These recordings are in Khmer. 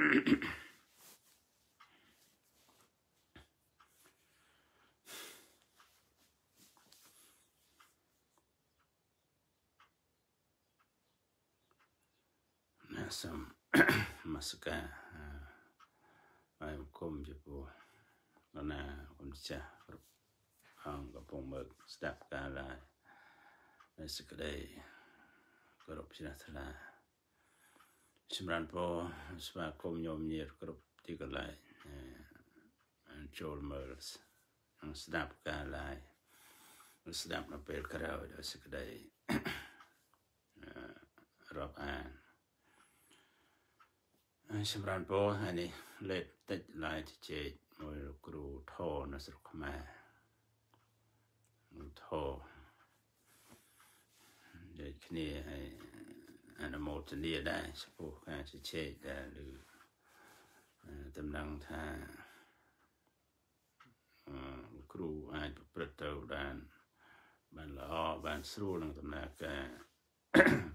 ណាសូមមស្ការបាយគុំចំពោះលោកណាគុណចាស់គ្រប់អង្គកំពុងមើលស្ដាប់ការឡាយនៃសេចក្តីគោរពជ្រះថ្លាសម្រាប់ពោស្វាគមន៍ញោមញាតគ្រប់ទីកន្លែងចូលមើលនិងស្ដាប់ការឡាយស្ដាប់នៅពេលក្រោយដោយសេចក្តីរាប់អានសម្រាប់ពោហើយនេះលេតតិចឡាយជែកមួយលោកគ្រូធរនៅស្រុកខ្មែរលោកធរនិយាយគ្នាហើយអនុមោទនាដែរចំពោះការជជែកដែរឬតំណងថាគ្រូអាចប្រព្រឹត្តទៅបានបានល្អបានស្រួលនឹងដំណើរការ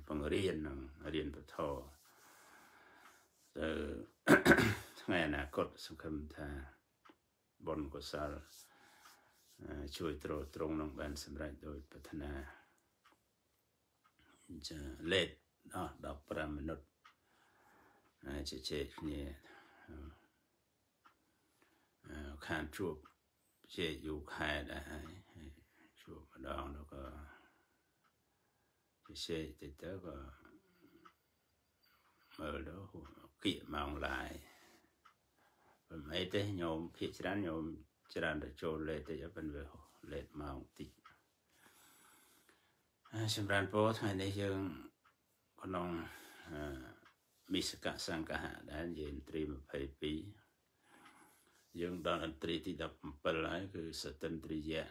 បង្រៀននឹងរៀនបឋមទៅថ្ងៃអនាគតសង្ឃឹមថាបុណ្យកុសលជួយទ្រទ្រង់នឹងបានសម្រេចដោយប្រាថ្នាចា let អស់15មិនិតជជែកគ្នាខានជួបជែកយូរខែដែរហើយជួបម្ដងនោះក៏ជជែកទៅទៅក៏មើលទៅគៀកម៉ោងឡាយមិនអីទេញោមភាកច្រើនញោមច្រើនទៅចូលលេតតិចប៉ុន្តែលេតម៉ោងតិចសម្រាប់ពោថ្ងៃនេះយើងក្នុងមិសកសង្កហដែរយេនត្រី22យើងដល់អន្ត្រីទី17ហើយគឺសតិន្ទ្រិយៈ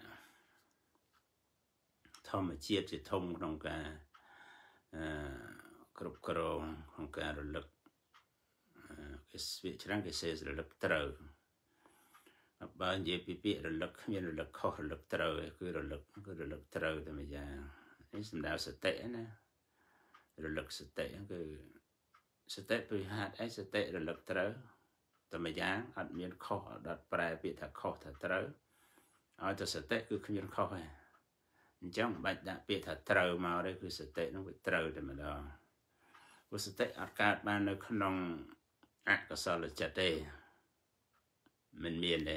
ធម្មជាតិជាធំក្នុងការអឺគ្រប់គ្រងក្នុងការរលឹកគេស្វាច្រើនគេសេរលឹកត្រូវបើនិយាយពីពាក្យរលឹកគ្មានរលឹកខុសរលឹកត្រូវគឺរលឹកគឺរលឹកត្រូវតែម្យ៉ាងនេះសំដៅសតិណារលឹកសតិហ្នឹងគឺសតិព្រិហាតឯសតិរលឹកត្រូវតែម្យ៉ាងអត់មានខុសដុតប្រែពាក្យថាខុសថាត្រូវឲ្យតែសតិគឺគ្មានខុសទេអញ្ចឹងមិនបាច់ដាក់ពាក្យថាត្រូវមកទេគឺសតិហ្នឹងវាត្រូវតែម្ដងព្រោះសតិអត់កើតបាននៅ ក្នុងអកុសលចិត្តទេមិនមានទេ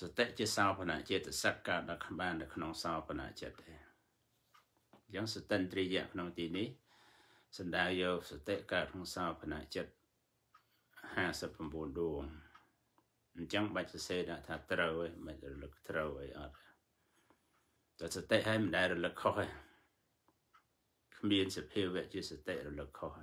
សតិជាសោបនៈចេតសិកកើតដល់បាននៅក្នុងសោបនៈចិត្តទេអញ្ចឹងសតិន្ទ្រិយៈក្នុងទីនេះសំដៅយកសតិកើតក្នុងសោភណចិត្ត59ដួងអញ្ចឹងបាច់សរសេរដាក់ថាត្រូវឯងមិនរលឹកត្រូវអីអត់តែសតិឲ្យមិនដែលរលឹកខុសឯងគ្មានសភាវៈជាសតិរលឹកខុសអ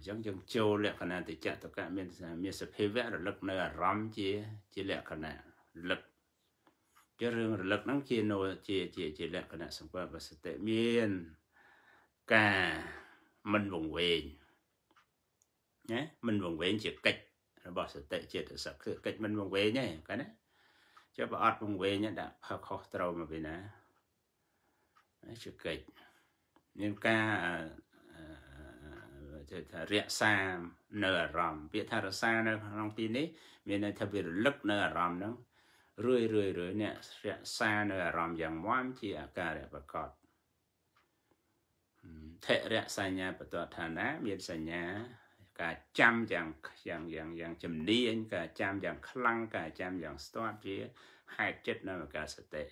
ញ្ចឹងយើងចូលលក្ខណៈតិចតកៈមានមានសភាវៈរលឹកនៅអារម្មណ៍ជាជាលក្ខណៈរលឹកជារឿងរលឹកហ្នឹងជានៅជាជាជាលក្ខណៈសម្បត្តិបសតិមានការមិនវង្វេងណាមិនវង្វេងជាកិច្ចរបស់សតិចិត្តសក្តិកិច្ចមិនវង្វេងទេកាលណាចុះបើអត់វង្វេងដាក់ផខុសត្រូវមកពីណាជាកិច្ចមានការចេះថារក្សានៅអារម្មណ៍ពាក្យថារក្សានៅក្នុងទីនេះមានន័យថាវារលឹក នៅអារម្មណ៍ហ្នឹងរឿយរឿយរឿយអ្នករក្សានៅអារម្មណ៍យ៉ាងមាំជាអាការៈប្រកបថិរៈសញ្ញាបតឋានាមានសញ្ញា ការចាំយ៉ាងយ៉ាងយ៉ាងយ៉ាងជំនាញការចាំយ៉ាងខ្លាំងការចាំយ៉ាងស្ទាត់ជាហេតុចិត្តនៅអាការៈសតិ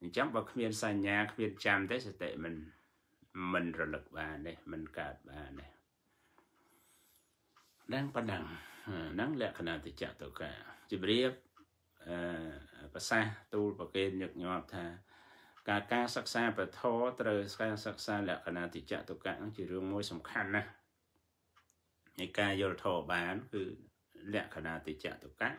អញ្ចឹងបើគ្មានសញ្ញាគ្មានចាំទេសតិមិន មិនរលឹកបានទេមិនកើតបានទេដល់ប៉ុណ្ណឹងហ្នឹងលក្ខណៈតិចតកាជម្រាបប្រសាសទូលប្រគេនញឹកញាប់ថា ការការសិក្សាបធរត្រូវការសិក្សាលក្ខណៈតិចតុកៈជារឿងមួយសំខាន់ណាស់នៃការយល់ធរបានគឺលក្ខណៈតិចតុកៈ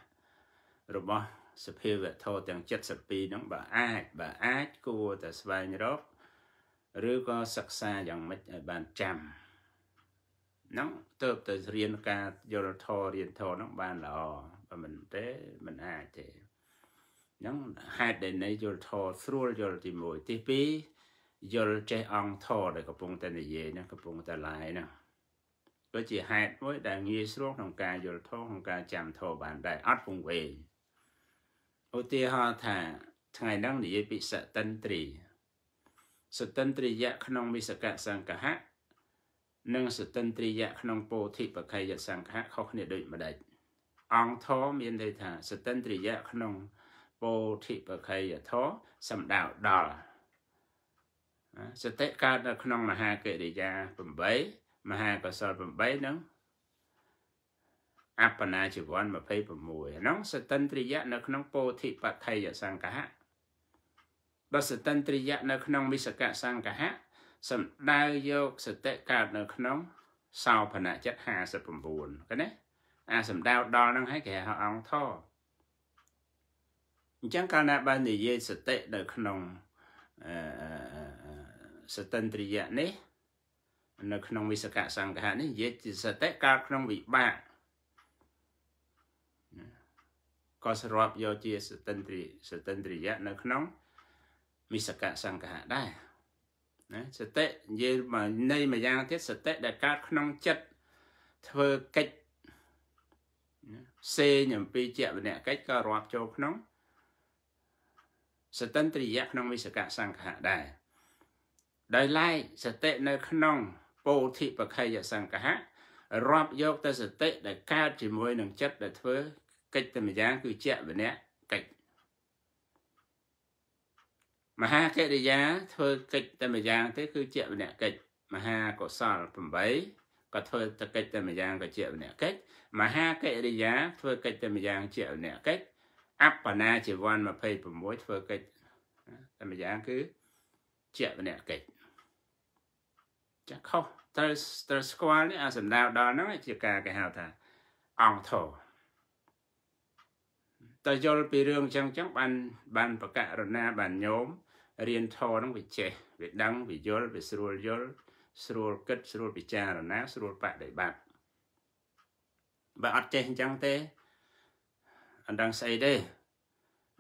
របស់សភាវធរទាំង72ហ្នឹងបើអាចបើអាចគួរតែស្វែងរកឬក៏សិក្សាយ៉ាងម៉េចឲ្យបានចាំហ្នឹងទៅទៅរៀនការយល់ធររៀនធរហ្នឹងបានល្អក៏មិនទេមិនអាចទេអញ្ចឹងហេតុដែលនៃយល់ធរស្រួលយល់ទី1ទី2យល់ចេះអង្គធរដែលកំពុងតែនិយាយហ្នឹងកំពុងតែឡាយហ្នឹងក៏ជាហេតុមួយ ដែលងាយស្រួលក្នុងការយល់ធរក្នុងការចាំធរបានដែរអត់ពងវេងឧទាហរណ៍ថាថ្ងៃហ្នឹងនិយាយពីសតិន្ទ្រីសតិន្ទ្រីយៈក្នុងវិសកសង្កហៈនិងសតិន្ទ្រីយៈក្នុងពោធិបខយសង្ឃៈខុសគ្នាដូចម្ដេចអង្គធមមានន័យថាសតិន្ទ្រិយៈក្នុងពោធិបខយធមសំដៅដល់សតិកើតនៅក្នុងមហាកិរិយា8មហាកុសល8និងអបណាជីវ័ន26ហ្នឹងសតិន្ទ្រិយៈនៅក្នុងពោធិបថយសង្កហៈដល់សតិន្ទ្រិយៈនៅក្នុងវិសកសង្កហៈសំដៅយកសតិកើតនៅក្នុង សោភណចិត្ត59ឃើញទេអាសម្ដៅដល់ហ្នឹងហើយគេហៅអង្គធអញ្ចឹងកាលណាបាននិយាយសតិនៅក្នុងអឺសតិន្ទ្រិយៈនេះ នៅក្នុងវិសកសង្ឃៈនេះនិយាយជាសតិកើតក្នុងវិបាកក៏សរុបយកជាសតិន្ទ្រិសតិន្ទ្រិយៈនៅ ក្នុងវិសកសង្ឃៈដែរណាសតិនិយាយមកនៃម្យ៉ាងទៀតសតិដែលកើតក្នុងចិត្តធ្វើកិច្ចសេងអំពីជាវនកិច្ចក៏រាប់ចូលក្នុងសតិន្ទ្រិយៈក្នុងវិសកសង្ឃៈដែរដោយឡែកសតិនៅក្នុងពោធិបខយសង្ឃៈរាប់យកទៅសតិដែលកើតជាមួយនឹងចិត្តដែលធ្វើកិច្ចតែម្យ៉ាងគឺជាវនកិច្ចមហាកិរិយាធ្វើកិច្ចតែម្យ៉ាងទេគឺជាវនកិច្ចមហាកុសល8ក៏ធ្វើទៅកិច្ចតែម្យ៉ាងក៏ជាវនកិច្ចមហាកិរិយាធ្វើកិច្ចតែម្យ៉ាងជាអនកិច្ចអបណាជីវ័ន26ធ្វើកិច្ចតែម្យ៉ាងគឺជាអនកិច្ចចាខុសត្រូវត្រូវស្គាល់នេះអាសម្ដៅដល់ហ្នឹងជាការគេហៅថាអង្គធរតើយល់ពីរឿងចឹងចឹងបានបានប្រកាសរណាបានញោមរៀនធរហ្នឹងវាចេះ វាដឹងវាយល់វាស្រួលយល់ស្រួលគិតស្រួលពិចារណាស្រួលបដិបត្តិបើអត់ចេះអញ្ចឹងទេអណ្ដឹងស្អីទេ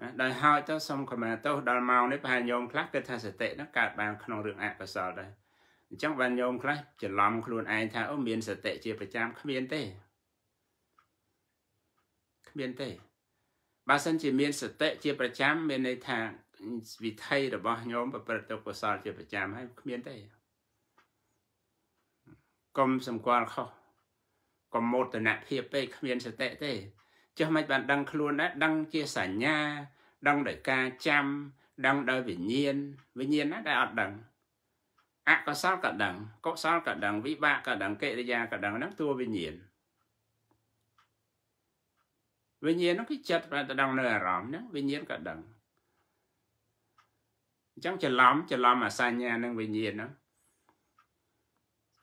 ណាដោយហើយទៅសុំខមាទោសដល់ម៉ោងនេះប្រហែលញោមខ្លះគិតថាសតិហ្នឹងកើតបានក្នុងរឿងអកុសលដែរអញ្ចឹងបានញោមខ្លះច្រឡំខ្លួនឯងថាអូមានសតិជាប្រចាំគ្មានទេគ្មានទេបើសិនជាមានសតិជាប្រចាំមានន័យថាវិថីរបស់ញោមប្រព្រឹត្តទៅកុសលជាប្រចាំហើយគ្មានទេកុំសម្គាល់ខុសកុំមោទនភាពពេកគ្មានសតិទេចេះមិនបានដឹងខ្លួនដែរដឹងជាសញ្ញាដឹងដោយការចាំ ដឹងដោយវិញ្ញាណវិញ្ញាណណាដែលអត់ដឹង អកុសលក៏ដឹងកុសលក៏ដឹងវិបាកក៏ដឹងកិរិយាក៏ដឹងហ្នឹងតួវិញ្ញាណវិញ្ញាណហ្នឹងគឺចិត្តប្រដងនៅអារម្មណ៍ហ្នឹងវិញ្ញាណក៏ដឹងអញ្ចឹងច្រឡំច្រឡំអាសញ្ញានឹងវិញ្ញាណហ្នឹង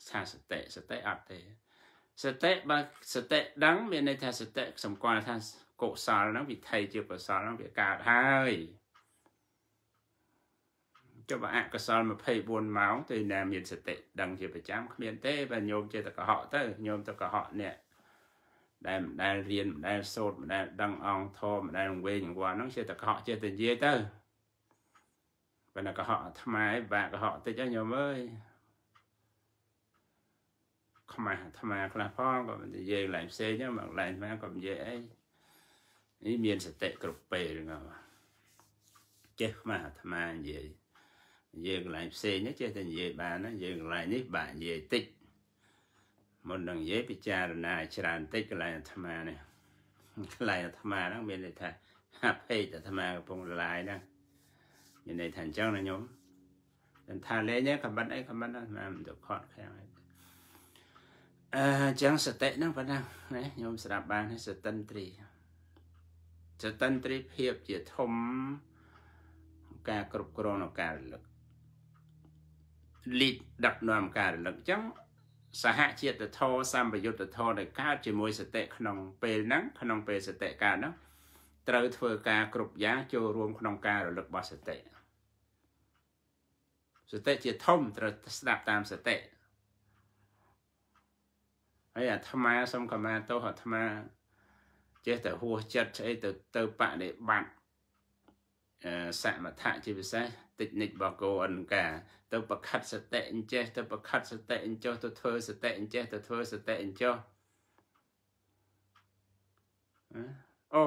ថាសតិសតិអត់ទេសតិបើសតិដឹងមានន័យថាសតិសម្គាល់ថាកុសលហ្នឹងវិថីជាកុសលហ្នឹងវាកើតហើយចុះបើអកុសល24ម៉ោងទៅណាមានសតិដឹងជាប្រចាំគ្មានទេបើញោមចេះតែកុហកទៅញោមទៅកុហកអ្នកដែលមិនដែលរៀនមិនដែលសូត្រមិនដែលដឹងអង្គធម៌មិនដែលវែងវល់ហ្នឹងចេះតែកុហកចេះតែនិយាយទៅបើណាកុហកអាត្មាឯងបាក់កុហកតិចហើយញោមអើយខ្មែរអាត្មាខ្លះផងក៏និយាយឡើងផ្សេងហ្នឹងមកឡើងអាត្មាក៏និយាយអីនេះមានសតិគ្រប់ពេលហ្នឹងចេះខ្មែរអាត្មានិយាយនិយាយកន្លែងផ្សេងនេះចេះតែនិយាយបានណាយើងកន្លែងនេះបាទនិយាយតិចមុននឹងនិយាយពិចារណាច្រើនតិចកន្លែងអាត្មានេះកន្លែងអាត្មាហ្នឹងមានន័យថាហាប់ពេកអាត្មាកំពុងឡាយហ្នឹងមានន័យថាអញ្ចឹងណាញោមតែថាលេងហ្នឹងខមមិនអីខមមិនណាមិនទៅខត់ខាំងអីអញ្ចឹងសតិហ្នឹងប៉ុណ្ណាណាខ្ញុំស្ដាប់បានសតិនត្រីសតិនត្រីភាពជាធំការគ្រប់គ្រងនៅការរលឹកលីកដឹកនាំការរលឹកអញ្ចឹងសហជាតិធរសម្បយុទ្ធធរដែលកើតជាមួយសតិក្នុងពេលហ្នឹងក្នុងពេលសតិកើតហ្នឹងត្រូវធ្វើការគ្រប់យ៉ាងចូលរួម ក្នុងការរលឹករបស់សតិសតិជាធំត្រូវស្ដាប់តាមសតិហើយអាត្មាសូមកម្មាទោសអាត្មាចេះតែហួសចិត្តស្អីទៅទៅបដិបត្តិសមថៈជាពិសេសតិចនិចបកោអនកាទៅប្រខិតសតិអញ្ចេះ ទៅប្រខិតសតិអញ្ចោះទៅធ្វើសតិអញ្ចេះទៅធ្វើសតិអញ្ចោះអូ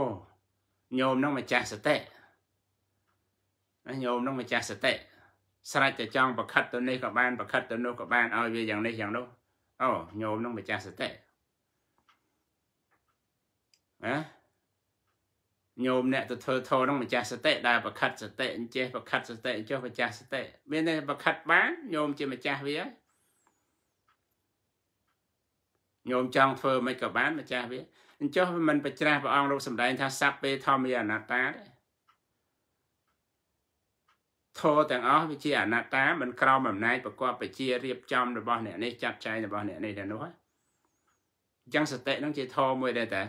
ញោមនឹងម្ចាស់សតិញោមនឹងម្ចាស់សតិស្រេចតែចង់ប្រខិតទៅនេះក៏បានប្រខិតទៅនោះក៏បានឲ្យវាយ៉ាងនេះយ៉ាងនោះអូញោមនឹងម្ចាស់សតិណាញោមអ្នកទៅធ្វើធរនឹងម្ចាស់សតិដែលប្រខិតសតិអញ្ចេះប្រខិតសតិអញ្ចេះម្ចាស់សតិមានតែប្រខិតបានញោមជាម្ចាស់វាញោមចង់ធ្វើមិនក៏បានម្ចាស់វាអញ្ចឹងមិនប្រច្រាស់ព្រះអង្គលោកសម្ដែង ថាសັບពេលធម្មយាអនត្តាទេធម៌ទាំងអស់វាជាអនត្តាមិនក្រោមអំណាចប្រកបបជារៀបចំរបស់អ្នកនេះចាត់ចែងរបស់អ្នកនេះទាំងនោះអញ្ចឹងសតិនឹងជាធម៌មួយដែរតា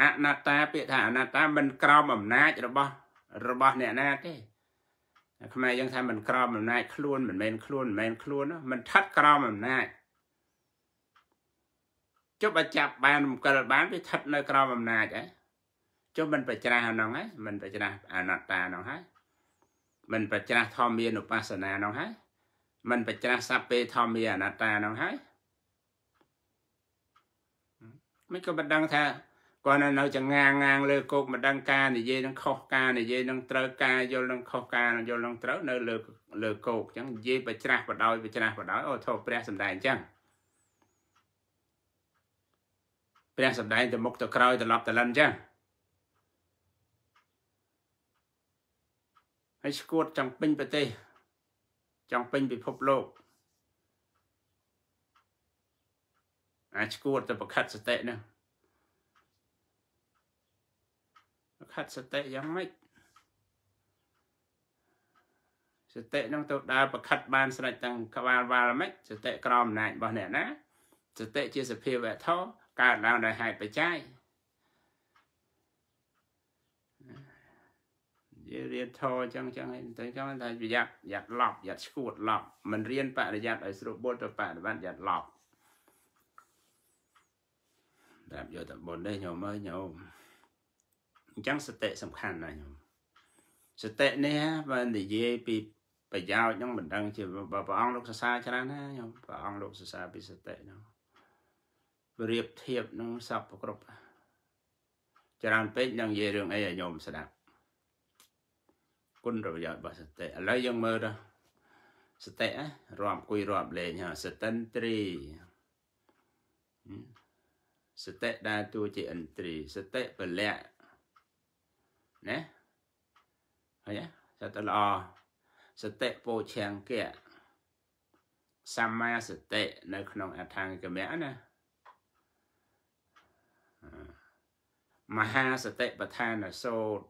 អនត្តាពាក្យថាអនត្តាមិនក្រោមអំណាចរបស់ របស់ អ្នកណាទេខ្មែរយើងថាមិនក្រោមអំណាចខ្លួនមិនមែនខ្លួនមិនមែនខ្លួនមិនឋិតក្រោមអំណាចចុះបើចាប់បានរំកិលបានវាឋិតនៅក្រោមអំណាចហ៎ចុះមិនប្រច្រាស់អានោះហើយមិនប្រច្រាស់អនត្តានោះហើយមិនប្រច្រាស់ធម្មានុបស្សនានោះហើយមិនប្រច្រាស់សពេធម្មាអនត្តានោះហើយមិនក៏មិនដឹងថាគាត់នៅ ចងាងាងលើគោកមិនដឹងការនិយាយនឹងខុសការនិយាយនឹងត្រូវការយល់នឹងខុសការយល់នឹងត្រូវនៅលើលើគោកអញ្ចឹងនិយាយប្រច្រាស់បដោយប្រច្រាស់បដោយអូធោព្រះសំដែងអញ្ចឹងព្រះសំដែងទៅមុខទៅក្រោយត្រឡប់ទៅលិនអញ្ចឹងហើយស្គួតចង់ពេញប្រទេសចង់ពេញពិភពលោកអាចស្គួតទៅប្រខាត់សតិនោះប្រខាត់សតិយ៉ាងម៉េចសតិនឹងទៅដើរប្រខាត់បានស្រេចទាំងក្បាលវាលម៉េចសតិក្រមអំណាចរបស់អ្នកណាសតិជាសភាវៈធរកើតឡើងដោយហេតុបច្ច័យយើងរៀនធរអញ្ចឹងអញ្ចឹងតែចង់ថាប្រយ័ត្នប្រយ័ត្នឡប់ប្រយ័ត្នស្គួតឡប់មិនរៀនបរិយ័តឲ្យស្រួលបុលទៅបរិបត្តិប្រយ័ត្នឡប់ប្រាប់យកតែបុលនេះញោមអើយញោមអញ្ចឹងសតិសំខាន់ណាស់ញោមសតិនេះបើនិយាយពី ប្រយោជន៍ហ្នឹងមិនដឹងជាព្រះអង្គលោកសរសើរច្រើនណាញោមព្រះអង្គលោកសរសើរពីសតិហ្នឹងរៀបធៀបនឹងសពគ្រប់ច្រើនពេកនឹងនិយាយរឿងអីឲ្យញោមស្ដាប់គុណប្រយោជន៍របស់សតិឥឡូវយើងមើលដល់សតិរាប់គួយរាប់លេងសតិន្ទ្រីសតិដើរតួជាឥន្ទ្រីសតិពលៈណាហើយសតិល្អសតិពោឆាំងកៈសម្មាសតិនៅ ក្នុងអដ្ឋង្គមៈណាមហាសតិបដ្ឋានសោត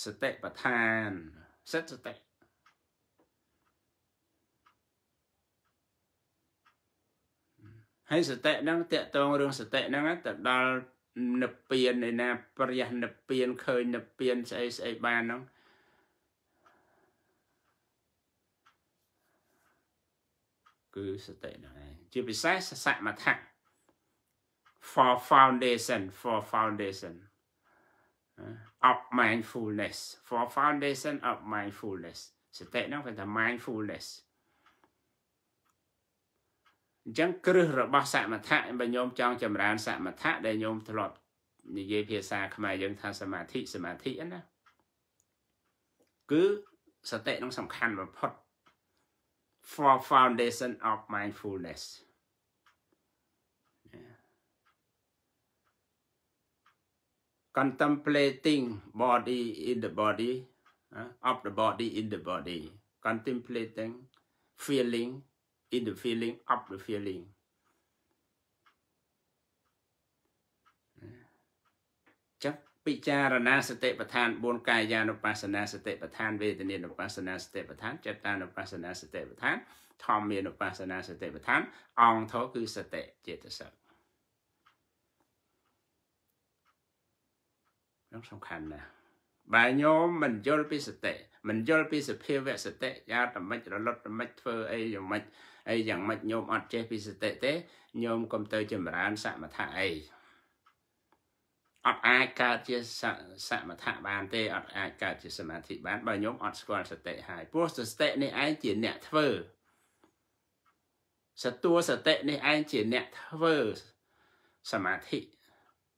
សតិប្បដ្ឋានសិទ្ធសតិហើយសតិហ្នឹងតកតងរឿងសតិហ្នឹងទៅដល់និព្វាននៃណាព្រះនិព្វានឃើញនិព្វានស្អីស្អីបានហ្នឹងគឺសតិហ្នឹងឯងជាពិសេសសមថៈ for foundation for foundation ណា of mindfulness for foundation of mindfulness សតិហ្នឹងគេថា mindfulness អញ្ចឹងគ្រឹះរបស់សមថៈបើញោមចង់ចម្រើនសមថៈដែលញោមធ្លាប់និយាយភាសា ខ្មែរយើងថាសមាធិសមាធិណាគឺសតិនឹងសំខាន់បំផុត for foundation of mindfulness contemplating body in the body uh, of the body in the body contemplating feeling in the feeling of the feeling chấp ពិចារណាសតិប្បដ្ឋាន4កាយានុបស្សនាសតិប្បដ្ឋានវេទនានុបស្សនាសតិប្បដ្ឋានចិត្តានុបស្សនាសតិប្បដ្ឋានធម្មានុបស្សនាសតិប្បដ្ឋានអង្គធោគឺសតិចេតសិកនឹងសំខាន់ណាស់បើញោមមិនយល់ពីសតិមិនយល់ពីសភាវៈសតិយ៉ាងតែមិនរលត់តែមិនធ្វើអីយ៉ាងម៉េចអីយ៉ាងម៉េចញោមអត់ចេះពីសតិទេញោមកុំទៅ ចម្រើនសមថៈអីអត់អាចកើតជាសមថៈបាន ទេអត់អាចកើតជាសមាធិបានបើញោមអត់ស្គាល់សតិហើយព្រោះសតិនេះឯងជាអ្នកធ្វើសតួសតិនេះឯងជាអ្នកធ្វើសមាធិ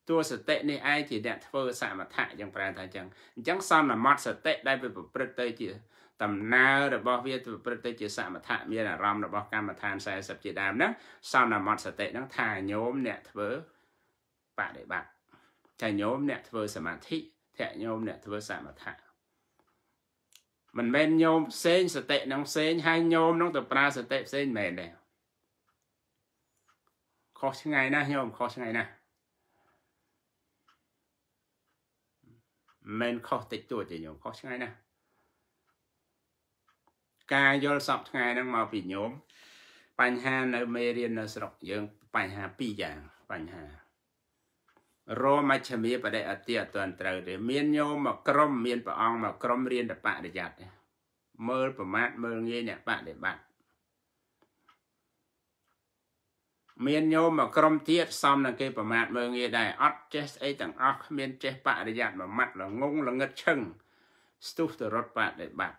តួសតិនេះឯងជាអ្នកធ្វើ សមថៈយ៉ាងប្រែថាអញ្ចឹងអញ្ចឹងសន្មតសតិដែលវាប្រព្រឹត្តទៅជាដំណើររបស់វាប្រព្រឹត្តទៅជាសមថៈមានអារម្មណ៍របស់កម្មដ្ឋាន40ជាដើមហ្នឹងសន្មតសតិហ្នឹងថាញោមអ្នកធ្វើបដិបត្តិថាញោមអ្នកធ្វើសមាធិថាញោមអ្នកធ្វើសមថៈមិនមែនញោមផ្សេងសតិនឹងផ្សេងហើយញោមនឹងទៅប្រើសតិផ្សេងមែនទេខុសឆ្ងាយណាស់ញោមខុសឆ្ងាយណាស់មិនខុសតិចតួចទេញោមខុសឆ្ងាយណាស់ការយល់សពថ្ងៃហ្នឹងមកពីញោមបញ្ហានៅមេរៀននៅស្រុកយើងបញ្ហាពីរយ៉ាងបញ្ហារមជ្ឈមាបដិអតិអតន្ត្រូវទេមានញោមមកក្រុមមានព្រះអង្គមកក្រុមរៀនតបរិយ័តមើលប្រមាថមើលងាយអ្នកបដិបត្តិមានញោមមកក្រុមទៀតសំនឹងគេប្រមាថមើងងាយដែរអត់ចេះស្អីទាំងអស់គ្មានចេះបរិយ័តមួយម៉ាត់ល្ងងល្ងឹតឈឹងស្ទុះទៅរត់បដិបត្តិ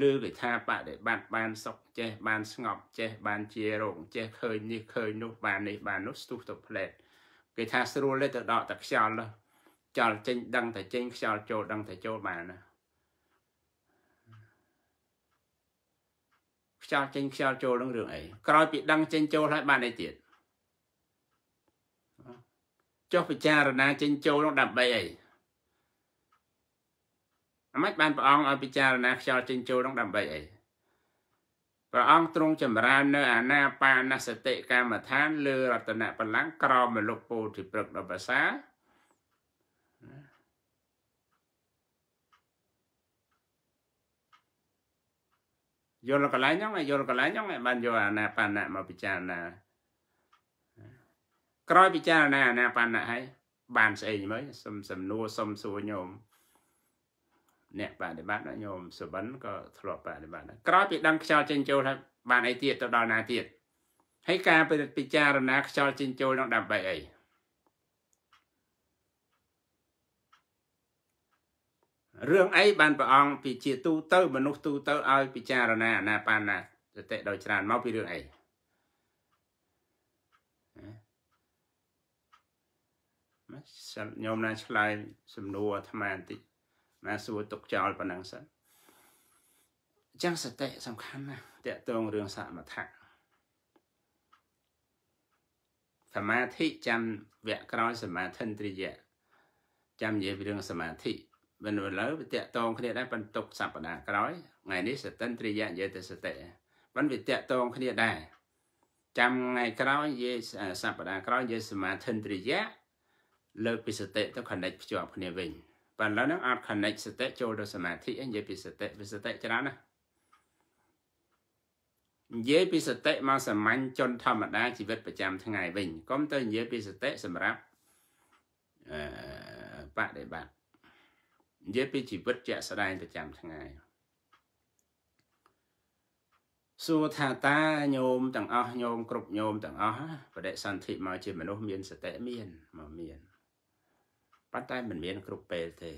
លើគេថាបដិបត្តិបានសុខចេះបានស្ងប់ចេះ បានជារោងចេះឃើញនេះឃើញនោះបាននេះបាននោះស្ទុះទៅផ្លែតគេថាស្រួលទេទៅដកតែខ្យល់នោះចលចេញ ដឹងតែចេញខ្យល់ចូលដឹងតែចូលបានណាខ្យល់ចេញខ្យល់ចូលនឹងរឿងអីក្រោយពីដឹងចេញចូលហើយបានអីទៀតចុះពិចារណាចេញចូលនោះដើម្បីអីអមិនបានព្រះអង្គឲ្យពិចារណាខ្យល់ចេញចូលនោះដើម្បីអីព្រះអង្គទ្រង់ចម្រើននៅ អាណាបាណសតិកម្មដ្ឋានលើរតនបល្ល័ង្កក្រមលុបពោធិព្រឹកដល់ភាសាយល់កន្លែងហ្នឹងយល់កន្លែងហ្នឹងបានយកអាណាបាណៈមកពិចារណាក្រោយពិចារណាអាណាបានៈហើយបានស្អីមើលសុំសំណួរសុំសួរញោមអ្នកបដិបត្តិញោមសវណ្ណក៏ធ្លាប់បដិបត្តិក្រោយពីដឹងខ្យល់ចេញចូលថាបានអីទៀតទៅដល់ណាទៀតហើយការពិចារណាខ្យល់ចេញចូលនឹងដើម្បីអីរឿងអីបានព្រះអង្គពីជាទូទៅមនុស្សទូទៅឲ្យពិចារណាអាណាបាណាសតិដោយច្រើនមកពីរឿងអីខ្ញុំណាឆ្លើយសំណួរអាត្មាបន្តិចណាសួរទុកចោលប៉ុណ្ណឹងសិនចឹងសតិសំខាន់ណាស់តកតងរឿងសមថៈសមាធិចាំវគ្គក្រោយសមាធិន្ទ្រិយៈចាំនិយាយពីរឿងសមាធិមិនឥឡូវវាតកតងគ្នាដែរបន្ទុកសព្ទាក្រោយថ្ងៃនេះសតិន្ទ្រិយៈនិយាយទៅសតិមិនវាតកតងគ្នាដែរចាំថ្ងៃក្រោយនិយាយសព្ទាក្រោយនិយាយសមាធិន្ទ្រិយៈលើពីសតិទៅ connect ភ្ជាប់គ្នាវិញបាទឥឡូវហ្នឹងអាច connect សតិចូលទៅសមាធិនិយាយពីសតិវាសតិច្រើនណានិយាយពីសតិមកសាមញ្ញជនធម្មតាជីវិត ប្រចាំថ្ងៃវិញកុំទៅនិយាយពីសតិសម្រាប់អឺបដិបត្តិនិយាយពីជីវិតជាក់ស្ដែងប្រចាំថ្ងៃសួរថាតាញោមទាំងអស់ញោមគ្រប់ញោមទាំងអស់បដិសន្ធិមកជាមនុស្សមានសតិមានមកមានប៉ុន្តែមិនមានគ្រប់ពេលទេ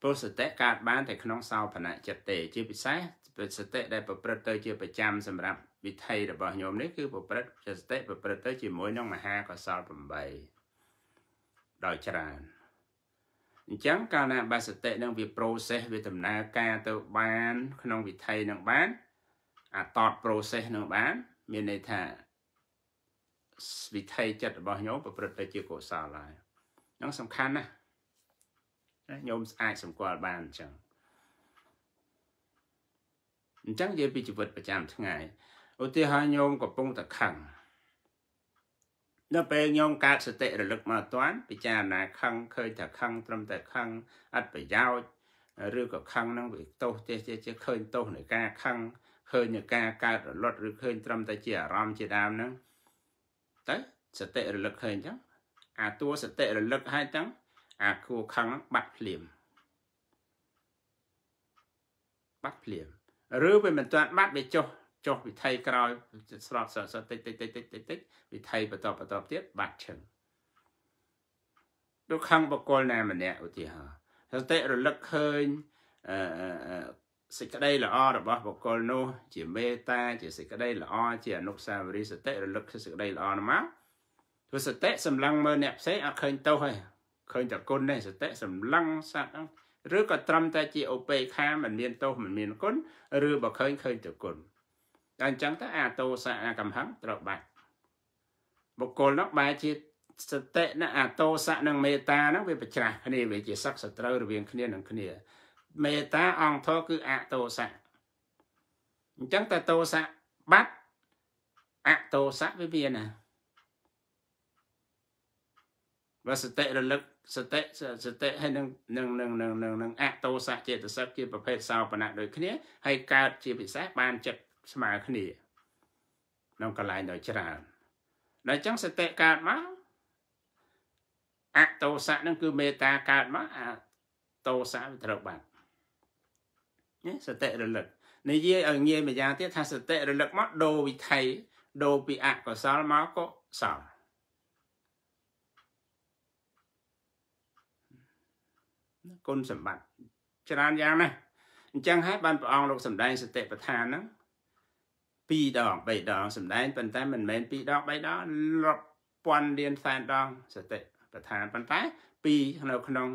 ព្រោះសតិកើតបានតែក្នុងសោភណចិត្តទេ ជាពិសេសសតិដែលប្រព្រឹត្តទៅជាប្រចាំសម្រាប់វិថីរបស់ញោមនេះគឺប្រព្រឹត្តសតិប្រព្រឹត្តទៅជាមួយនឹងមហាកុសល8ដោយច្រើនអញ្ចឹងកាលណាបាសតិនឹងវា process វាដំណើរការទៅបាន ក្នុងវិថីនឹងបាន អាតត process នឹងបាន មានន័យថាវិថីចិត្តរបស់ញោមប្រព្រឹត្តទៅជាកុសលហើយនឹងសំខាន់ណាស់ញោមអាចសម្គាល់បានអញ្ចឹងអញ្ចឹងនិយាយពីជីវិត ប្រចាំថ្ងៃឧទាហរណ៍ញោមកំពុងតែខឹងដល់ពេលញោមកើតសតិរលឹកមកតាន់ពិចារណាខឹងឃើញថាខឹងត្រឹមតែខឹងអត់ប្រយោជន៍ឬក៏ខឹងនឹងវាទោសទេជាឃើញទោសនៃការខឹងឃើញនៃការកើតរលត់ឬឃើញ ត្រឹមតែជាអារម្មណ៍ជាដើមហ្នឹងទៅសតិរលឹកឃើញអញ្ចឹងអាតួសតិរលឹកហើយទាំងអាគួខឹងបាត់ភ្លាមបាត់ភ្លាមឬវាមិនទាន់បាត់វាចុះ ចុះវិថីក្រោយស្រោតសរសតិចតិចតិចតិចតិចតិចវិថីបន្តបន្តទៀតបាត់ឈឹងដូចខឹងបកលណាម្នាក់ឧទាហរណ៍សតិរលឹកឃើញអឺសេចក្តីល្អរបស់បកលនោះជាមេត្តាជាសេចក្តីល្អជាអនុស្សាវរីយ៍សតិរលឹកសេចក្តីល្អនោះមកព្រោះសតិសម្លឹងមើលអ្នកផ្សេងអត់ឃើញទោសទេឃើញតែគុណទេសតិសម្លឹងសត្វហ្នឹងឬក៏ត្រឹមតែជាឧបេក្ខាមិនមានទោសមិនមានគុណឬបើឃើញឃើញតែគុណតែអញ្ចឹងទៅអាតោសៈអាកំហឹងត្រូវបាត់បុគ្គលនោះបែរជាសតិណាអាតោសៈនិងមេត្តាហ្នឹងវាប្រច្រាស់គ្នាវាជាសឹកសត្រូវរវាងគ្នានឹងគ្នា មេត្តាអង្គធរគឺអតោសៈអញ្ចឹងតែតោសៈបាត់អតោសៈវាមានណាវាសតិរលឹកសតិសតិហើយនឹងនឹងនឹងនឹងនឹងនឹងអតោសៈចេតសិកជាប្រភេទសោបណៈដូចគ្នាហើយកើតជាពិសេសបានចិត្តស្មើគ្នាក្នុងកន្លែងដ៏ច្រើនដល់អញ្ចឹងសតិកើតមកអតោសៈនឹង គឺមេត្តាកើតមកអតោសៈវាត្រូវបាត់ណាសតិរលឹកនិយាយឲ្យងាយម្យ៉ាងទៀតថាសតិរលឹកមកដូរវិថីដូរពីអកុសលមកកុសលគុណសម្បត្តិច្រើនយ៉ាងណាស់អញ្ចឹងហើយបានព្រះអង្គលោកសម្ដែងសតិប្បដ្ឋានហ្នឹង2ដង3ដងសម្ដែងប៉ុន្តែមិនមែន2ដង3ដងរាប់ពាន់លានសែនដងសតិប្បដ្ឋានប៉ុន្តែ2នៅក្នុង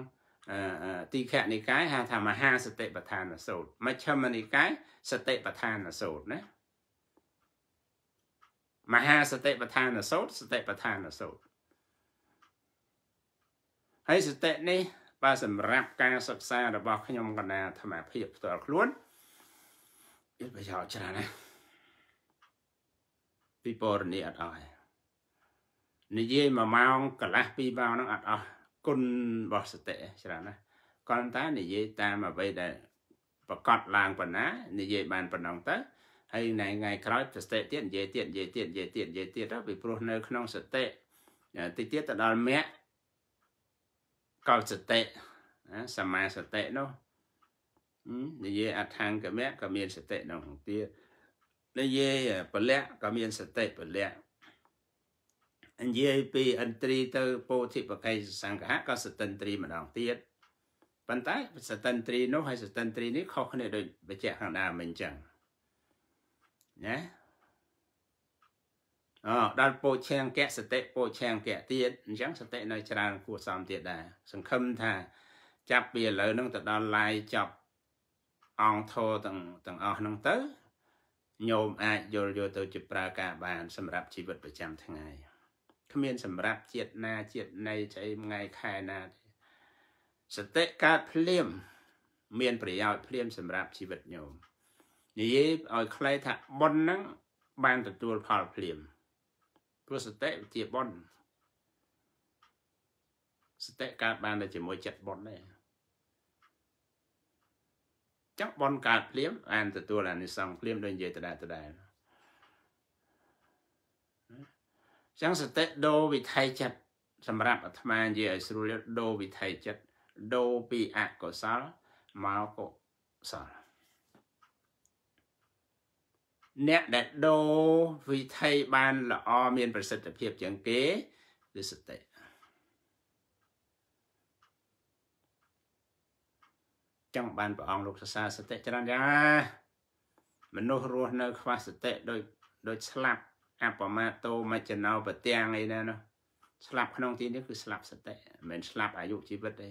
ទីខនិកាយហៅថាមហាសតិប្បដ្ឋានសូត្រមជ្ឈមនិកាយសតិប្បដ្ឋានសូត្រណាមហាសតិប្បដ្ឋានសូត្រសតិប្បដ្ឋានសូត្រហើយសតិនេះបាទសម្រាប់ការសិក្សារបស់ខ្ញុំកណាអាត្មាភាពផ្ទាល់ខ្លួនមានប្រយោជន៍ច្រើនណាស់ពីបរនេះអត់អស់និយាយមួយម៉ោងកន្លះពីរម៉ោងហ្នឹងអត់អស់គុណរបស់សតិច្រើនណាស់គាត់តែនិយាយតាមអ្វីដែលប្រកាសឡើងប៉ុណ្ណា និយាយបានប៉ុណ្ណឹងទៅហើយថ្ងៃថ្ងៃក្រោយសតិទៀតនិយាយទៀតនិយាយទៀតនិយាយទៀតនិយាយទៀតទៅពីព្រោះនៅ ក្នុងសតិតិចទៀតទៅដល់មគ្គកលសតិណាសមាសតិនោះនិយាយអដ្ឋង្គមៈក៏មានសតិនោះទៀតនិយាយពលៈក៏មានសតិពលៈនិយាយពីឥន្ទ្រីទៅពោធិបកៃសង្ឃៈក៏សតិន្ទ្រីម្ដងទៀតប៉ុន្តែសតិន្ទ្រីនោះហើយសតិន្ទ្រីនេះខុសគ្នាដូចបច្ចៈខាងដើមអញ្ចឹងណាអឺដល់ពោឆាំងកៈសតិពោឆាំងកៈទៀតអញ្ចឹងសតិនៅច្រើន គួរសមទៀតដែរសង្ឃឹមថា ចាប់ពីឥឡូវហ្នឹងទៅដល់ឡាយចប់អង្គធរទាំងទាំងអស់ហ្នឹងទៅញោមអាចយល់យកទៅជាប្រើការបានសម្រាប់ជីវិតប្រចាំថ្ងៃគ្មានសម្រាប់ជាតិណាជាតិណីចៃថ្ងៃខែណាទេសតិកើតភ្លាម មាន ប្រយោជន៍ភ្លាមសម្រាប់ជីវិតញោមនិយាយឲ្យខ្លីថាប៉ុនហ្នឹងបានទទួលផលភ្លាមព្រោះសតិវិជាបនសតិកើតបានតែជាមួយចិត្តបនដែរចាំបនកើតភ្លាមអានទទួលអានិសង្ឃភ្លាមដូចនិយាយដដែលដដែលចឹងសតិដូរវិថីចិត្តសម្រាប់អាត្មានិយាយឲ្យស្រួលដូរវិថីចិត្តដូរពីអកុសលមកកុសលអ្នកដែលដូរវិថីបានល្អមាន ប្រសិទ្ធភាពជាងគេគឺសតិចង់បានព្រះអង្គលោកសរសើរសតិច្រើនយ៉ាមនុស្សរស់នៅ ខ្វះសតិដោយដោយស្លាប់អបមាតោមជ្ឈណោប្រទាំងអីណានោះស្លាប់ក្នុងទីនេះគឺស្លាប់សតិមិនមែនស្លាប់ អាយុជីវិតទេ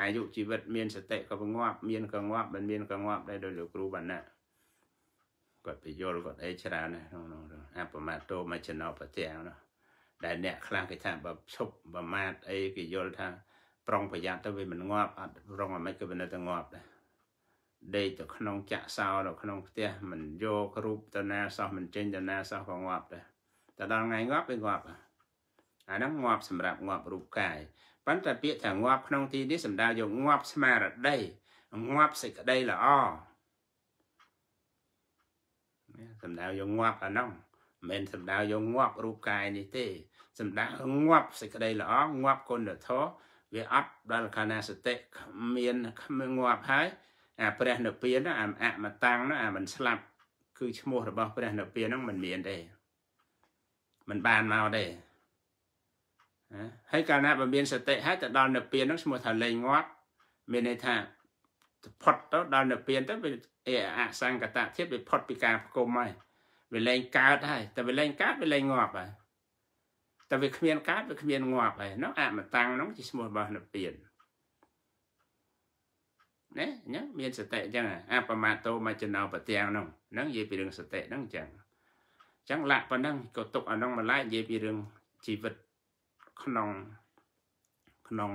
អាយុជីវិតមានសតិក៏ងាប់មានក៏ងាប់មិនមានក៏ងាប់ដែរដោយលោកគ្រូបណ្ណាគាត់ពយល់គាត់អីច្រើនណាស់ក្នុងអបមាទោមកចំណោប្រទាំងនោះដែលអ្នកខ្លះគេថាបើឈប់ប្រមាទអីគេយល់ថាប្រុងប្រយ័ត្នទៅវាមិនងាប់ អត់រងអាមិនក៏វានៅតែងាប់ដែរដេកទៅក្នុងចាក់សោនៅក្នុងផ្ទះមិនយករូបតាណាសោះមិនចេញតាណាសោះក៏ងាប់ដែរតែដល់ថ្ងៃងាប់វាងាប់អាហ្នឹងងាប់សម្រាប់ងាប់រូបកាយប៉ុន្តែពាក្យថាងាប់ក្នុងទីនេះសំដៅយកងាប់ស្មារតីងាប់សេចក្តីល្អសំដៅយកងាប់អានោះមិនសំដៅយកងាប់រូបកាយនេះទេសំដៅងាប់សេចក្តីល្អងាប់គុណធម៌វាអត់ដល់កាលណាសតិគ្មានគ្មានងាប់ហើយអាព្រះនិព្វានអាអមតាំងនោះអាមិនស្លាប់ គឺឈ្មោះរបស់ព្រះនិព្វានហ្នឹងមិនមានទេមិនបានមកទេហើយកាលណាបើមានសតិហើយទៅដល់និព្វានហ្នឹងឈ្មោះថាលែងងាប់មានន័យថាផុតទៅដល់និព្វានទៅវាអេអសង្កតធៀបវាផុតពីការផ្គុំហើយវាលែងកើតហើយតែវាលែងកើតវាលែងងាប់ហើយតែវាគ្មានកើតវាគ្មានងាប់ហើយនោះអមតាំងនោះជាឈ្មោះរបស់និព្វានណែអញ្ចឹងមានសតិអញ្ចឹងអបមាតោមកចំណោប្រទាំងនោះហ្នឹងនិយាយពីរឿងសតិហ្នឹងអញ្ចឹងអញ្ចឹងលាក់ប៉ុណ្ណឹងក៏ទុកអានោះម្លេះនិយាយពីរឿងជីវិតក្នុងក្នុង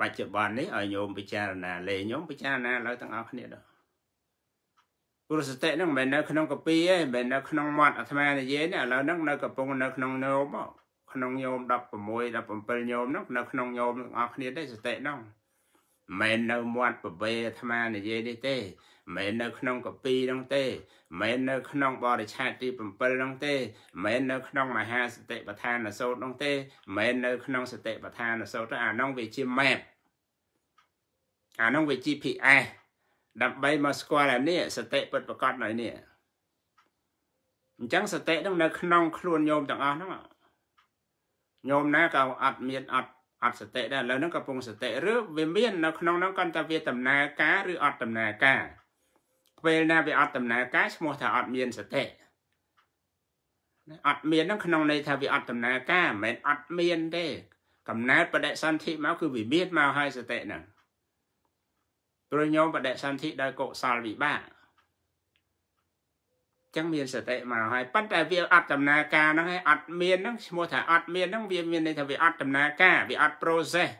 បច្ចុប្បន្ននេះឲ្យញោមពិចារណាលេញោមពិចារណាឡើយទាំងអស់គ្នាដែរព្រោះសតិហ្នឹងមិនមែននៅ ក្នុងកពីទេមិនមែននៅក្នុងមាត់អាត្មានិយាយទេឥឡូវហ្នឹងនៅកំពុងនៅក្នុងញោមក្នុងញោម16 17ញោមហ្នឹងនៅក្នុងញោមទាំងអស់គ្នាទេសតិហ្នឹងមិនមែននៅមាត់ប្រវេអាត្មានិយាយនេះទេមិនមែននៅក្នុងកពីហ្នឹងទេមិនមែននៅក្នុងបរិឆេទទី7ហ្នឹងទេមិនមែននៅក្នុង មហាសតិប្រឋានសោតហ្នឹងទេមិនមែននៅក្នុងសតិប្រឋានសោតទេអាហ្នឹងវាជា map អាហ្នឹងវា GPS ដើម្បីមកស្គាល់អានេះសតិពិតប្រកបនៅនេះអញ្ចឹងសតិនឹងនៅ ក្នុងខ្លួនញោមទាំងអស់ហ្នឹងញោមណាក៏អត់មានអត់អត់សតិដែរឥឡូវហ្នឹងកំពុងសតិឬវាមាននៅក្នុងហ្នឹងគាត់ថាវាដំណើរការឬអត់ដំណើរការ ពេលណាវាអត់ដំណើរការឈ្មោះថាអត់មានសតិអត់មានហ្នឹងក្នុងន័យថាវាអត់ដំណើរការមិនមែនអត់មានទេកំណើតបដិសន្ធិមកគឺវាមានមកហើយសតិហ្នឹងព្រោះញោមបដិសន្ធិដោយកុសលវិបាកចឹងមានសតិមកហើយប៉ុន្តែវាអត់ដំណើរការហ្នឹងឯងអត់មានហ្នឹងឈ្មោះថាអត់មានហ្នឹងវាមានន័យថាវាអត់ដំណើរការវាអត់ process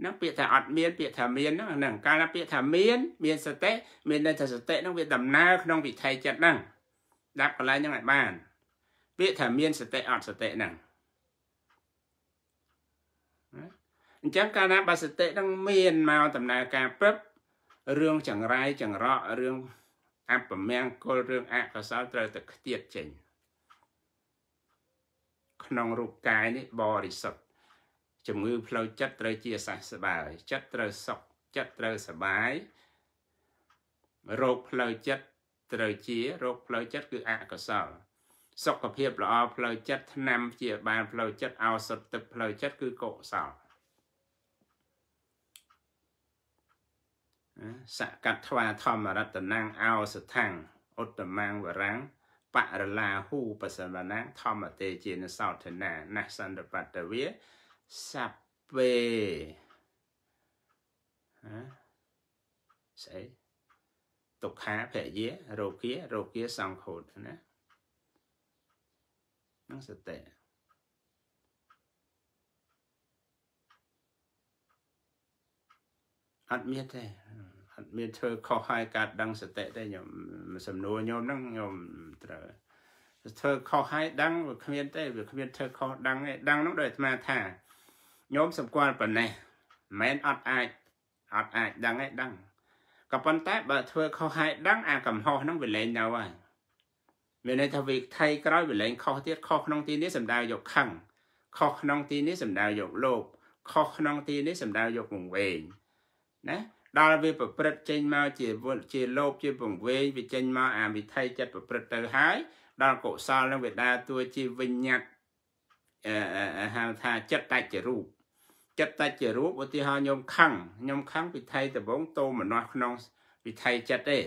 ហ្នឹងពាក្យថាអត់មានពាក្យថាមានហ្នឹងហ្នឹងកាលណាពាក្យថាមាន មានសតិមានន័យថាសតិហ្នឹងវាដំណើរក្នុងវិថីចិត្តហ្នឹងដាក់កន្លែងហ្នឹងឲ្យបាន ពាក្យថាមានសតិអត់សតិហ្នឹងអញ្ចឹងកាលណាបើសតិនឹងមានមកដំណើរការ ព្រឹបរឿងចង្រៃចង្រក់រឿងអពមង្គលរឿងអកុសលត្រូវតែខ្ទាតចេញក្នុងរូបកាយនេះបរិសុទ្ធជំងឺផ្លូវចិត្តត្រូវជាសះស្បើយចិត្តត្រូវសុខចិត្តត្រូវសบายរោគផ្លូវចិត្តត្រូវជារោគផ្លូវចិត្តគឺអកុសលសុខភាពល្អផ្លូវចិត្តថ្នាំព្យាបាលផ្លូវចិត្តឱសថទឹកផ្លូវចិត្តគឺកុសលសកត្វា ធម្មរតនាំងអោសថាំងឧត្តមាំងវរាំងបរឡាហូបសវនាធម្មទេជានសោធនាណសន្តបតវាសព្វេហ៎ស្អីទុក្ខាភយារោគារោគាសង្ខោតណានឹងសតិអត់មានទេមានធ្វើខុសហើយការដឹងសតិទេខ្ញុំសំណួរខ្ញុំហ្នឹងខ្ញុំត្រូវធ្វើខុសហើយដឹងវាគ្មានទេវាគ្មានធ្វើខុសដឹងទេដឹងនោះដោយអាត្មាថាខ្ញុំសម្គាល់ប៉ុណ្ណេះមិនមែនអត់អាចអត់អាចដឹងទេដឹងក៏ប៉ុន្តែបើធ្វើខុសហើយដឹង អាកំហុសហ្នឹងវាលែងនៅហើយមានន័យថាវាថៃក្រោយវាលែងខុសទៀតខុសក្នុងទីនេះសំដៅយកខឹងខុសក្នុង ទីនេះសំដៅយកលោភខុសក្នុងទី នេះសំដៅយកវង្វេងណាដល់វាប្រព្រឹត្តចេញមកជាជាលោភជាពង្វេងវាចេញមកអាវិថីចិត្តប្រព្រឹត្តទៅហើយដល់កុសលនឹងវាដើរតួជាវិញ្ញាតហៅថាចិត្តតច្ចរូបចិត្តតច្ចរូបឧទាហរណ៍ខ្ញុំខឹងខ្ញុំខឹងវិថីដំបងតោមនោះក្នុង វិថីចិត្តទេ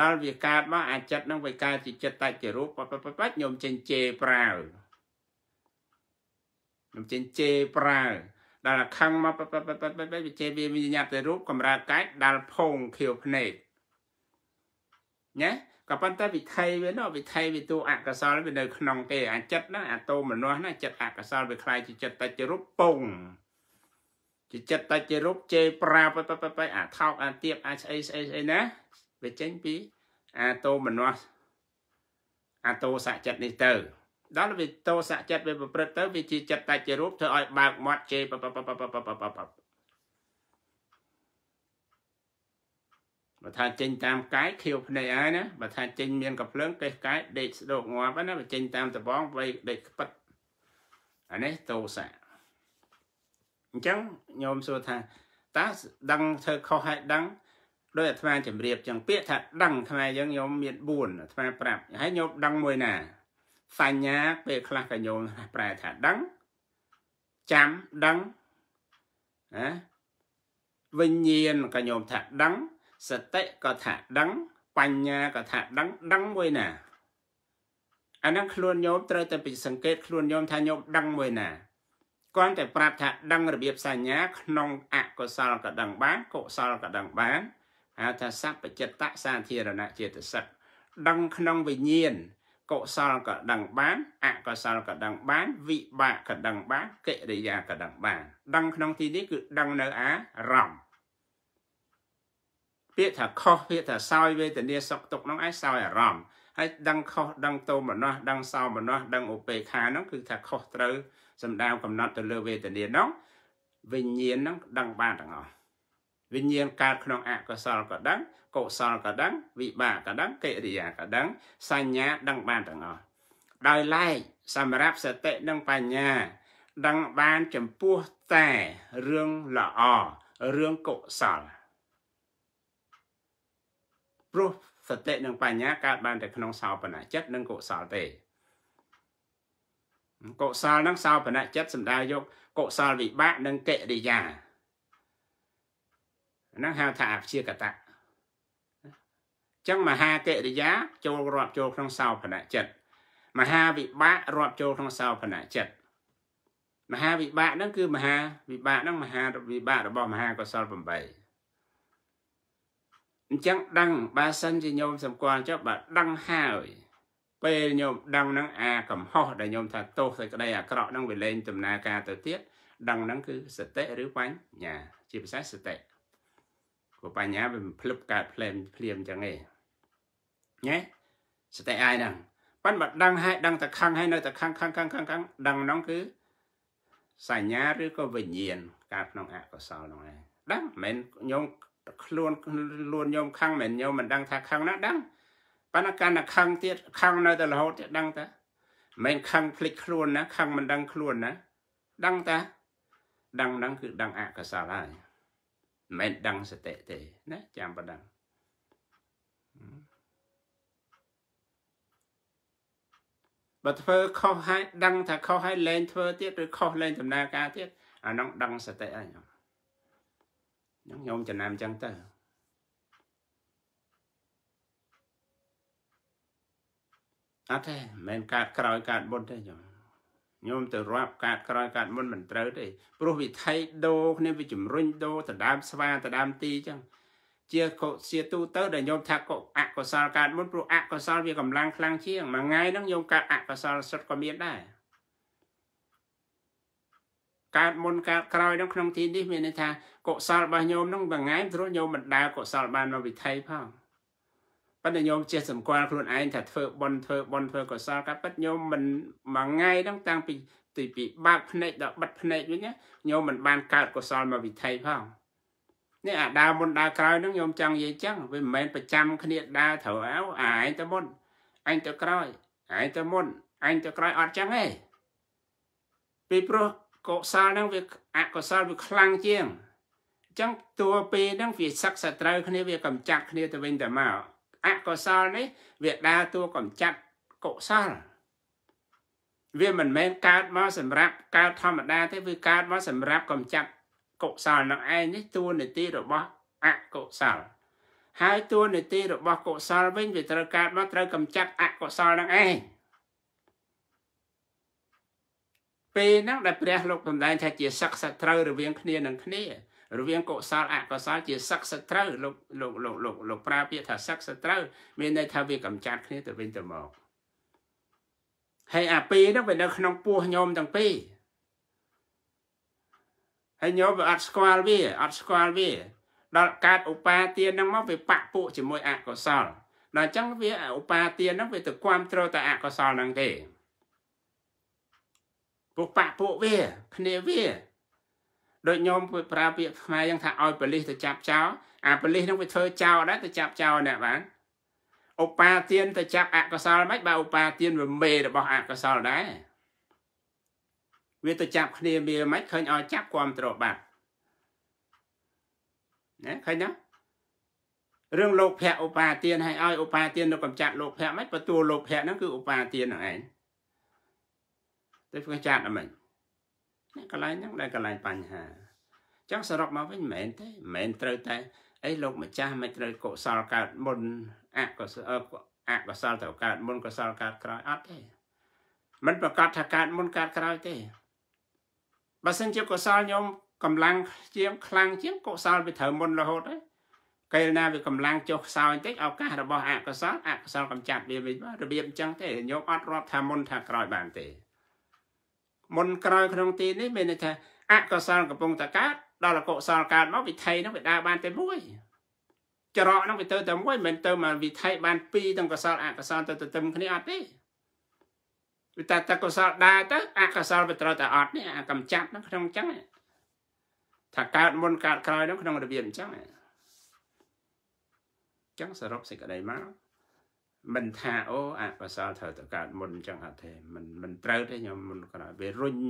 ដល់វាកើតមកអាចិត្តនឹងវាកើតជាចិត្តតច្ចរូបបាច់ខ្ញុំចេញជេរប្រើខ្ញុំចេញជេរប្រើដល់ខឹងមកវិជ័យវាវិញ្ញាបទៅរូបកំរើកាច់ដល់ភងខៀវភ្នែកណាក៏ប៉ុន្តែវិថីវានោះវិថីវាទូអកុសលវានៅក្នុងគេអាចិត្តណាអាតោមនោះណាចិត្តអកុសលវាខ្លាយជាចិត្តតច្ចរូបពងជាចិត្តតច្ចរូបជេរប្រាបបអាថោកអាទៀបអាស្អីស្អីស្អីណាវាចេញពីអាតោមនោះអាតោសច្ចចិត្តនេះទៅដល់វាតោសៈចិត្តវាប្រព្រឹត្តទៅវាជាចិត្តតែជារូបធ្វើឲ្យបើកមាត់ជេរបើថាចេញតាមកាយខៀវភ្នែកហើយណាបើថា ចេញមានកភ្លើងកេះកាយដេកស្ដោកងាប់ណាបើចេញតាមដបងវៃដេកខ្ពិតអានេះតោសៈអញ្ចឹងញោមសួរថាតើដឹងធ្វើខុសហើយដឹងដោយអាត្មាជម្រាបចឹងពាក្យថាដឹងអាត្មាយើងញោមមាន4អាត្មាប្រាប់ហើយញោមដឹងមួយណាសញ្ញាពេលខ្លះកញ្ញោប្រែថាដឹងចាំដឹងណាវិញ្ញាណកញ្ញោថាដឹងសតិក៏ថាដឹង បញ្ញាក៏ថាដឹងដឹងមួយណាអាហ្នឹងខ្លួនញោមត្រូវតែពិសង្កេតខ្លួនញោមថាញោមដឹងមួយណាគាត់តែប្រាប់ថា ដឹងរបៀបសញ្ញាក្នុង អកុសលក៏ដឹងបានកុសលក៏ដឹងបានហៅថាសัพពចិត្តសាធារណចេតសិកដឹងក្នុងវិញ្ញាណកុសលក៏ដឹងបាន អកុសលក៏ដឹងបាន វិបាកក៏ដឹងបានកិរិយាក៏ដឹងបានដឹងក្នុងទីនេះគឺដឹងនៅអារម្មណ៍ពាក្យថាខុសពាក្យថាសោយវេទនា សុខទុក្ខនោះឯងសោយអារម្មណ៍ហើយដឹងខុសដឹងទោមនស្សដឹងសោមនស្សដឹងឧបេខានោះគឺថាខុសត្រូវសម្ដៅកំណត់ទៅលើវេទនានោះវិញ្ញាណនោះដឹងបានទាំងអស់វិញ្ញាណកើតក្នុងអកុសលក៏ដឹងកុសលក៏ដឹងវិបាកក៏ដឹងកិរិយាក៏ដឹងសញ្ញាដឹងបានទាំងអស់ដោយឡែកសម្រាប់សតិនិងបញ្ញា ដឹងបានចំពោះតែរឿងល្អរឿងកុសលព្រោះសតិនិងបញ្ញាកើតបានតែក្នុងសោបនៈចិត្តនិងកុសលទេកុសលនិងសោបនៈចិត្តសំដៅយកកុសលវិបាកនិងកិរិយាហ្នឹងហៅថាអព្យាកតៈចឹងមហាកិរិយាចូលរាប់ចូលក្នុងសោភណចិត្តមហាវិបាករាប់ចូលក្នុងសោភណចិត្តមហាវិបាកហ្នឹង គឺមហាវិបាកហ្នឹងមហាវិបាករបស់មហាកុសល8អញ្ចឹងដឹងបើសិនជាញោមសម្គាល់ចុះបើដឹងហើយពេលញោមដឹងហ្នឹងអាកំហុសដែលញោមថាទោសសេចក្តីអាក្រក់ហ្នឹងវាលែងដំណើរការទៅទៀតដឹងហ្នឹងគឺសតិឬបញ្ញាជាភាសាសតិព្រោះបញ្ញាវាមិនភ្លឹបកើតភ្លែមភ្លាមចឹងឯងញ៉េសតិអាយហ្នឹងប៉ិនបើដឹងហើយដឹងតែខឹងហើយនៅតែខឹងខឹងខឹងខឹងខឹងដឹងហ្នឹងគឺសញ្ញាឬក៏វិញ្ញាណកើតក្នុងអកុសលហ្នឹងឯងដឹងមិនមែនញោមខ្លួនខ្លួនញោមខឹងមិនញោមមិនដឹងថាខឹងណាដឹងប៉ុន្តែកាន់តែខឹងទៀតខឹងនៅតែរហូតទៀតដឹងតាមិនខឹងភ្លេចខ្លួនណាខឹងមិនដឹងខ្លួនណាដឹងតាដឹងហ្នឹងគឺដឹងអកុសលហើយមិនមែនដឹងសតិទេណាចាំប៉ុណ្ណឹងបើធ្វើខុសហើយដឹងថាខុសហើយលែងធ្វើទៀតឬខុសលែងដំណើរការទៀតអានោះដឹងសតិហើយខ្ញុំខ្ញុំខ្ញុំចំណាំចឹងទៅអត់ទេមិនមែនកើតក្រោយកើតមុនទេខ្ញុំញោមទៅរាប់កាតក្រោយកាតមុនមិនត្រូវទេព្រោះវិថីដូរគ្នាវាជំរុញដូរដណ្ដើមស្វាដណ្ដើមទីចឹងជាកុសលទូទៅដែលញោមថាកុអកុសលកាតមុនព្រោះអកុសលវាកម្លាំងខ្លាំងជាងមួយថ្ងៃហ្នឹងញោមកាតអកុសលសុទ្ធក៏មានដែរកើតមុនកើតក្រោយនឹងក្នុងទីនេះមានន័យថាកុសលរបស់ញោមនឹងមួយថ្ងៃព្រោះញោមមិនដើរកុសលបានមកវិថីផងប៉ុន្តែញោមចេះសម្គាល់ខ្លួនឯងថាធ្វើបន់ធ្វើបន់ធ្វើកុសលក៏ប៉ិតញោមមិនមួយថ្ងៃហ្នឹងតាំងពីទីពីបើកភ្នែកដល់បិទភ្នែកវិញញោមមិនបានកើតកុសលមកវិថីផងនេះអាដើមមុនដើរក្រោយហ្នឹងញោមចង់និយាយចឹងវាមិនមែនប្រចាំគ្នាដើរត្រូវអោអាឯងទៅមុនអញទៅក្រោយឯងទៅមុនអញទៅក្រោយអត់ចឹងទេពីព្រោះកុសលហ្នឹងវាអកុសលវាខ្លាំងជាងអញ្ចឹងតួពេលហ្នឹងវាសឹកសត្រូវគ្នាវាកំចាត់គ្នាទៅវិញទៅមកអកុសលនេះវាដើរតួកំចាត់កុសល វាមិនមែនកើតមកសម្រាប់កើតធម្មតាទេវាកើតមកសម្រាប់កំចាត់កុសលនឹងឯងនេះតួនាទីរបស់អកុសលហើយតួនាទីរបស់កុសលវិញវាត្រូវកើតមកត្រូវកំចាត់អកុសលនឹងឯងពេលហ្នឹងដែលព្រះលោកសម្ដែងថាជាសឹកសត្រូវរវាងគ្នានឹងគ្នារវាងកុសលអកុសល ជាសឹកសត្រូវលោកលោកលោកលោកលោកប្រើពាក្យថាសឹកសត្រូវមានន័យថាវាកម្ចាត់គ្នាទៅវិញទៅមកហើយអាពីរហ្នឹងវានៅ ក្នុងពោះញោមទាំងពីរហើយញោមវាអត់ស្គាល់វាអត់ស្គាល់វា ដល់កើតឧបាទានហ្នឹងមកវាបាក់ពួកជាមួយអកុសលដល់អញ្ចឹងវាឧបាទានហ្នឹងវាទៅគ្រប់គ្រងតែអកុសលហ្នឹងទេពួកបាក់ពួកវាគ្នាវាដូចញោមប្រើពាក្យខ្មែរយ៉ាងថាឲ្យប៉ូលីសទៅចាប់ចោលអាប៉ូលីសនឹងវាធ្វើចោលដែរទៅចាប់ចោលអ្នកបានឧបាទានទៅចាប់អកុសលមិនបើឧបាទានវាមេរបស់អកុសលដែរវាទៅចាប់គ្នាវាមិនឃើញឲ្យចាប់គ្រប់ត្របាត់ណាឃើញណារឿងលោកភៈឧបាទានឲ្យឲ្យឧបាទានទៅកំចាត់លោកភៈមិនបើតួលោកភៈហ្នឹងគឺឧបាទានហ្នឹងឯងទៅកំចាត់អីមិនកន្លែងហ្នឹងដែលកន្លែងបញ្ហាអញ្ចឹងសរុបមកវិញមិនមែនទេមិនមែនត្រូវតែអីលោកម្ចាស់មិនត្រូវកុសលកើតមុនអកុសលអកុសលត្រូវកើតមុនកុសលកើតក្រោយអត់ទេมันប្រកាសថាកើតមុនកើតក្រោយទេបើសិនជាកុសលខ្ញុំកម្លាំងជាងខ្លាំងជាងកុសលវាត្រូវមុនរហូតហើយកាលណាវាកម្លាំងចុះខ្សោយបន្តិចឱកាសរបស់អកុសលអកុសលកម្ចាត់វាវិញរបៀបអញ្ចឹងទេញោមអត់រាប់ថាមុនថាក្រោយបានទេមុនក្រោយក្នុងទីនេះមានន័យថាអកុសលកំពុងតែកើតដល់អកុសលកើតមកវិថីនោះវាដើរបានតែមួយចរកនោះវាទៅតែមួយមិនទៅមកវិថីបាន ពីរទាំងកុសលអកុសលទៅទៅទឹមគ្នាអត់ទេវាតែតកុសលដើរទៅអកុសលវាត្រូវតែអត់នេះអាកំចាត់នោះក្នុងអញ្ចឹងថាកើតមុនកើតក្រោយនោះក្នុងរបៀបអញ្ចឹងអញ្ចឹងសរុបសេចក្តីមកមិនថាអូអបសលត្រូវតកើតមុនអញ្ចឹងអត់ទេមិនមិនត្រូវទេខ្ញុំមិនក្រោយវារុញ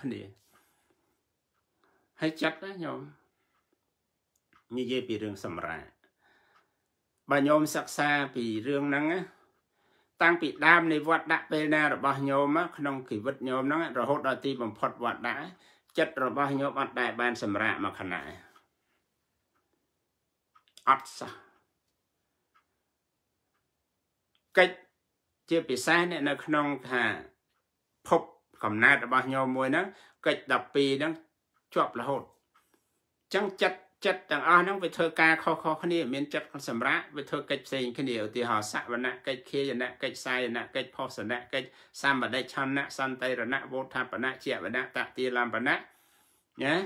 គ្នាហើយចិត្តណាខ្ញុំនិយាយពីរឿងសម្រាបើខ្ញុំសិក្សាពីរឿងហ្នឹងតាំងពីដើមនៃវត្តដាក់ពេលណារបស់ខ្ញុំក្នុងជីវិតខ្ញុំហ្នឹងរហូតដល់ទីបំផុតវត្តដាក់ចិត្តរបស់ខ្ញុំអត់ដែលបានសម្រាកមកខណៈអត់សោះកិច្ចជាពិសេសនេះនៅ ក្នុងថាភពកំណត់របស់ញោមមួយហ្នឹងកិច្ច12ហ្នឹងជាប់រហូតអញ្ចឹងចិត្តចិត្តទាំងអស់ហ្នឹងវាធ្វើការខុសៗគ្នាមានចិត្តសម្រាប់វាធ្វើកិច្ចផ្សេងគ្នាឧទាហរណ៍សវនៈកិច្ចខេយនៈកិច្ចសាយនៈកិច្ចផោសនៈកិច្ចសម្បដិឆនៈសន្តិរណៈវោថាបណៈជាវណៈតតិលំបណៈណា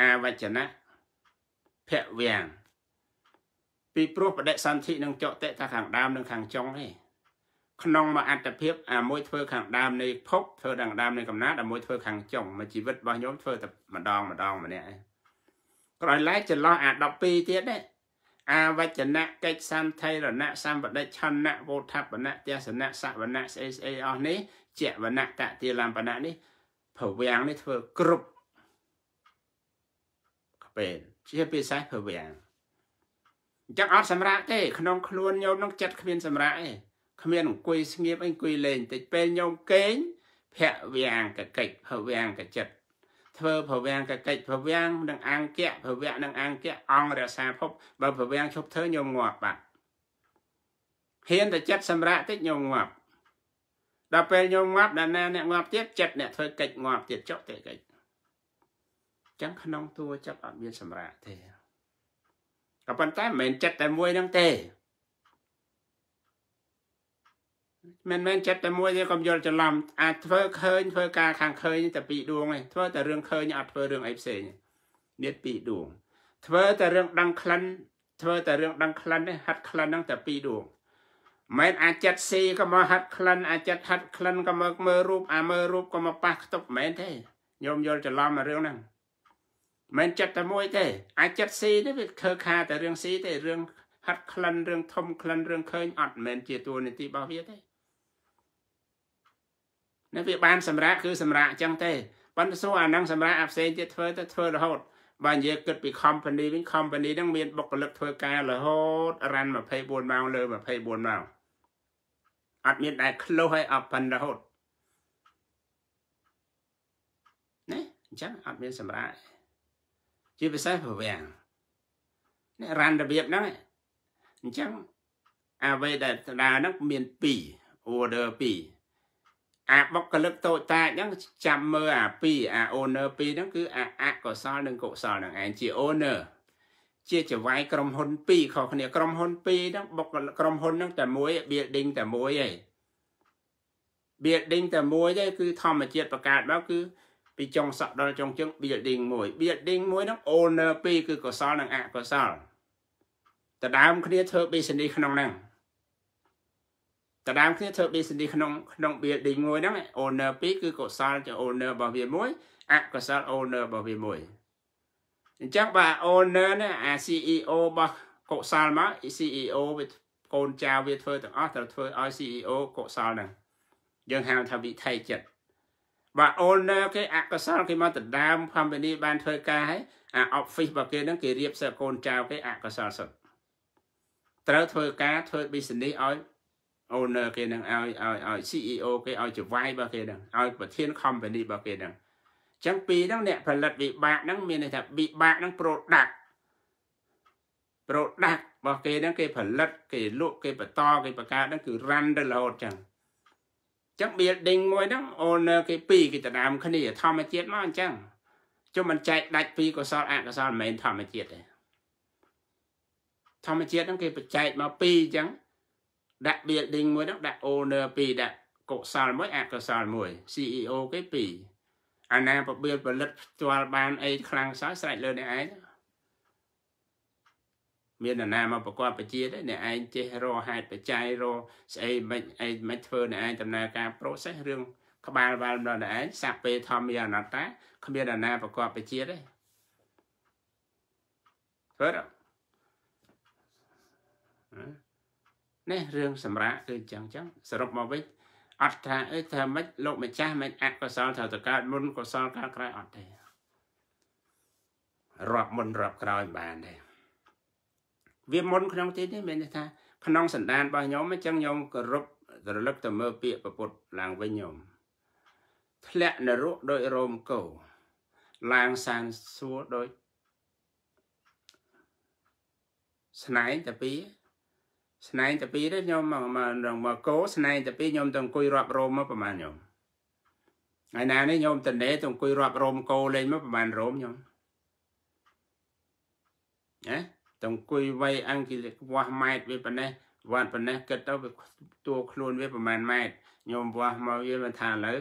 អាវចនៈភវៀងពីព្រោះបដិសន្ធិនឹងចកតេថាខាងដើមនិងខាងចុងទេក្នុងមួយអត្តភាពអាមួយធ្វើខាងដើមនៃភពធ្វើខាងដើមនៃកំណត់អាមួយធ្វើខាងចុងមួយជីវិតរបស់ខ្ញុំធ្វើតែម្ដងម្ដងម្នាក់ឯងក្រោយឡែកចន្លោះអា12ទៀតនេះអាវចនៈកិច្ចសន្ធិរណៈសម្បដិឆន្ណៈវោធបណៈទស្សនៈសវណៈស្អីស្អីអស់នេះជវណៈតតិលំបណៈនេះព្រវាំងនេះធ្វើគ្រប់ក្បេនជាពិសេសព្រវាំងអញ្ចឹងអត់សម្រាប់ទេក្នុងខ្លួនញោមនឹងចិត្តគ្មានសម្រាប់ទេគ្មានអង្គុយស្ងៀមអីអង្គុយលេងតិចពេលញោមគេងភៈវាងកកិច្ចភវៀងកចិត្តធ្វើភវៀងកកិច្ចភវៀងនិងអង្គៈភវៈនិងអង្គៈអង្គរសាភព បើភវៀងឈប់ធ្វើញោមងាប់បាត់ហ៊ានតែចិត្តសម្រាប់តិចញោមងាប់ដល់ពេលញោមងាប់ដល់ណាអ្នកងាប់ទៀតចិត្តអ្នកធ្វើកិច្ចងាប់ទៀតចុះទៅកិច្ចចឹងក្នុងតួចិត្តអត់មានសម្រាប់ទេក៏ប៉ុន្តែមិនមែនចិត្តតែមួយហ្នឹងទេមិនមែនចិត្តតែមួយទេកុំយល់ច្រឡំអាចធ្វើឃើញធ្វើការខាងឃើញតែពីរដួងឯងធ្វើតែរឿងឃើញអត់ធ្វើរឿងអីផ្សេងនេះពីរដួងធ្វើតែរឿងដឹងក្លិនធ្វើតែរឿងដឹងក្លិនហាត់ក្លិនហ្នឹងតែពីរដួងមិនអាចចិត្តស៊ីក៏មកហាត់ក្លិនអាចចិត្តហាត់ក្លិនក៏មកមើលរូបអាមើលរូបក៏មកប៉ះខ្ទប់មិនមែនទេញោមយល់ច្រឡំរឿងហ្នឹងមិនចិត្តតែមួយទេអាចចិត្តស៊ីទេវាខើខាតែរឿងស៊ីទេរឿងហាត់ក្លិនរឿងធំក្លិនរឿងឃើញអត់មិនមែនជាទួលនីតិរបស់វាទេនឹងវាបានសម្រាប់គឺសម្រាប់អញ្ចឹងទេប៉ុន្តែសួរអានឹងសម្រាប់អាផ្សេងទៀតធ្វើទៅធ្វើរហូតបើនិយាយគិតពី company វិញ company ហ្នឹងមានបុគ្គលិកធ្វើការរហូតរ៉ាន់24ម៉ោងលើ24ម៉ោងអត់មានដែល close ឲ្យ open រហូតណាអញ្ចឹងអត់មានសម្រាប់ជាពិសេសប្រវាំងនេះរ៉ាន់របៀបហ្នឹងអញ្ចឹងអ្វីដែលស្ដារហ្នឹងមាន2 order 2អាបុគ្គលិកតូចតាចហ្នឹងចាំមើលអាពីរអា owner ពីរហ្នឹងគឺអាអកុសល និងកុសលហ្នឹងឯងជា owner ជាចវាយក្រុមហ៊ុនពីរខុសគ្នាក្រុមហ៊ុនពីរហ្នឹងបុគ្គលិកក្រុមហ៊ុនហ្នឹងតែមួយ building តែមួយឯង building តែមួយទេគឺធម្មជាតិបង្កើតមកគឺពីចុងសក់ដល់ចុងជើង building មួយ building មួយហ្នឹង owner ពីរគឺកុសលនិងអកុសលតដើមគ្នាធ្វើ business ក្នុងហ្នឹងតតាមគ្នាធ្វើ business ក្នុងក្នុង building មួយហ្នឹង owner ពីរគឺកុសលជា owner របស់វាមួយអកុសល owner របស់វាមួយអញ្ចឹងបាទ owner ណាអា CEO របស់កុសលមក CEO វាកូនចៅវាធ្វើទាំងអស់ត្រូវធ្វើឲ្យ CEO កុសលហ្នឹងយើងហៅថាវិថីចិត្តបាទ owner គេអកុសលគេមកដណ្ដើម company បានធ្វើការហើយអា office របស់គេហ្នឹងគេរៀបសើកូនចៅគេអកុសលសុទ្ធត្រូវធ្វើការធ្វើ business ឲ្យ owner គេនឹងឲ្យឲ្យឲ្យ CEO គេឲ្យចវាយរបស់គេនឹងឲ្យប្រធាន company របស់គេនឹងអញ្ចឹងពីរហ្នឹងអ្នក ផលិតវិបាកហ្នឹងមានន័យថាវិបាកហ្នឹង product product របស់គេហ្នឹង គេ ផលិតគេលក់គេបន្តគេបង្កើតហ្នឹងគឺ run ទៅរហូតអញ្ចឹងអញ្ចឹង building មួយហ្នឹង owner គេពីរគេដតាមគ្នា ធម្មជាតិមកអញ្ចឹងជុំមិនចែកដាច់ពីកុសលអកុសលមិនមែនធម្មជាតិទេធម្មជាតិហ្នឹងគេបច្ចេកមកពីរអញ្ចឹងដាក់ building មួយនោះដាក់ owner ពីរដាក់កុសលមួយអកុសលមួយ CEO គេពីរអាណាប្រពលផលិតផ្ទាល់បានអីខ្លាំងសោះស្រេចលើអ្នកឯងមានអាណាមកប្រកបបជាទេអ្នកឯងចេះរហេតុបច្ច័យរស្អីមិនអីមិនធ្វើអ្នកឯងដំណើរការ process រឿងក្បាលវ៉ាល់ដល់អ្នកឯងសាពេធម្មាអនត្តាគ្មានអាណាប្រកបបជាទេធ្វើដល់នេះរឿងសម្រាប់គឺអញ្ចឹងអញ្ចឹងសរុបមកវិញអត់ថាអីថាម៉េចលោកម្ចាស់មិនអកុសលត្រូវតកើតមុនកុសលកើតក្រោយអត់ទេរាប់មុនរាប់ក្រោយបានដែរវាមុនក្នុងទីនេះមានថាក្នុងសន្តានរបស់ខ្ញុំអញ្ចឹងខ្ញុំគោរពរលឹកទៅមើលពាក្យពុទ្ធឡើងវិញខ្ញុំធ្លាក់នរកដោយរោមកោឡើងសានសួរដោយស្នែងតាពីស្នែងតាពីទេខ្ញុំមកមកកោស្នែងតាពីខ្ញុំទៅអង្គុយរាប់រោមមកប្រហែលខ្ញុំថ្ងៃណានេះខ្ញុំតនេទៅអង្គុយរាប់រោមកោលេងមកប្រហែលរោមខ្ញុំណាទៅអង្គុយវៃអង្គិលខ្វះម៉ែត្រវាប៉ុណ្ណេះវត្តប៉ុណ្ណេះគិតទៅវាតួខ្លួនវាប្រហែលម៉ែត្រខ្ញុំវាស់មកវាមិនថាឥឡូវ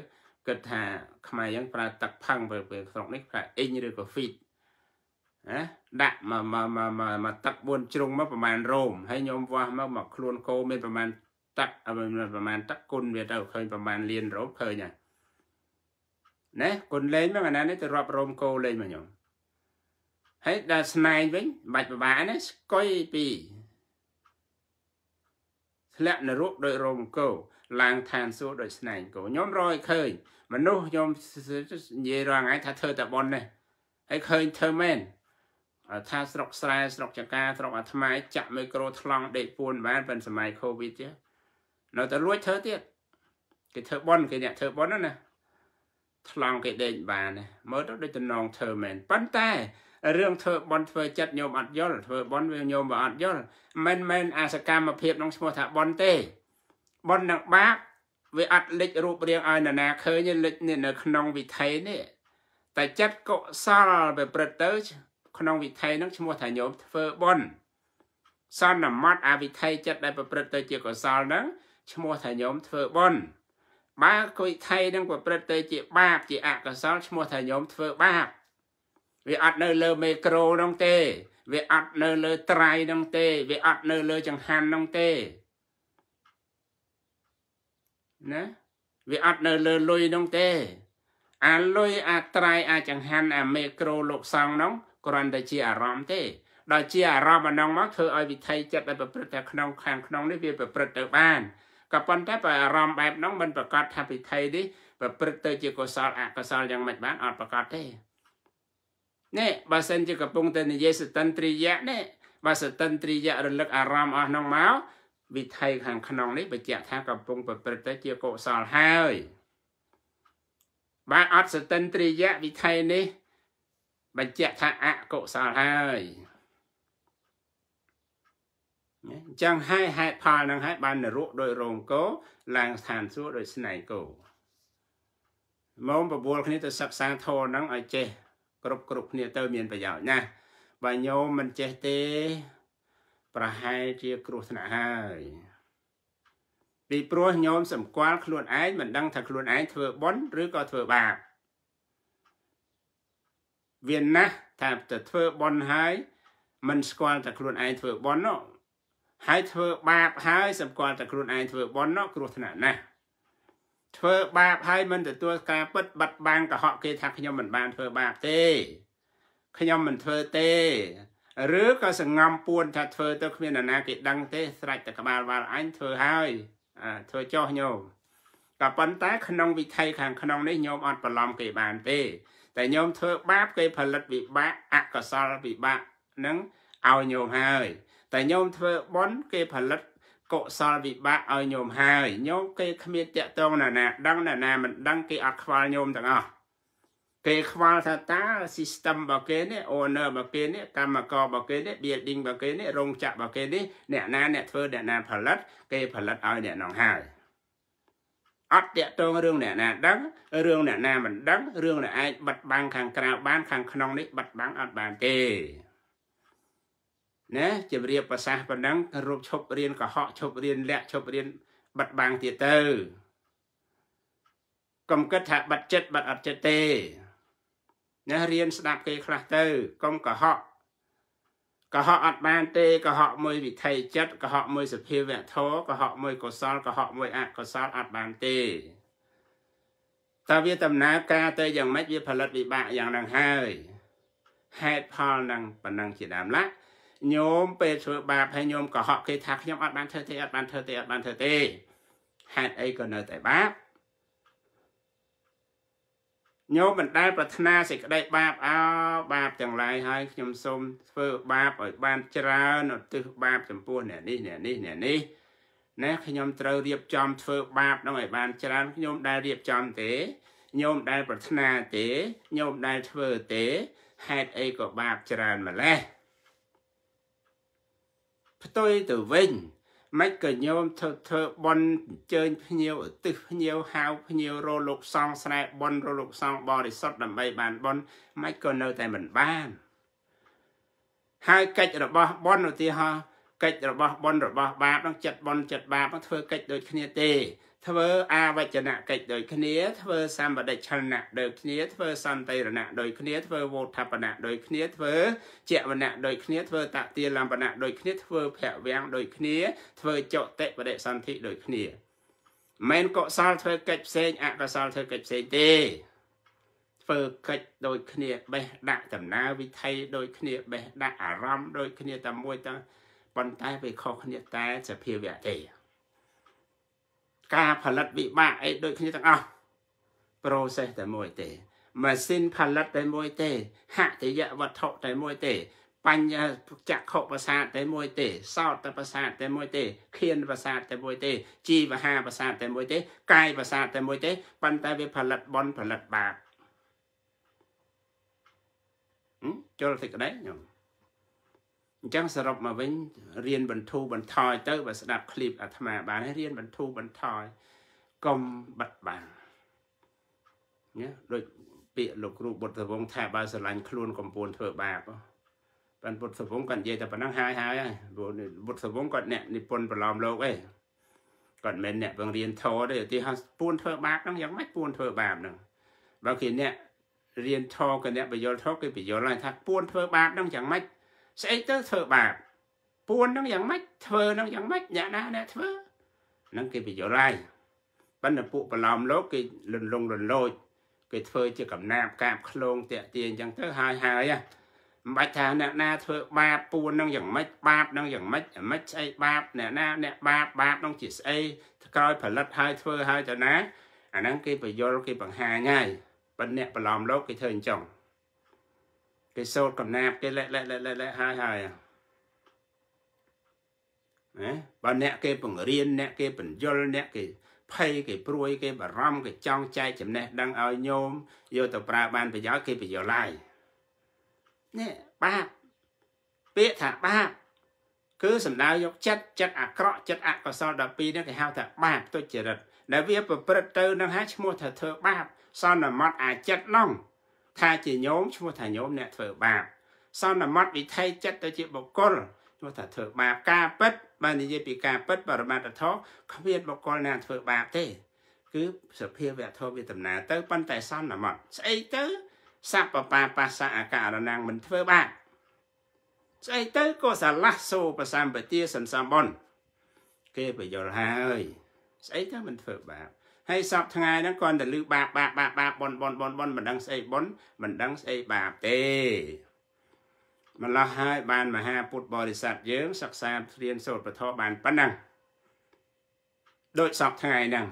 គិតថាខ្មែរយើងប្រើទឹកផឹងពេលស្រុកនេះប្រើអ៊ីងឬក៏ហ្វីតណាដាក់មកមកមកមកទឹក4ជ្រុងមកប្រហែលរោមហើយខ្ញុំវាស់មកមកខ្លួនកោមានប្រហែលទឹកប្រហែលទឹកគុណវាទៅឃើញប្រហែលលានរោមឃើញហើយណាគុណលេងមកអាណានេះទៅរាប់រោមកោលេងមកខ្ញុំហើយដល់ស្នែងវិញ បាច់ប្របាណាស្គុយពីធ្លាក់នរកដោយរោមកោឡើងឋានសួគ៌ដោយស្នែងគោខ្ញុំរយឃើញមនុស្សខ្ញុំនិយាយរងថ្ងៃថាធ្វើតែប៉ុននេះហើយឃើញធ្វើមែនថាស្រុកស្រែស្រុកចកាស្រុកអាថ្មៃចាក់មីក្រូថ្លង់ដេកពួនបានពេលសម័យកូវីដទៀតនៅតែលួចធ្វើទៀតគេធ្វើប៉ុនគេអ្នកធ្វើប៉ុនណាថ្លង់គេដេកបានមើលទៅដូចតំណងធ្វើមែនប៉ុន្តែរឿងធ្វើបន់ធ្វើចិត្តញោមអត់យល់ធ្វើបន់វាញោមវាអត់យល់មិនមែនអាសកម្មភាពក្នុងឈ្មោះថាបន់ទេបន់នឹងបាបវាអត់លិចរូបរាងឲ្យនរណាឃើញលិចនៅក្នុងវិថីនេះ តែចិត្តកុសលប្រព្រឹត្តទៅក្នុងវិថីនឹងឈ្មោះថាញោមធ្វើបុណ្យសន្មតអវិថីចិត្តដែលប្រព្រឹត្តទៅជាកុសលនឹងឈ្មោះថាញោមធ្វើបុណ្យបើគុយថៃនឹង ប្រព្រឹត្តទៅជាបាបជាអកុសលឈ្មោះថាញោមធ្វើបាប វាអត់នៅលើមេក្រូនោះទេ វាអត់នៅលើត្រៃនោះទេ វាអត់នៅលើចង្ហាន់នោះទេណាវាអត់នៅលើលុយនោះទេ អាលុយអាត្រៃអាចង្ហាន់អាមេក្រូលោកសង្ឃនោះគ្រាន់តែជាអារម្មណ៍ទេដល់ជាអារម្មណ៍អានោះមកធ្វើឲ្យវិថីចិត្តដែលប្រព្រឹត្តតែក្នុងខាងក្នុងនេះវាប្រព្រឹត្តទៅបានក៏ប៉ុន្តែបើអារម្មណ៍បែបនោះมันប្រកាសថាពិធីនេះប្រព្រឹត្តទៅជាកុសលអកុសលយ៉ាងមិនបានអត់ប្រកាសទេនេះបើសិនជាកំពុងតែនិយាយសតិន្ទ្រិយៈនេះបើសតិន្ទ្រិយៈរលឹកអារម្មណ៍អស់នោះមកវិថីខាងក្នុងនេះបញ្ជាក់ថាកំពុងប្រព្រឹត្តទៅជាកុសលហើយបើអត់សតិន្ទ្រិយៈវិថីនេះបញ្ជាក់ថាអកុសលហើយអញ្ចឹងហើយហេតុផលនឹងហើយបាននរកដោយរោងគោឡើងស្ថានសួគ៌ដោយស្នែងគោមកបបួលគ្នាទៅសិក្សាធម៌ហ្នឹងឲ្យចេះគ្រប់គ្រប់គ្នាទៅ មាន ប្រយោជន៍ណាស់បើញោមមិនចេះទេប្រហែលជាគ្រោះថ្នាក់ហើយពីព្រោះញោមសម្គាល់ខ្លួនឯងមិនដឹងថាខ្លួនឯងធ្វើបុណ្យឬក៏ធ្វើបាបវាណាស់ថាទៅធ្វើបន់ហើយ មិនស្គាល់តែខ្លួនឯងធ្វើបន់នោះហើយធ្វើបាបហើយសម្គាល់តែខ្លួនឯងធ្វើបន់នោះគ្រោះថ្នាក់ណាស់ធ្វើបាបហើយមិនទទួលការពិតបាត់បាំងកុហកគេថាខ្ញុំមិនបានធ្វើបាបទេខ្ញុំមិនធ្វើទេឬក៏សងំពួនថាធ្វើទៅគ្មានអ្នកណាគេដឹងទេស្រេចតែក្បាលវាល់អញធ្វើហើយធ្វើចោះញោមក៏ប៉ុន្តែក្នុងវិថីខាងក្នុងនេះញោមអត់ប្រឡំគេបានទេតែញោមធ្វើបាបគេផលិតវិបាកអកុសលវិបាកនឹងឲ្យញោមហើយ តែញោមធ្វើបុណ្យគេផលិតកុសលវិបាកឲ្យញោមហើយញោមគេគ្មានតាក់ទងណាណាដឹងណាណាមិនដឹងគេអត់ខ្វល់ញោមទាំងអស់គេខ្វល់ថាតា system របស់គេនេះ owner របស់គេនេះកម្មកររបស់គេនេះ building របស់គេនេះរោងចក្ររបស់គេនេះអ្នកណា អ្នកធ្វើអ្នកណា ផលិតគេផលិតឲ្យអ្នកនោះហើយអត់តាក់ទងរឿងអ្នកណាដឹងរឿងអ្នកណាមិនដឹងរឿងដែលអាចបិទបាំងខាងក្រៅបាន ខាងក្នុងនេះបិទបាំងអត់បានទេណាជម្រាបប្រសាសប៉ុណ្ណឹងរូបឈប់រៀនកុហកឈប់រៀនលាក់ឈប់រៀនបិទបាំងទៀតទៅកុំគិតថាបិទចិត្តបិទអត់ចិត្តទេណារៀនស្ដាប់គេខ្លះទៅកុំកុហកកុហកអត់បានទេកុហកមួយវិថីចិត្តកុហកមួយសភាវៈធរកុហកមួយកុសល កុហកមួយអកុសលអត់បានទេតើវាដំណើរការទៅយ៉ាងម៉េចវាផលិតវិបាកយ៉ាងហ្នឹងហើយហេតុផលនឹងប៉ុណ្ណឹងជាដើមឡាញោមពេលធ្វើបាបហើយញោមកុហកគេថាខ្ញុំអត់បានធ្វើទេអត់បានធ្វើទេអត់បានធ្វើទេហេតុអីក៏នៅតែបាបញោមមិនដែលប្រាថ្នាសេចក្តីបាបអោបាបទាំងឡាយហើយខ្ញុំសូមធ្វើបាបឲ្យបានច្រើនឧទ្ទិសបាបចំពោះអ្នកនេះអ្នកនេះអ្នកនេះណាខ្ញុំត្រូវរៀបចំធ្វើបាបនឹងឲ្យបាន ច្រើនខ្ញុំដែលរៀបចំទេញោមដែល ប្រាថ្នាទេញោមដែលធ្វើទេហេតុអីក៏បាបច្រើនម្លេះផ្ទុយទៅវិញមិនក៏ញោមធ្វើធ្វើបន់អញ្ជើញភ្ញៀវឧទ្ទិសភ្ញៀវហៅភ្ញៀវរលោកសង្ឃស្នេហ៍បន់រលោកសង្ឃបរិសុទ្ធដើម្បីបានបន់មិនក៏នៅតែមិនបានហើយកិច្ចរបស់បន់ឧទាហរណ៍កិច្ចរបស់បន់របស់បាបនឹងចិត្តបន់ចិត្តបាបនឹងធ្វើកិច្ចដូចគ្នាទេធ្វើអាវចនកិច្ចដូចគ្នាធ្វើសម្បដិឆលណៈដូចគ្នាធ្វើសន្តិរណៈដូចគ្នាធ្វើវោធបណៈដូចគ្នាធ្វើជវណៈដូចគ្នាធ្វើតតិលំបណៈដូចគ្នាធ្វើភវៈដូចគ្នាធ្វើចតិបដិសន្ធិដូចគ្នាមិនកុសលធ្វើកិច្ចផ្សេងអកុសលធ្វើកិច្ចផ្សេងទេធ្វើកិច្ចដូចគ្នាបេះដាក់ដំណើរវិថីដូចគ្នាបេះដាក់អារម្មណ៍ដូចគ្នាតែមួយតែប៉ុន្តែវាខុសគ្នាតែសភាវៈទេការផលិតវិបាកអីដូចគ្នាទាំងអស់ process តែមួយទេម៉ាស៊ីនផលិត តែមួយទេហតិយវត្ថុតែមួយទេ បញ្ញាចក្ខុប្រសាទតែមួយទេ សោតប្រសាទតែមួយទេខៀនប្រសាទតែមួយទេជីវហាប្រសាទតែមួយទេកាយប្រសាទតែមួយទេប៉ុន្តែវាផលិតបនផលិតបាបចូលសេចក្តីខ្ញុំអញ្ចឹងសរុបមកវិញរៀនបន្ធូរបន្ថយទៅបើស្ដាប់ឃ្លីបអាត្មាបានរៀនបន្ធូរបន្ថយកុំបិទបាំងណាដូចពាក្យលោកគ្រូបុត្រវងថាបើស្រឡាញ់ខ្លួនកំពួនធ្វើបាបបានពុទ្ធវងគាត់និយាយតែប៉ុណ្ណឹងហើយហើយព្រោះពុទ្ធវងគាត់អ្នកនិពន្ធប្រឡំលោកឯងគាត់មិនអ្នកបង្រៀនធរទេឧទាហរណ៍ពួន ធ្វើបាបហ្នឹងយ៉ាងម៉េចពួនធ្វើបាបហ្នឹងបើគេអ្នករៀនធរក៏អ្នកបយលធរគេបយលហើយថាពួនធ្វើបាបហ្នឹងយ៉ាងម៉េចស្អែកទៅធ្វើបាបពួននឹងយ៉ាងម៉េចធ្វើនឹងយ៉ាងម៉េចអ្នកណាអ្នកធ្វើនឹងគេបញ្យល់ហើយប៉ុន្តែពួកប្រឡំលោកគេលន់លងលន់លោចគេធ្វើ ជាកំណាបកាបឃ្លងតាក់ទាញអញ្ចឹងទៅហើយហើយមិនបាច់ថាអ្នកណាធ្វើបាបពួននឹងយ៉ាងម៉េចបាបនឹងយ៉ាងម៉េចម៉េចស្អីបាបអ្នកណាអ្នកបាបបាបនឹងជាស្អីក្រោយផលិតហើយធ្វើហើយទៅណាអាហ្នឹងគេបញ្យល់គេបង្ហាញហើយប៉ុន្តែអ្នកប្រឡំលោកគេធ្វើអញ្ចឹងគេសូត្រកំណាបគេលេះលេះលេះលេះហើយហើយណាបើអ្នកគេបង្រៀនអ្នកគេបញ្យលអ្នកគេភ័យគេព្រួយ គេបារម្ភគេចង់ចែកចំណេះដឹងឲ្យញោមយកទៅប្រើបាន ប្រយោជន៍គេប្រយោជន៍ឡើយនេះបាបពាក្យថាបាបគឺសំដៅយកចិត្តចិត្តអាក្រក់ចិត្តអកុសល12ហ្នឹងគេហៅថាបាបទុច្ចរិតដែលវា ប្រព្រឹត្តទៅនឹងហើយឈ្មោះថាធ្វើបាបសន្មត អាចិត្តនោះថាជាញោមឈ្មោះថាញោមអ្នកធ្វើបាបសន្មត់វិថីចិត្តទៅជាបុគ្គលឈ្មោះថាធ្វើបាបការពិតបើនិយាយពីការពិតបរមត្តធម៌គ្មានបុគ្គលណាធ្វើបាបទេ គឺសភាវៈធម៌វាដំណើរទៅប៉ុន្តែសន្មត់ស្អីទៅសពបាបាសអការណាំងមិនធ្វើបាបស្អីទៅក៏ស្រឡះសូប្រសម្បទាសំសំបុនគេបញ្យល់ហើយស្អីទៅមិនធ្វើបាបហើយសពថ្ងៃហ្នឹងគ្រាន់តែលឺបាបបាបបាបបាបបនបនបនបនមិនដឹងស្អីបនមិនដឹងស្អីបាបទេម្លោះហើយបានមហាពុទ្ធបរិស័ទយើងសិក្សាព្រៀនសូត្រពធបានប៉ុណ្ណឹងដូចសពថ្ងៃហ្នឹង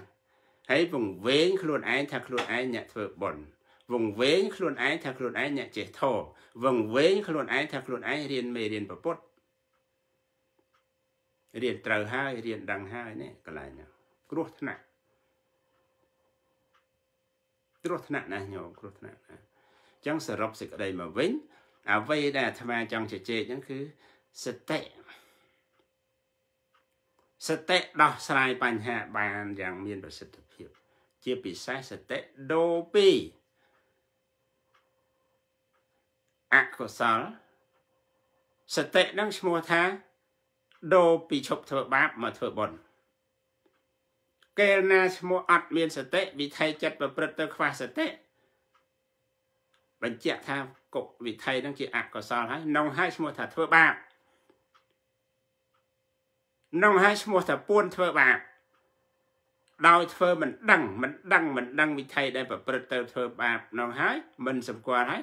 ហើយពង្វេងខ្លួនឯងថាខ្លួនឯងអ្នកធ្វើបុណ្យវង្វេងខ្លួនឯងថាខ្លួនឯងអ្នកចេះធម៌វង្វេងខ្លួនឯងថាខ្លួនឯងរៀនមេរៀនប្រពុតរៀនត្រូវហើយរៀនដឹងហើយនេះកន្លែងហ្នឹងគ្រោះថ្នាក់គ្រោះថ្នាក់ណាស់ញោមគ្រោះថ្នាក់ណាស់អញ្ចឹងសរុបសេចក្តីមកវិញអ្វីដែលអាត្មាចង់ជជែកហ្នឹងគឺសតិសតិដោះស្រាយបញ្ហា បានយ៉ាង មាន ប្រសិទ្ធភាពជាពិសេសសតិដូពីអកុសលសតិនឹងឈ្មោះថា ដូពីឈប់ធ្វើបាបមកធ្វើបុណ្យកេលណាឈ្មោះអត់មានសតិវិថីចិត្តប្រព្រឹត្តទៅខ្វះសតិបញ្ជាក់ថាគុកវិថីនឹងជាអកុសលហើយនងហើយឈ្មោះថាធ្វើបាបនងហើយឈ្មោះថាពួនធ្វើបាបដោយធ្វើមិនដឹងមិនដឹង មិនដឹងវិថីដែលប្រព្រឹត្តទៅធ្វើបាបនោះហើយមិនសម្គាល់ហើយ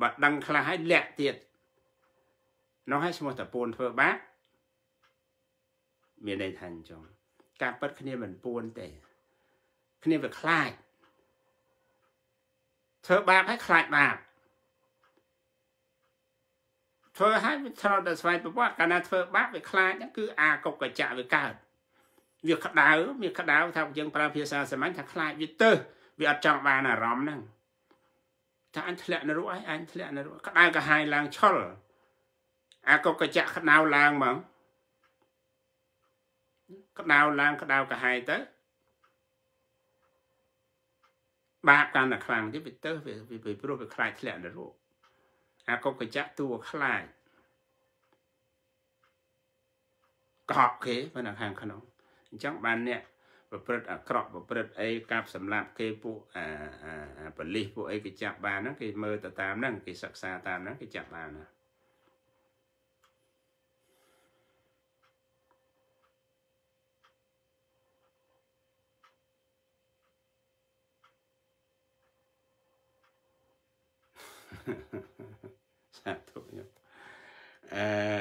បើដឹងខ្លះហើយលាក់ទៀតនោះហើយឈ្មោះតាពូនធ្វើបាបមានន័យថាអញ្ចឹងការប៉ັດគ្នាមិនពួនទេ គ្នាវាខ្លាចធ្វើបាបហើយខ្លាចបាបធ្វើឲ្យវាឆ្លងដល់ស្វ័យប្រវត្តិកាលណាធ្វើបាបវាខ្លាចហ្នឹងគឺអាកុកកច្ចៈវាកើតវាក្តៅវាក្តៅថាយើងប្រើភាសាសាមញ្ញថាខ្លាចវាទៅវាអត់ចង់បានអារម្មណ៍ហ្នឹងថាអញធ្លាក់នរកហើយអញធ្លាក់នរកក្តៅកាហាយឡើងឆុលអាកុកកច្ចៈក្តៅឡើងមកក្តៅឡើងក្តៅកាហាយទៅបាបកាន់តែខ្លាំងទៀតវាទៅវាព្រោះវាខ្លាចធ្លាក់នរោអាកុកកញ្ចក់តួខ្លាចកប់គេប៉ុន្តែខាងក្នុងអញ្ចឹងបានអ្នកប្រព្រឹត្តអាក្រក់ប្រព្រឹត្តអីកាប់សម្លាប់គេពួកអាបលិសពួកអីគេចាប់បានហ្នឹងគេមើលទៅតាមហ្នឹងគេសិក្សាតាមហ្នឹងគេចាប់បានណាសាធុញោមអឺ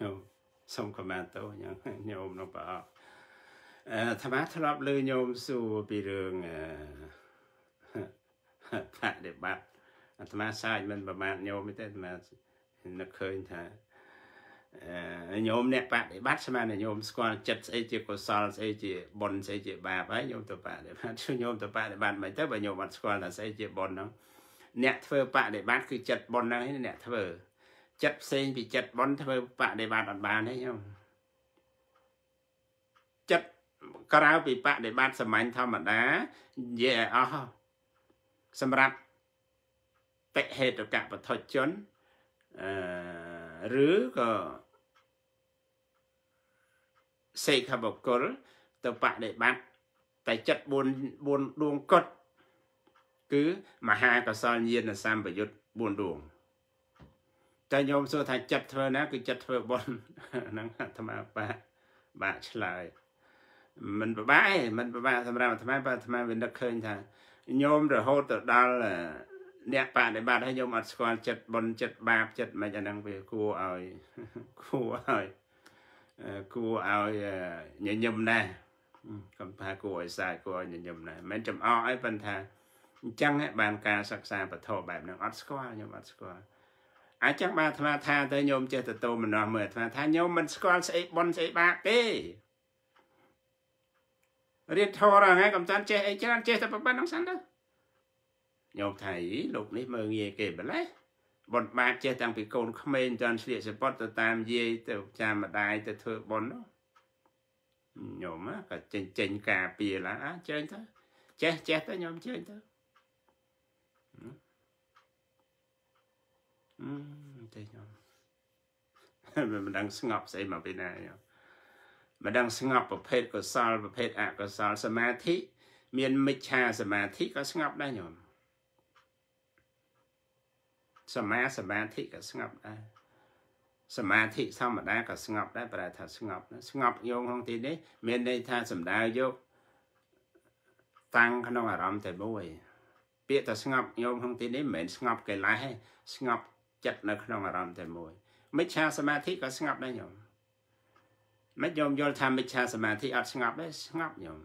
ញោមសូមខមតោញោមញោមនោះប្រអប់អឺអាត្មាធ្លាប់លើញោមសួរពីរឿងអឺបដិបត្តិអាត្មាសាច់មិនប្រមាថញោមទេអាត្មានឹកឃើញថាញោមអ្នកបដិបត្តិស្មានញោមស្គាល់ចិត្តស្អីជាកុសលស្អីជាបុណ្យស្អីជាបាបហើយញោមទៅបដិបត្តិជួយញោមទៅបដិបត្តិមិនទៅបើញោមអត់ស្គាល់ថាស្អីជាបុណ្យហ្នឹងអ្នកធ្វើបដិបត្តិគឺចិត្តបុណ្យហ្នឹងឯងអ្នកធ្វើចិត្តផ្សេងពីចិត្តបុណ្យធ្វើបដិបត្តិអត់បានទេញោមចិត្តក្រៅពីបដិបត្តិសម្ាញ់ធម្មតានិយាយឲ្យអស់សម្រាប់តិហេតុកៈបឋុជនអឺឬក៏សេកបុគ្គលទៅបដិបត្តិតែចិត្ត4 4ដួងកត់គឺមហាកសលញាណសម្បយុទ្ធ4ដួងតែញោមសួរថាចិត្តធ្វើណាគឺចិត្តធ្វើបុណ្យហ្នឹងអាត្មាបាក់បាក់ឆ្លើយ មិនពិបាកទេមិនពិបាកសម្រាប់អាត្មាបើអាត្មាវានឹកឃើញថាញោមរហូតទៅដល់អ្នកបដិបត្តិហើយញោមអត់ស្គាល់ចិត្តបុណ្យចិត្តបាប ចិត្តមិនអាហ្នឹងវាគួរឲ្យគួរឲ្យគួរឲ្យញញឹមណាស់កំថាគួរឲ្យសាយគួរឲ្យញញឹមណាស់មិនចំអកអីប៉ុន្តែអញ្ចឹងបានការសិក្សាបឋមបែបហ្នឹងអត់ស្គាល់ខ្ញុំអត់ស្គាល់អញ្ចឹងបានអាត្មាថាទៅញោមចេះទៅតោមណោះមើលអាត្មាថាញោមមិនស្គាល់ស្អីប៉ុនស្អីបាបទេរៀនធរហ្នឹងកំតាន់ចេះអីច្រើនចេះតែប៉ុណ្្នឹងសិនទៅញោមថាអីលោកនេះមើលងាយគេបម្លេះបុណ្យបាបចេះតាំងពីកូនក្មេងតាំងឆ្លៀកសពតទៅតាមយាយទៅចាំម្ដាយទៅធ្វើបុណ្យញោមក៏ចេញចេញការពារឡាចេញទៅចេះចេះទៅញោមចេញទៅអឺតែញោមមិនដឹងស្ងប់ស្អីមកពីណាញោមមិនដឹងស្ងប់ប្រភេទកុសលប្រភេទអកុសលសមាធិមានមិច្ឆាសមាធិក៏ស្ងប់ដែរញោមសមាសមាធិក៏ស្ងប់ដែរសមាធិធម្មតាក៏ស្ងប់ដែរប្រែថាស្ងប់ស្ងប់យោងក្នុងទីនេះមានន័យថាសំដៅយកតាំងក្នុងអារម្មណ៍តែមួយ ពាក្យថាស្ងប់យោងក្នុងទីនេះមិនមែនស្ងប់កិលេសទេស្ងប់ ចិត្តនៅក្នុងអារម្មណ៍តែមួយ មិច្ឆាសមាធិក៏ស្ងប់ដែរញោមមិនញោមយល់ថាមិច្ឆាសមាធិអត់ស្ងប់ទេស្ងប់ញោម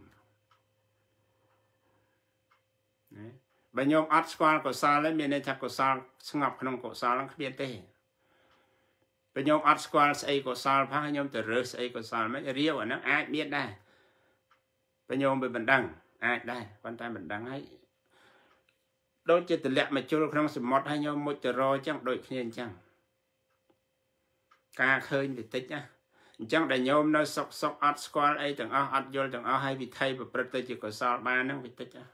ណាបើញោមអត់ស្គាល់កុសលទេមានន័យថាកុសលស្ងប់ក្នុងកុសលហ្នឹងគ្មានទេបើញោមអត់ស្គាល់ស្អីកុសលផងញោមទៅរើសស្អីកុសលមិនរាវអាហ្នឹងអាចមានដែរបើញោមវាមិនដឹងអាចដែរប៉ុន្តែមិនដឹងហើយដូចជាទម្លាក់មជុលក្នុង សមុទ្រហើយញោមមុជទៅរអញ្ចឹងដូចគ្នាអញ្ចឹងការឃើញតិចណាអញ្ចឹងដែលញោមនៅសុកសុកអត់ស្គាល់អីទាំងអស់អត់យល់ទាំងអស់ហើយវិធីប្រព្រឹត្តទៅជាកុសលបានហ្នឹងតិចណា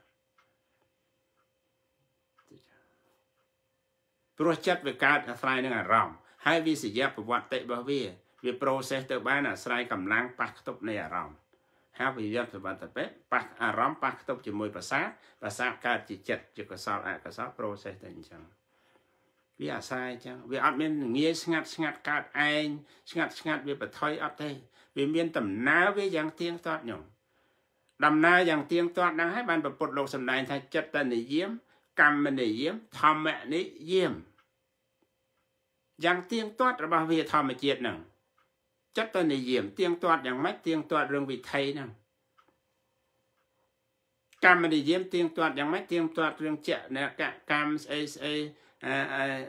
ព្រោះចិត្តវាកើតអាស្រ័យនឹងអារម្មណ៍ហើយវាសយប្រវត្តិរបស់វាវា process ទៅបានអាស្រ័យកម្លាំងប៉ះខ្ទប់នៃអារម្មណ៍ហើយវិញ្ញាណសវត្ថពេប៉ះអារម្មណ៍ប៉ះខ្ទប់ជាមួយប្រសាទប្រសាទកើតជាចិត្តជាកសលអកសល process ទៅអញ្ចឹងវាអាស្រ័យអញ្ចឹងវាអត់មានងាយស្ងាត់ស្ងាត់កើតឯងស្ងាត់ស្ងាត់វាបថយអត់ទេវាមានដំណើរវាយ៉ាងទៀងទាត់ញោមដំណើរយ៉ាងទៀងទាត់ហ្នឹងហើយបានប្រពុតលោកសម្ដែងថាចិត្តតនិយមកម្មនិយមធម្មនិយមយ៉ាងទៀងទាត់របស់វាធម្មជាតិហ្នឹងចិត្តតនិយមទៀងទាត់យ៉ាងម៉េចទៀងទាត់រឿងវិថីហ្នឹងកម្មនិយមទៀងទាត់យ៉ាងម៉េចទៀងទាត់រឿងចនកកម្មស្អីស្អី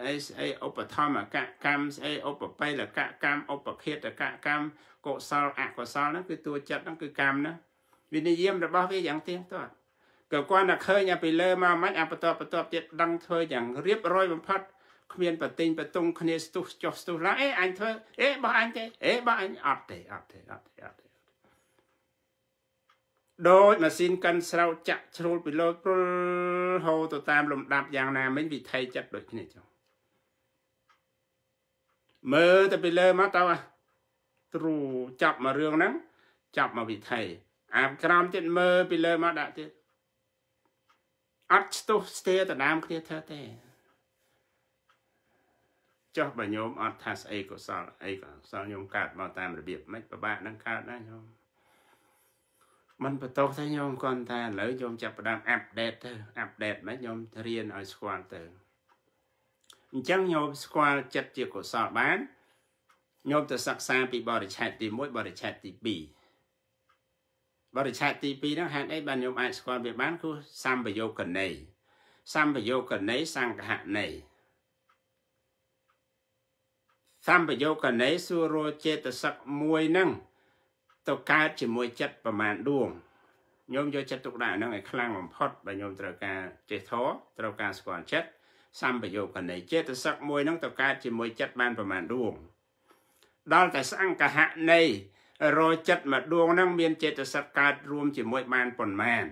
អីស្អីឧបធម្មកកម្មស្អីឧបបេលកកម្មឧបខេតកកម្មកុសល អកុសលហ្នឹងគឺតួចិត្តហ្នឹងគឺកម្មហ្នឹងវិនិយមរបស់វាយ៉ាងទៀងទាត់ក៏គាត់តែឃើញអាពីលើមកមិនអាបន្តបន្តទៀតដឹងធ្វើយ៉ាងរៀបរយបំផុតគ្មានបតិញបតុងគ្នាស្ទុះចុះស្ទុះឡើងអេអញធ្វើអេបោះអញទេអេបោះអញអត់ទេអត់ទេអត់ទេអត់ទេដោយម៉ាស៊ីនកាន់ស្រោចចាក់ជ្រុលពីលោកព្រុលហូរទៅតាម លំដាប់យ៉ាងណាមិញវិថីចិត្តដូចគ្នាចុះមើលទៅពីលើមកតើទ្រូចាប់មករឿងហ្នឹងចាប់មកវិថីអាក្រោមទៀតមើលពីលើមកដាក់ទៀតអត់ស្ទុះស្ទែទៅតាមគ្នាធ្វើទេចុះបើញោមអត់ថាស្អីកុសលអីកុសលញោមកើតមកតាមរបៀបមិនពិបាកនឹងកើតណាញោមມັນបន្តថាញោមគាត់តែឥឡូវញោមចាប់ផ្ដើមអាប់ដេតទៅអាប់ដេតមិនញោមរៀនឲ្យស្គាល់ទៅអញ្ចឹងញោមស្គាល់ចិត្តជាកុសលបានញោមទៅសិក្សាពីបរិច្ឆេទទី1បរិច្ឆេទទី2បរិឆេទទី2ហ្នឹងហេតុអីបានខ្ញុំអាចស្គាល់វាបានគឺសម្បយោគណីសម្បយោគណីសង្ឃណីសម្បយោគណីសួររចេតសឹកមួយហ្នឹងទៅកើតជាមួយចិត្តប្រមាណដួងខ្ញុំយកចិត្តទុកដាក់ហ្នឹងឲ្យខ្លាំងបំផុតបើខ្ញុំត្រូវការចេះធរត្រូវការស្គាល់ចិត្តសម្បយោគណីចេតសឹកមួយហ្នឹងទៅកើតជាមួយចិត្តបានប្រមាណដួងដល់តែសង្ឃណីរចិត្តមួយដួងហ្នឹងមានចេតសិកកើតរួមជាមួយបានប៉ុន្មាន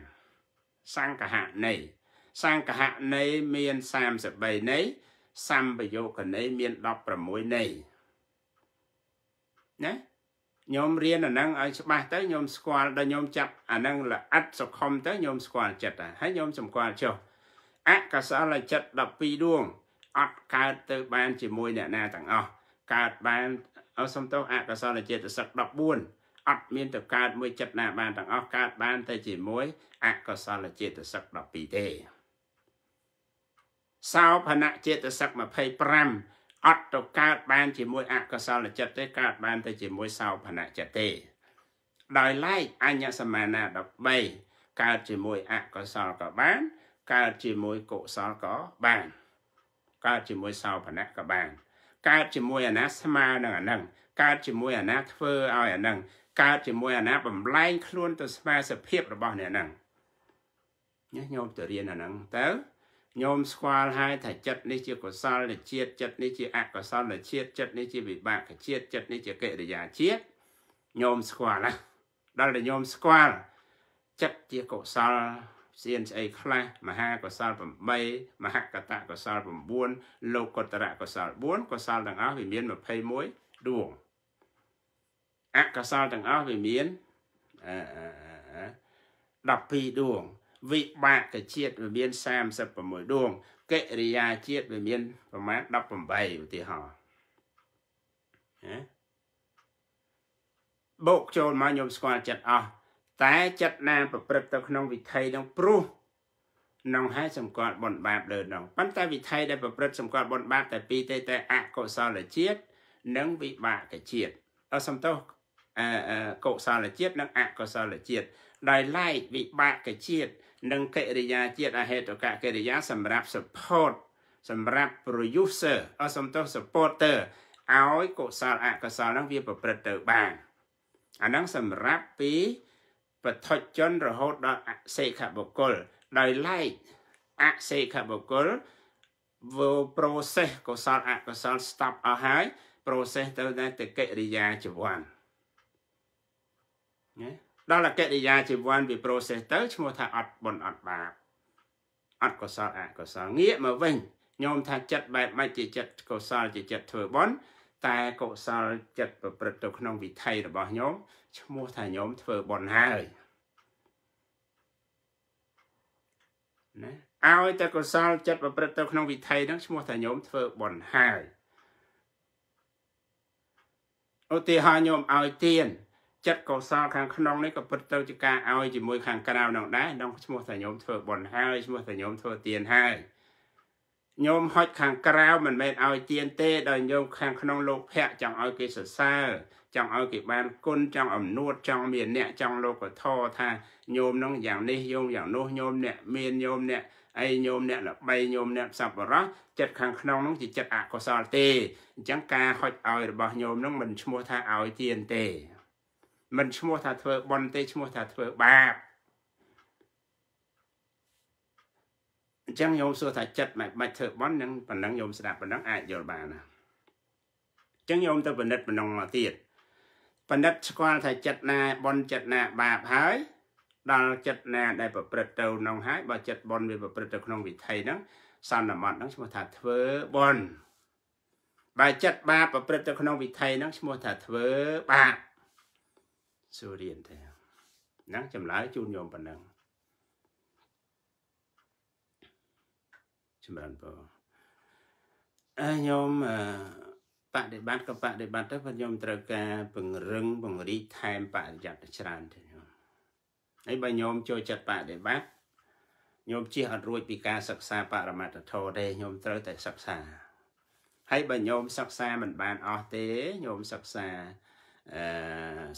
សង្កហណីសង្កហណីមាន33ន័យសម្បយោគណីមាន16ន័យណាខ្ញុំរៀនអាហ្នឹងឲ្យច្បាស់ទៅខ្ញុំស្គាល់ដល់ខ្ញុំចាប់អាហ្នឹងល្អិតសុខុមទៅខ្ញុំស្គាល់ចិត្តហើយខ្ញុំសម្គាល់ចុះអកសលចិត្ត12ដួងអត់កើតទៅបានជាមួយអ្នកណាទាំងអស់កើតបានអសុំទោសអកុសលចេតសិក14អត់មានទៅកើតមួយចិត្តណា បានទាំងអស់កើតបានតែជាមួយអកុសលចេតសិក12ទេសោភណចេតសិក25អត់ទៅកើតបានជាមួយអកុសលចិត្តទេកើតបានតែជាមួយសោភណចិត្តទេដោយឡែកអញ្ញសមាណា13កើតជាមួយអកុសលក៏បានកើតជាមួយកុសលក៏បានកើតជាមួយសោភណៈក៏បានកើតជាមួយអាណាស្មើនឹងអានឹងកើតជាមួយអាណាធ្វើឲ្យអានឹងកើតជាមួយអាណាបំលែងខ្លួនទៅស្មើសភាពរបស់អ្នកហ្នឹងណាញោមទៅរៀនអាហ្នឹងទៅញោមស្គាល់ហើយថាចិត្តនេះជាកុសលជាតិចិត្តនេះជាអកុសលជាតិចិត្តនេះជាវិបាកជាតិចិត្តនេះជាកិរិយាជាតិញោមស្គាល់ណាដល់តែញោមស្គាល់ចិត្តជាកុសលសៀនស្អីខ្លះមហាកុសល8មហកតកុសល9លោកុត្តរកុសល4កុសលទាំងអស់វាមាន21ដួងអកុសលទាំងអស់វាមាន12ដួង វិបាកជាតិវាមាន36ដួងកិរិយាជាតិវាមានប្រមាណ18ឧទាហរណ៍ណាបូកចូលមកខ្ញុំស្គាល់ចិត្តអស់តែចិត្តណាប្រព្រឹត្តទៅក្នុងវិថីនឹងព្រោះនឹងហើយសម្គាល់បុណ្យបាបលើនោះប៉ុន្តែវិថីដែលប្រព្រឹត្តសម្គាល់បុណ្យបាបតែពីរទេតែអកុសលជាតិនិងវិបាកជាតិអសំទោសអកុសលជាតិនិងអកុសលជាតិដោយឡែកវិបាកជាតិនិងកិរិយាជាតិអហេតុកកិរិយា សម្រាប់ support សម្រាប់ producer អសំទោស supporter ឲ្យកុសលអកុសលហ្នឹងវាប្រព្រឹត្តទៅបានអាហ្នឹងសម្រាប់ពីបឋិជនរហូតដល់អសេខបុគ្គលដោយឡែកអសេខបុគ្គលវោ process កុសលអកុសល stop អស់ហើយ process ទៅដល់តកិរិយាជីវ័នណាដល់អកិរិយាជីវ័នវា process ទៅឈ្មោះថាអត់បុណ្យអត់បាបអត់កុសលអកុសលងាកមកវិញញោមថា ចិត្តបែបម៉េចជាចិត្តកុសលជាចិត្តធ្វើបុណ្យតែកុសលចិត្តប្រព្រឹត្តទៅ ក្នុង វិថីរបស់ញោមឈ្មោះថាញោមធ្វើបុណ្យហើយណាឲ្យតែកុសលចិត្តប្រព្រឹត្តទៅក្នុងវិថីហ្នឹងឈ្មោះថាញោមធ្វើបុណ្យហើយឧទាហរណ៍ញោមឲ្យទៀនចិត្តកុសលខាងក្នុងនេះក៏ពិតទៅជាការឲ្យជាមួយ ខាងក្រៅនោះដែរនោះឈ្មោះថាញោមធ្វើបុណ្យហើយឈ្មោះថាញោមធ្វើទៀនហើយញោមហុចខាងក្រៅមិនមែនឲ្យទៀនទេ ដល់ញោមខាងក្នុងលោកភ័ក្រចង់ឲ្យគេសរសើរចង់ឲ្យគេបានគុណចង់អំណួតចង់មានអ្នកចង់លោកធរថាញោមនឹងយ៉ាងនេះញោមយ៉ាងនោះញោមអ្នកមានញោមអ្នកអីញោមអ្នកល្បីញោមអ្នកសប្បុរសចិត្តខាងក្នុងនោះជាចិត្តអកុសលទេអញ្ចឹងការហុចឲ្យរបស់ញោមនោះមិនឈ្មោះថាឲ្យទៀនទេមិនឈ្មោះថាធ្វើបន់ទេឈ្មោះថាធ្វើបាបអញ្ចឹងញោមសួរថាចិត្តមិនបាច់ធ្វើបន់នឹងប៉ុណ្ណឹងញោមស្ដាប់ប៉ុណ្ណឹងអាចយល់បានណាអញ្ចឹងញោមទៅពិនិត្យបំណងមកទៀតពិនិត្យស្គាល់ថាចិត្តណាបន់ចិត្តណា បាបហើយដល់ចិត្តណា ដែល ប្រព្រឹត្តទៅក្នុងហើយបើចិត្តបន់វាប្រព្រឹត្តទៅក្នុងវិថីហ្នឹងសន្និមត់ហ្នឹងឈ្មោះថាធ្វើបន់បើចិត្តបាបប្រព្រឹត្តទៅក្នុងវិថីហ្នឹងឈ្មោះថាធ្វើបាបសូរៀនទេហ្នឹងចម្លើយជូនញោមប៉ុណ្ណឹងចម្រើនពរខ្ញុំបដិបត្តិក៏បដិបត្តិទៅព្រោះខ្ញុំត្រូវការ ពង្រឹងពង្រីកថែមបរិយ័តច្រើនទៅខ្ញុំហើយបើខ្ញុំចូលចិត្តបដិបត្តិខ្ញុំជិះអត់រួចពីការសិក្សាបរមត្តធម៌ទេខ្ញុំត្រូវតែសិក្សាហើយបើខ្ញុំសិក្សាមិនបាន អស់ទេខ្ញុំសិក្សាអឺ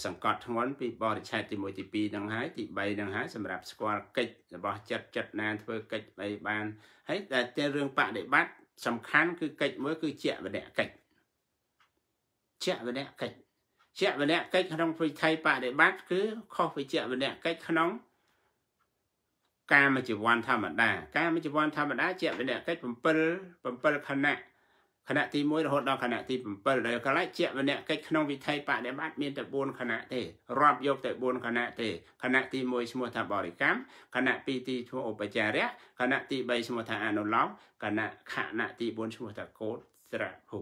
សង្កត់ធ្ងន់ពីបរិឆេទទី1ទី2ហ្នឹងហើយទី3ហ្នឹងហើយសម្រាប់ស្គាល់កិច្ចរបស់ចិត្តចិត្តណាធ្វើកិច្ចអីបាន ហើយតែតែរឿងបដិបត្តិសំខាន់ គឺកិច្ចមួយគឺជាវនៈកិច្ចជាវនៈកិច្ចជាវនៈកិច្ចក្នុងវិថីបដិបត្តិគឺខុសវិជាវនៈកិច្ចក្នុងកាមជីវ័នធម្មតាកាមជីវ័នធម្មតាជាវនៈកិច្ច7 7ខណៈគណៈទី1រហូតដល់គណៈទី7ដែលកលជ្ជវនកិច្ចក្នុងវិថីបដិបត្តិមានតែ4គណៈទេរាប់យកតែ4គណៈទេគណៈទី1ឈ្មោះថាបរិកម្មគណៈទី2ឈ្មោះឧបចារៈគណៈទី3ឈ្មោះថាអនុឡោមគណៈខណៈទី4ឈ្មោះថាកោតស្រៈភូ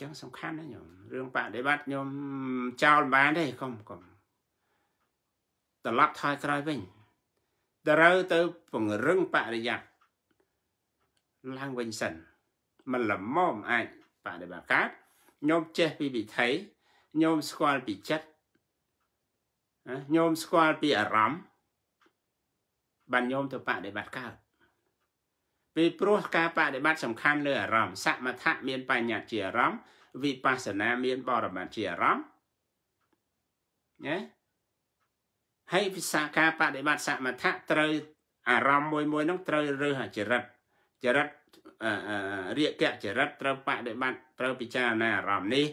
ចឹងសំខាន់ណាញោមរឿងបដិបត្តិញោមចោលបានទេកុំកុំត្រឡប់ថយក្រោយវិញត្រូវទៅ ពង្រឹងបរិយ័តឡើងវិញសិនមិនល្មមអាចបដិបត្តិកើតខ្ញុំចេះពីវិថីខ្ញុំស្គាល់ពីចិត្តខ្ញុំស្គាល់ពីអារម្មណ៍បានខ្ញុំទៅបដិបត្តិកើតពេលព្រោះការបដិបត្តិសំខាន់លើអារម្មណ៍សមថៈមានបញ្ញត្តិជាអារម្មណ៍វិបស្សនា មាន បរមត្ថជាអារម្មណ៍ណាហើយវិសាការបដិបត្តិសមថៈត្រូវអារម្មណ៍មួយមួយនោះត្រូវរើសអចរិតចរិតរាគៈចរិតត្រូវបដិបត្តិត្រូវពិចារណាអារម្មណ៍នេះ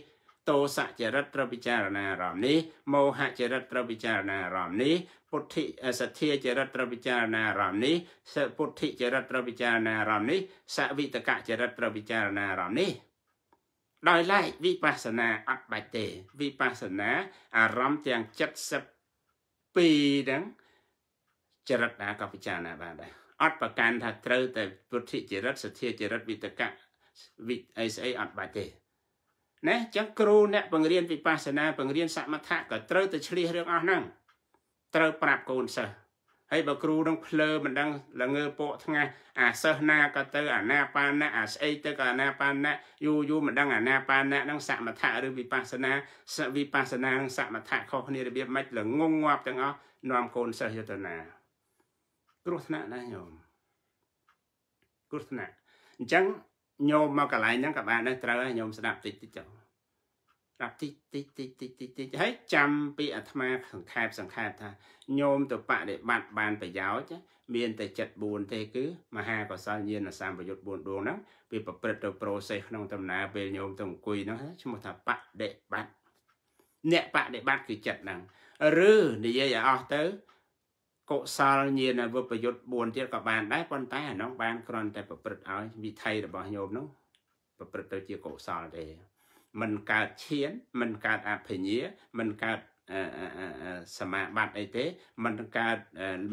ទោសចរិតត្រូវពិចារណាអារម្មណ៍នេះមោហចរិតត្រូវពិចារណាអារម្មណ៍នេះពុទ្ធិសទ្ធាចរិតត្រូវពិចារណា អារម្មណ៍នេះសពុទ្ធិចរិតត្រូវពិចារណាអារម្មណ៍នេះសវិតកចរិតត្រូវពិចារណាអារម្មណ៍នេះដោយឡែកវិបស្សនាអត់បាច់ទេវិបស្សនាអារម្មណ៍ទាំង72ហ្នឹងចរិតណាក៏ពិចារណាបានដែរអត់ប្រកាន់ថាត្រូវតែពុទ្ធិចរិតសទ្ធាចរិតវិតកៈវិអីស្អីអត់បាច់ទេណាអញ្ចឹងគ្រូអ្នក បង្រៀនវិបស្សនា បង្រៀនសមថៈក៏ត្រូវតែឆ្លៀសរឿងអស់ហ្នឹងត្រូវប្រាប់កូនសិស្សហើយបើគ្រូនឹងភ្លើមិនដឹងល្ងើពកថ្ងាសអាសិស្សណាក៏ទៅអាណាបាណៈអាស្អីទៅក៏អាណាបាណៈយូរយូរមិនដឹងអាណាបាណៈនឹងសមថៈឬវិបស្សនាវិបស្សនានឹងសមថៈខុសគ្នារបៀបម៉េចល្ងងងាប់ទាំងអស់នាំកូនសិស្សយន្តណាគ្រោះថ្នាក់ណាស់ញោមគ្រោះថ្នាក់អញ្ចឹងញោមមកកន្លែងហ្នឹងក៏បានដែរត្រូវហើយញោមស្ដាប់តិចតិចចុះស្ដាប់តិចតិចតិចតិចតិចតិចហើយចាំពីអាត្មាសង្ខេបសង្ខេបថាញោមទៅបដិបត្តិបាន ប្រយោជន៍មានតែ74ទេគឺមហាកុសលញាណសម្បយុទ្ធ4ដួងហ្នឹងវាប្រព្រឹត្តទៅ process ក្នុងដំណើរពេលញោមទៅអង្គុយហ្នឹងឈ្មោះថាបដិបត្តិអ្នកបដិបត្តិគឺចិត្តហ្នឹងឬនិយាយឲ្យអស់ទៅកុសលញាណវប្រយុទ្ធ4ទៀតក៏បានដែរប៉ុន្តែអានោះបានគ្រាន់តែប្រព្រឹត្តឲ្យវិថីរបស់ញោមនោះ ប្រព្រឹត្តទៅជាកុសលទេมันកើតឈានมันកើតអភិញ្ញាมันកើតសមាបត្តិអីទេมันកើត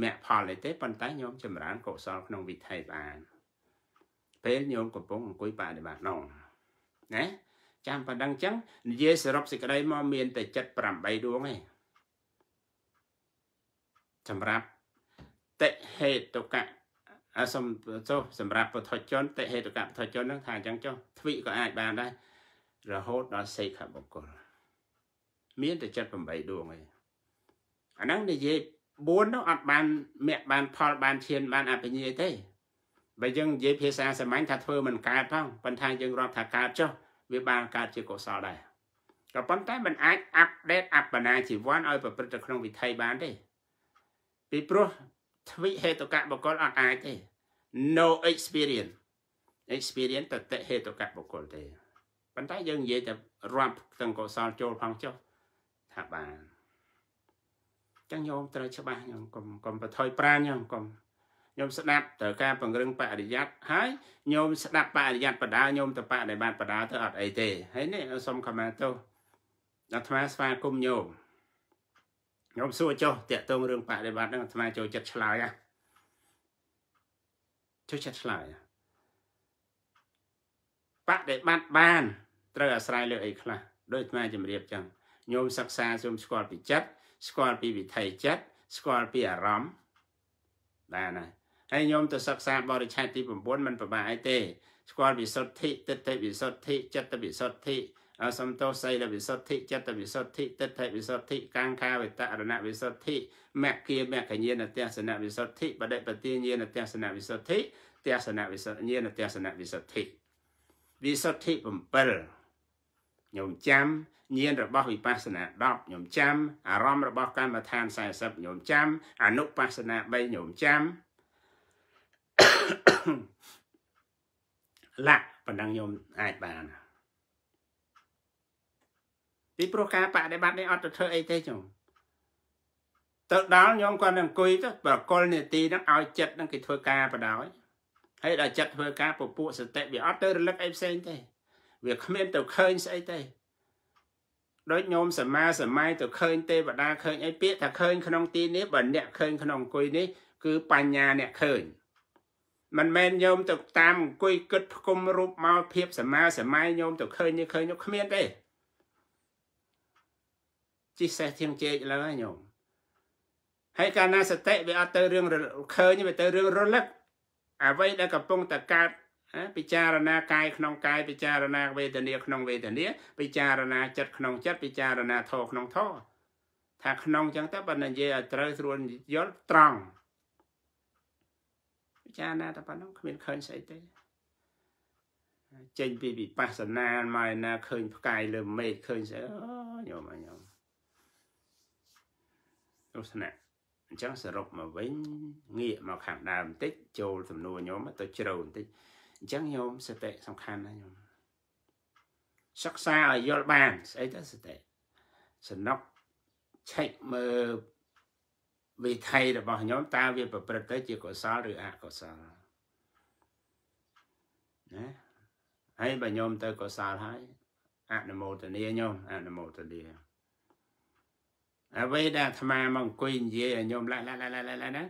មគ្គផលអីទេប៉ុន្តែញោមចម្រើនកុសលក្នុងវិថីបានពេលញោមកំពុងអង្គុយបដិបត្តិនោះណាចាំប៉ណ្ដឹងចឹងនិយាយសរុបសេចក្តីមកមាន តែ78ដួងឯងសម្រាប់តិហេតុកៈអសំចុះសម្រាប់ពុទ្ធជនតិហេតុកៈពុទ្ធជនហ្នឹងថាអញ្ចឹងចុះទ្វិក៏អាចបានដែររហូតដល់សេខបុគ្គលមានតែ78ដួងឯងអាហ្នឹងនិយាយ4នោះអត់បាន មាក់បាន ផល បានឈាន បានអបញ្ញាទេបើយើងនិយាយភាសាសាមញ្ញថាធ្វើមិនកើតផងប៉ុន្តែយើងរាប់ថាកើតចុះវាបានកើតជាកុសលដែរក៏ប៉ុន្តែมันអាចអាប់ដេតអបណាជីវ័នឲ្យប្រព្រឹត្តទៅក្នុងវិថីបានទេពីព្រោះទ្វិហេតុកៈបុគ្គលអត់អាចទេ no experience experience តតិហេតុកៈបុគ្គលទេប៉ុន្តែយើងនិយាយតែរាប់ទាំងកុសលចូលផងចុះថាបានចឹងញោមត្រូវច្បាស់ញោមកុំកុំបថយប្រាញោមកុំញោមស្ដាប់ត្រូវការពង្រឹងបរិយ័តហើយញោមស្ដាប់បរិយ័តបដាញោមទៅបដិបត្តិបដាទៅអត់អីទេហើយនេះសូមខមាទោសអាត្មាស្វាគមន៍ញោមខ្ញុំសួរចុះតាក់ទងរឿងបដិវត្តហ្នឹងអាត្មាចូលចិត្តឆ្លើយណាចូលចិត្តឆ្លើយបដិបត្តិបាន ត្រូវអាស្រ័យលើអីខ្លះដោយអាត្មាជម្រាបចឹងញោមសិក្សាសូមស្គាល់ពីចិត្តស្គាល់ពីវិថីចិត្តស្គាល់ពីអារម្មណ៍ដែរណាហើយញោមទៅសិក្សាបរិច្ឆេទទី9មិនប្របាកអីទេ ស្គាល់វិសុទ្ធិទិដ្ឋិវិសុទ្ធិចិត្តវិសុទ្ធិសន្តោសីលវិសុទ្ធិចិត្តវិសុទ្ធិទិដ្ឋិវិសុទ្ធិកាង្ខាវិតរណវិសុទ្ធិមគ្គិមគ្គញ្ញានទស្សនវិសុទ្ធិបដិបទាញានទស្សនវិសុទ្ធិទស្សនវិសុទ្ធិញានទស្សនវិសុទ្ធិវិសុទ្ធិ7ខ្ញុំចាំញាណរបស់វិបស្សនា10ខ្ញុំចាំ អារម្មណ៍របស់កម្មដ្ឋាន40ខ្ញុំចាំអនុបស្សនា3ខ្ញុំចាំលៈប៉ុណ្ណឹងខ្ញុំអាចបានពីព្រោះការបដិបត្តិនេះអត់ទៅធ្វើអីទេខ្ញុំទៅដល់ខ្ញុំគាត់នឹងអង្គុយទៅប្រកុលនេតិនឹងឲ្យចិត្តនឹងគេធ្វើការបដ ாய் ហើយដល់ចិត្តធ្វើការពពួកសតិវាអត់ទៅរលឹកអីផ្សេងទេវាគ្មានទៅឃើញស្អីទេដូចញោមសមាសម័យទៅឃើញទេវតាឃើញអីពាក្យថាឃើញក្នុងទីនេះបើអ្នកឃើញក្នុងអង្គុយនេះគឺបញ្ញាអ្នកឃើញមិនមែនញោមទៅតាមអង្គុយគិតផ្គុំរូបមកភាពសមាសម័យញោមទៅឃើញនេះឃើញនោះគ្មានទេជិះសេះធៀមជែកឡើងហើយញោមហើយកាលណាសតិវាអត់ទៅរឿងឃើញវាទៅរឿងរលឹក អ្វីដែលកំពុងតែកើតពិចារណាកាយក្នុងកាយពិចារណាវេទនាក្នុងវេទនាពិចារណាចិត្តក្នុង ចិត្តពិចារណាធម៌ក្នុងធម៌ថាក្នុងចឹងទៅបើនិយាយឲ្យត្រូវស្រួលយល់ត្រង់ពិចារណាតែប៉ុណ្ណឹងគ្មានឃើញស្អីទេចេញពីវិបស្សនាមកណាឃើញ ផ្កាយលើមេឃើញស្អីអូញោមញោមទស្សនៈអញ្ចឹងសរុបមកវិញងាកមកខាងដើមបន្តិច ចូលសំណួរខ្ញុំទៅជ្រៅបន្តិចអញ្ចឹងខ្ញុំសតិសំខាន់ណាស់ខ្ញុំសិក្សាឲ្យយល់បានស្អីទៅសតិសំណុកឆែកមើលវិថីរបស់ខ្ញុំតើវាប្រព្រឹត្តទៅ ជាកុសលឬអកុសលណាហើយបើខ្ញុំទៅកុសលហើយអនុមោទនាខ្ញុំអនុមោទនាអ្វីដែលអាត្មាមកអង្គុយនិយាយឲ្យញោមឡាក់ឡាក់ឡាក់ឡាក់ណា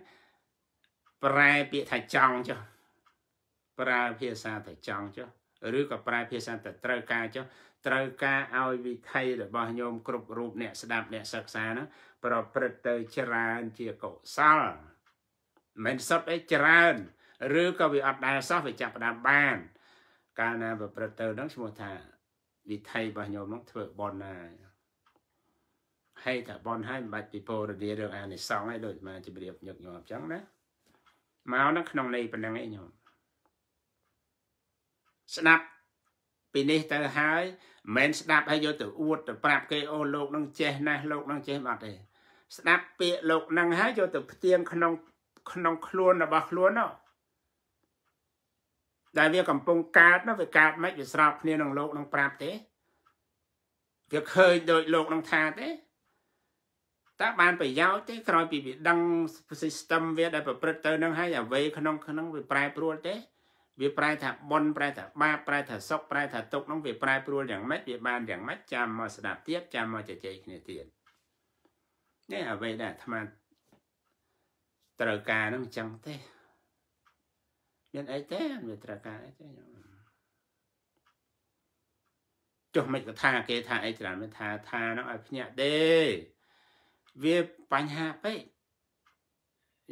ប្រែពាក្យថាចង់ចុះប្រើភាសាតែចង់ចុះឬក៏ប្រែភាសាតែត្រូវការចុះត្រូវការឲ្យវិថីរបស់ញោមគ្រប់រូបអ្នកស្ដាប់អ្នកសិក្សាណាប្រព្រឹត្តទៅច្រើនជាកុសលមិនសុទ្ធអីច្រើនឬក៏វាអត់ដែលសោះវាចាប់ផ្ដើមបាន កាលណាប្រព្រឹត្តទៅនឹងឈ្មោះថាវិថីរបស់ញោមនឹងធ្វើបន់ហើយហេកាប៊ុនហើយមិនបាច់ពិពណ៌នារឿងអានិសង្ឃឲ្យដូចមកជម្រាបញឹកញាប់អញ្ចឹងណាមកនឹងក្នុងន័យប៉ុណ្ណឹងឯងញោមស្ដាប់ពីនេះទៅហើយមិនមែនស្ដាប់ហើយយកទៅអួតទៅ ប្រាប់គេអូលោកនឹងចេះណាស់លោកនឹងចេះអត់ទេស្ដាប់ពាក្យលោកនឹងហើយយកទៅផ្ទៀងក្នុងក្នុង ខ្លួនរបស់ខ្លួនណោះដែលវាកំពុងកើតណាវាកើតមិនវាស្របគ្នានឹងលោកនឹងប្រាប់ទេវាឃើញដោយលោកនឹងថាទេតើបានប្រយោជន៍ទេក្រោយពីវាដឹង system វាដែលប្រព្រឹត្តទៅនឹងហើយអ្វីក្នុងក្នុងវាប្រែប្រួលទេវាប្រែថាប៉ុនប្រែថាបាបប្រែថាសុខប្រែថាទុក្ខនោះវាប្រែប្រួលយ៉ាងម៉េចវាបានយ៉ាងម៉េចចាំមកស្ដាប់ទៀតចាំមកជជែកគ្នាទៀតនេះអ្វីដែលអាត្មាត្រូវការនឹងចឹងទេមានអីទេមានត្រូវការអីទេចុះមិនកថាគេថាអីច្រើនមិនថាថានោះឲ្យភ្ញាក់ទេវាបញ្ហាពេក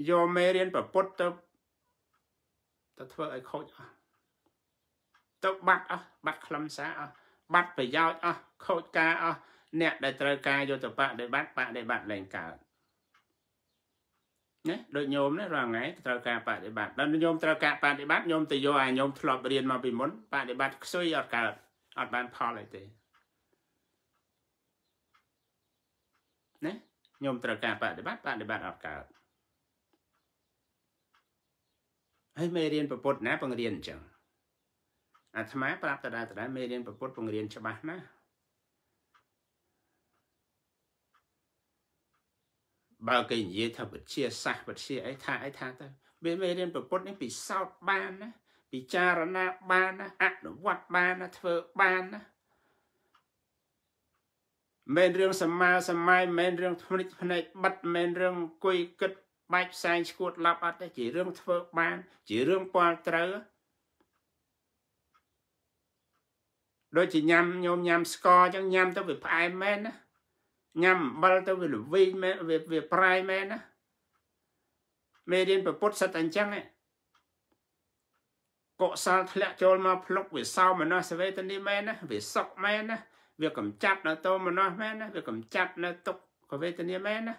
យកមេរៀនប្រពុតទៅទៅធ្វើឲ្យខូចអស់ទៅបាត់អស់បាត់ខ្លឹមសារអស់បាត់ប្រយោជន៍អស់ខូចការអស់អ្នកដែលត្រូវការយកទៅបដិបត្តិបដិបត្តិលែងកើតណាដូចញោមនេះរាល់ថ្ងៃត្រូវការបដិបត្តិដល់ញោមត្រូវការបដិបត្តិញោមទៅយកអាញោមធ្លាប់រៀនមកពីមុនបដិបត្តិខ្សួយអត់កើតអត់បាន ផលអីទេខ្ញុំត្រូវការបដិបត្តិបដិបត្តិអត់កើតហើយមេរៀនប្រពុតណាបង្រៀនអញ្ចឹងអាត្មាប្រាប់តដែរតដែរមេរៀនប្រពុតបង្រៀនច្បាស់ណាបើគេនិយាយថាវិទ្យាសាស្ត្រវិទ្យាអីថាអីថាទៅវាមេរៀនប្រពុតនេះពិសោធន៍បានណាពិចារណាបានណាអនុវត្តបានណាធ្វើ បានណាមិនរឿងសមាសមាយមិនរឿងភ្និចភ្នែកបាត់មិនរឿងអង្គុយគិតបាច់ផ្សែងឈួតឡាប់អត់ទេជារឿងធ្វើបាន ជារឿងពលត្រូវដូចជាញ៉ាំញោមញ៉ាំស្ករអញ្ចឹងញ៉ាំទៅវាផ្អែមមែនណាញ៉ាំអំបិលទៅវាល្វីងមែនវាវាប្រៃមែនណាមេរៀនពុទ្ធសិតអញ្ចឹងឯងកុសលធ្លាក់ចូលមកភ្លុកវាសោមនស្សវេទនីមែនណាវាសុកមែនណាវាកំចាត់នៅតោមនោះមែនណាវាកំចាត់នៅទុកកវេទនាមែនណា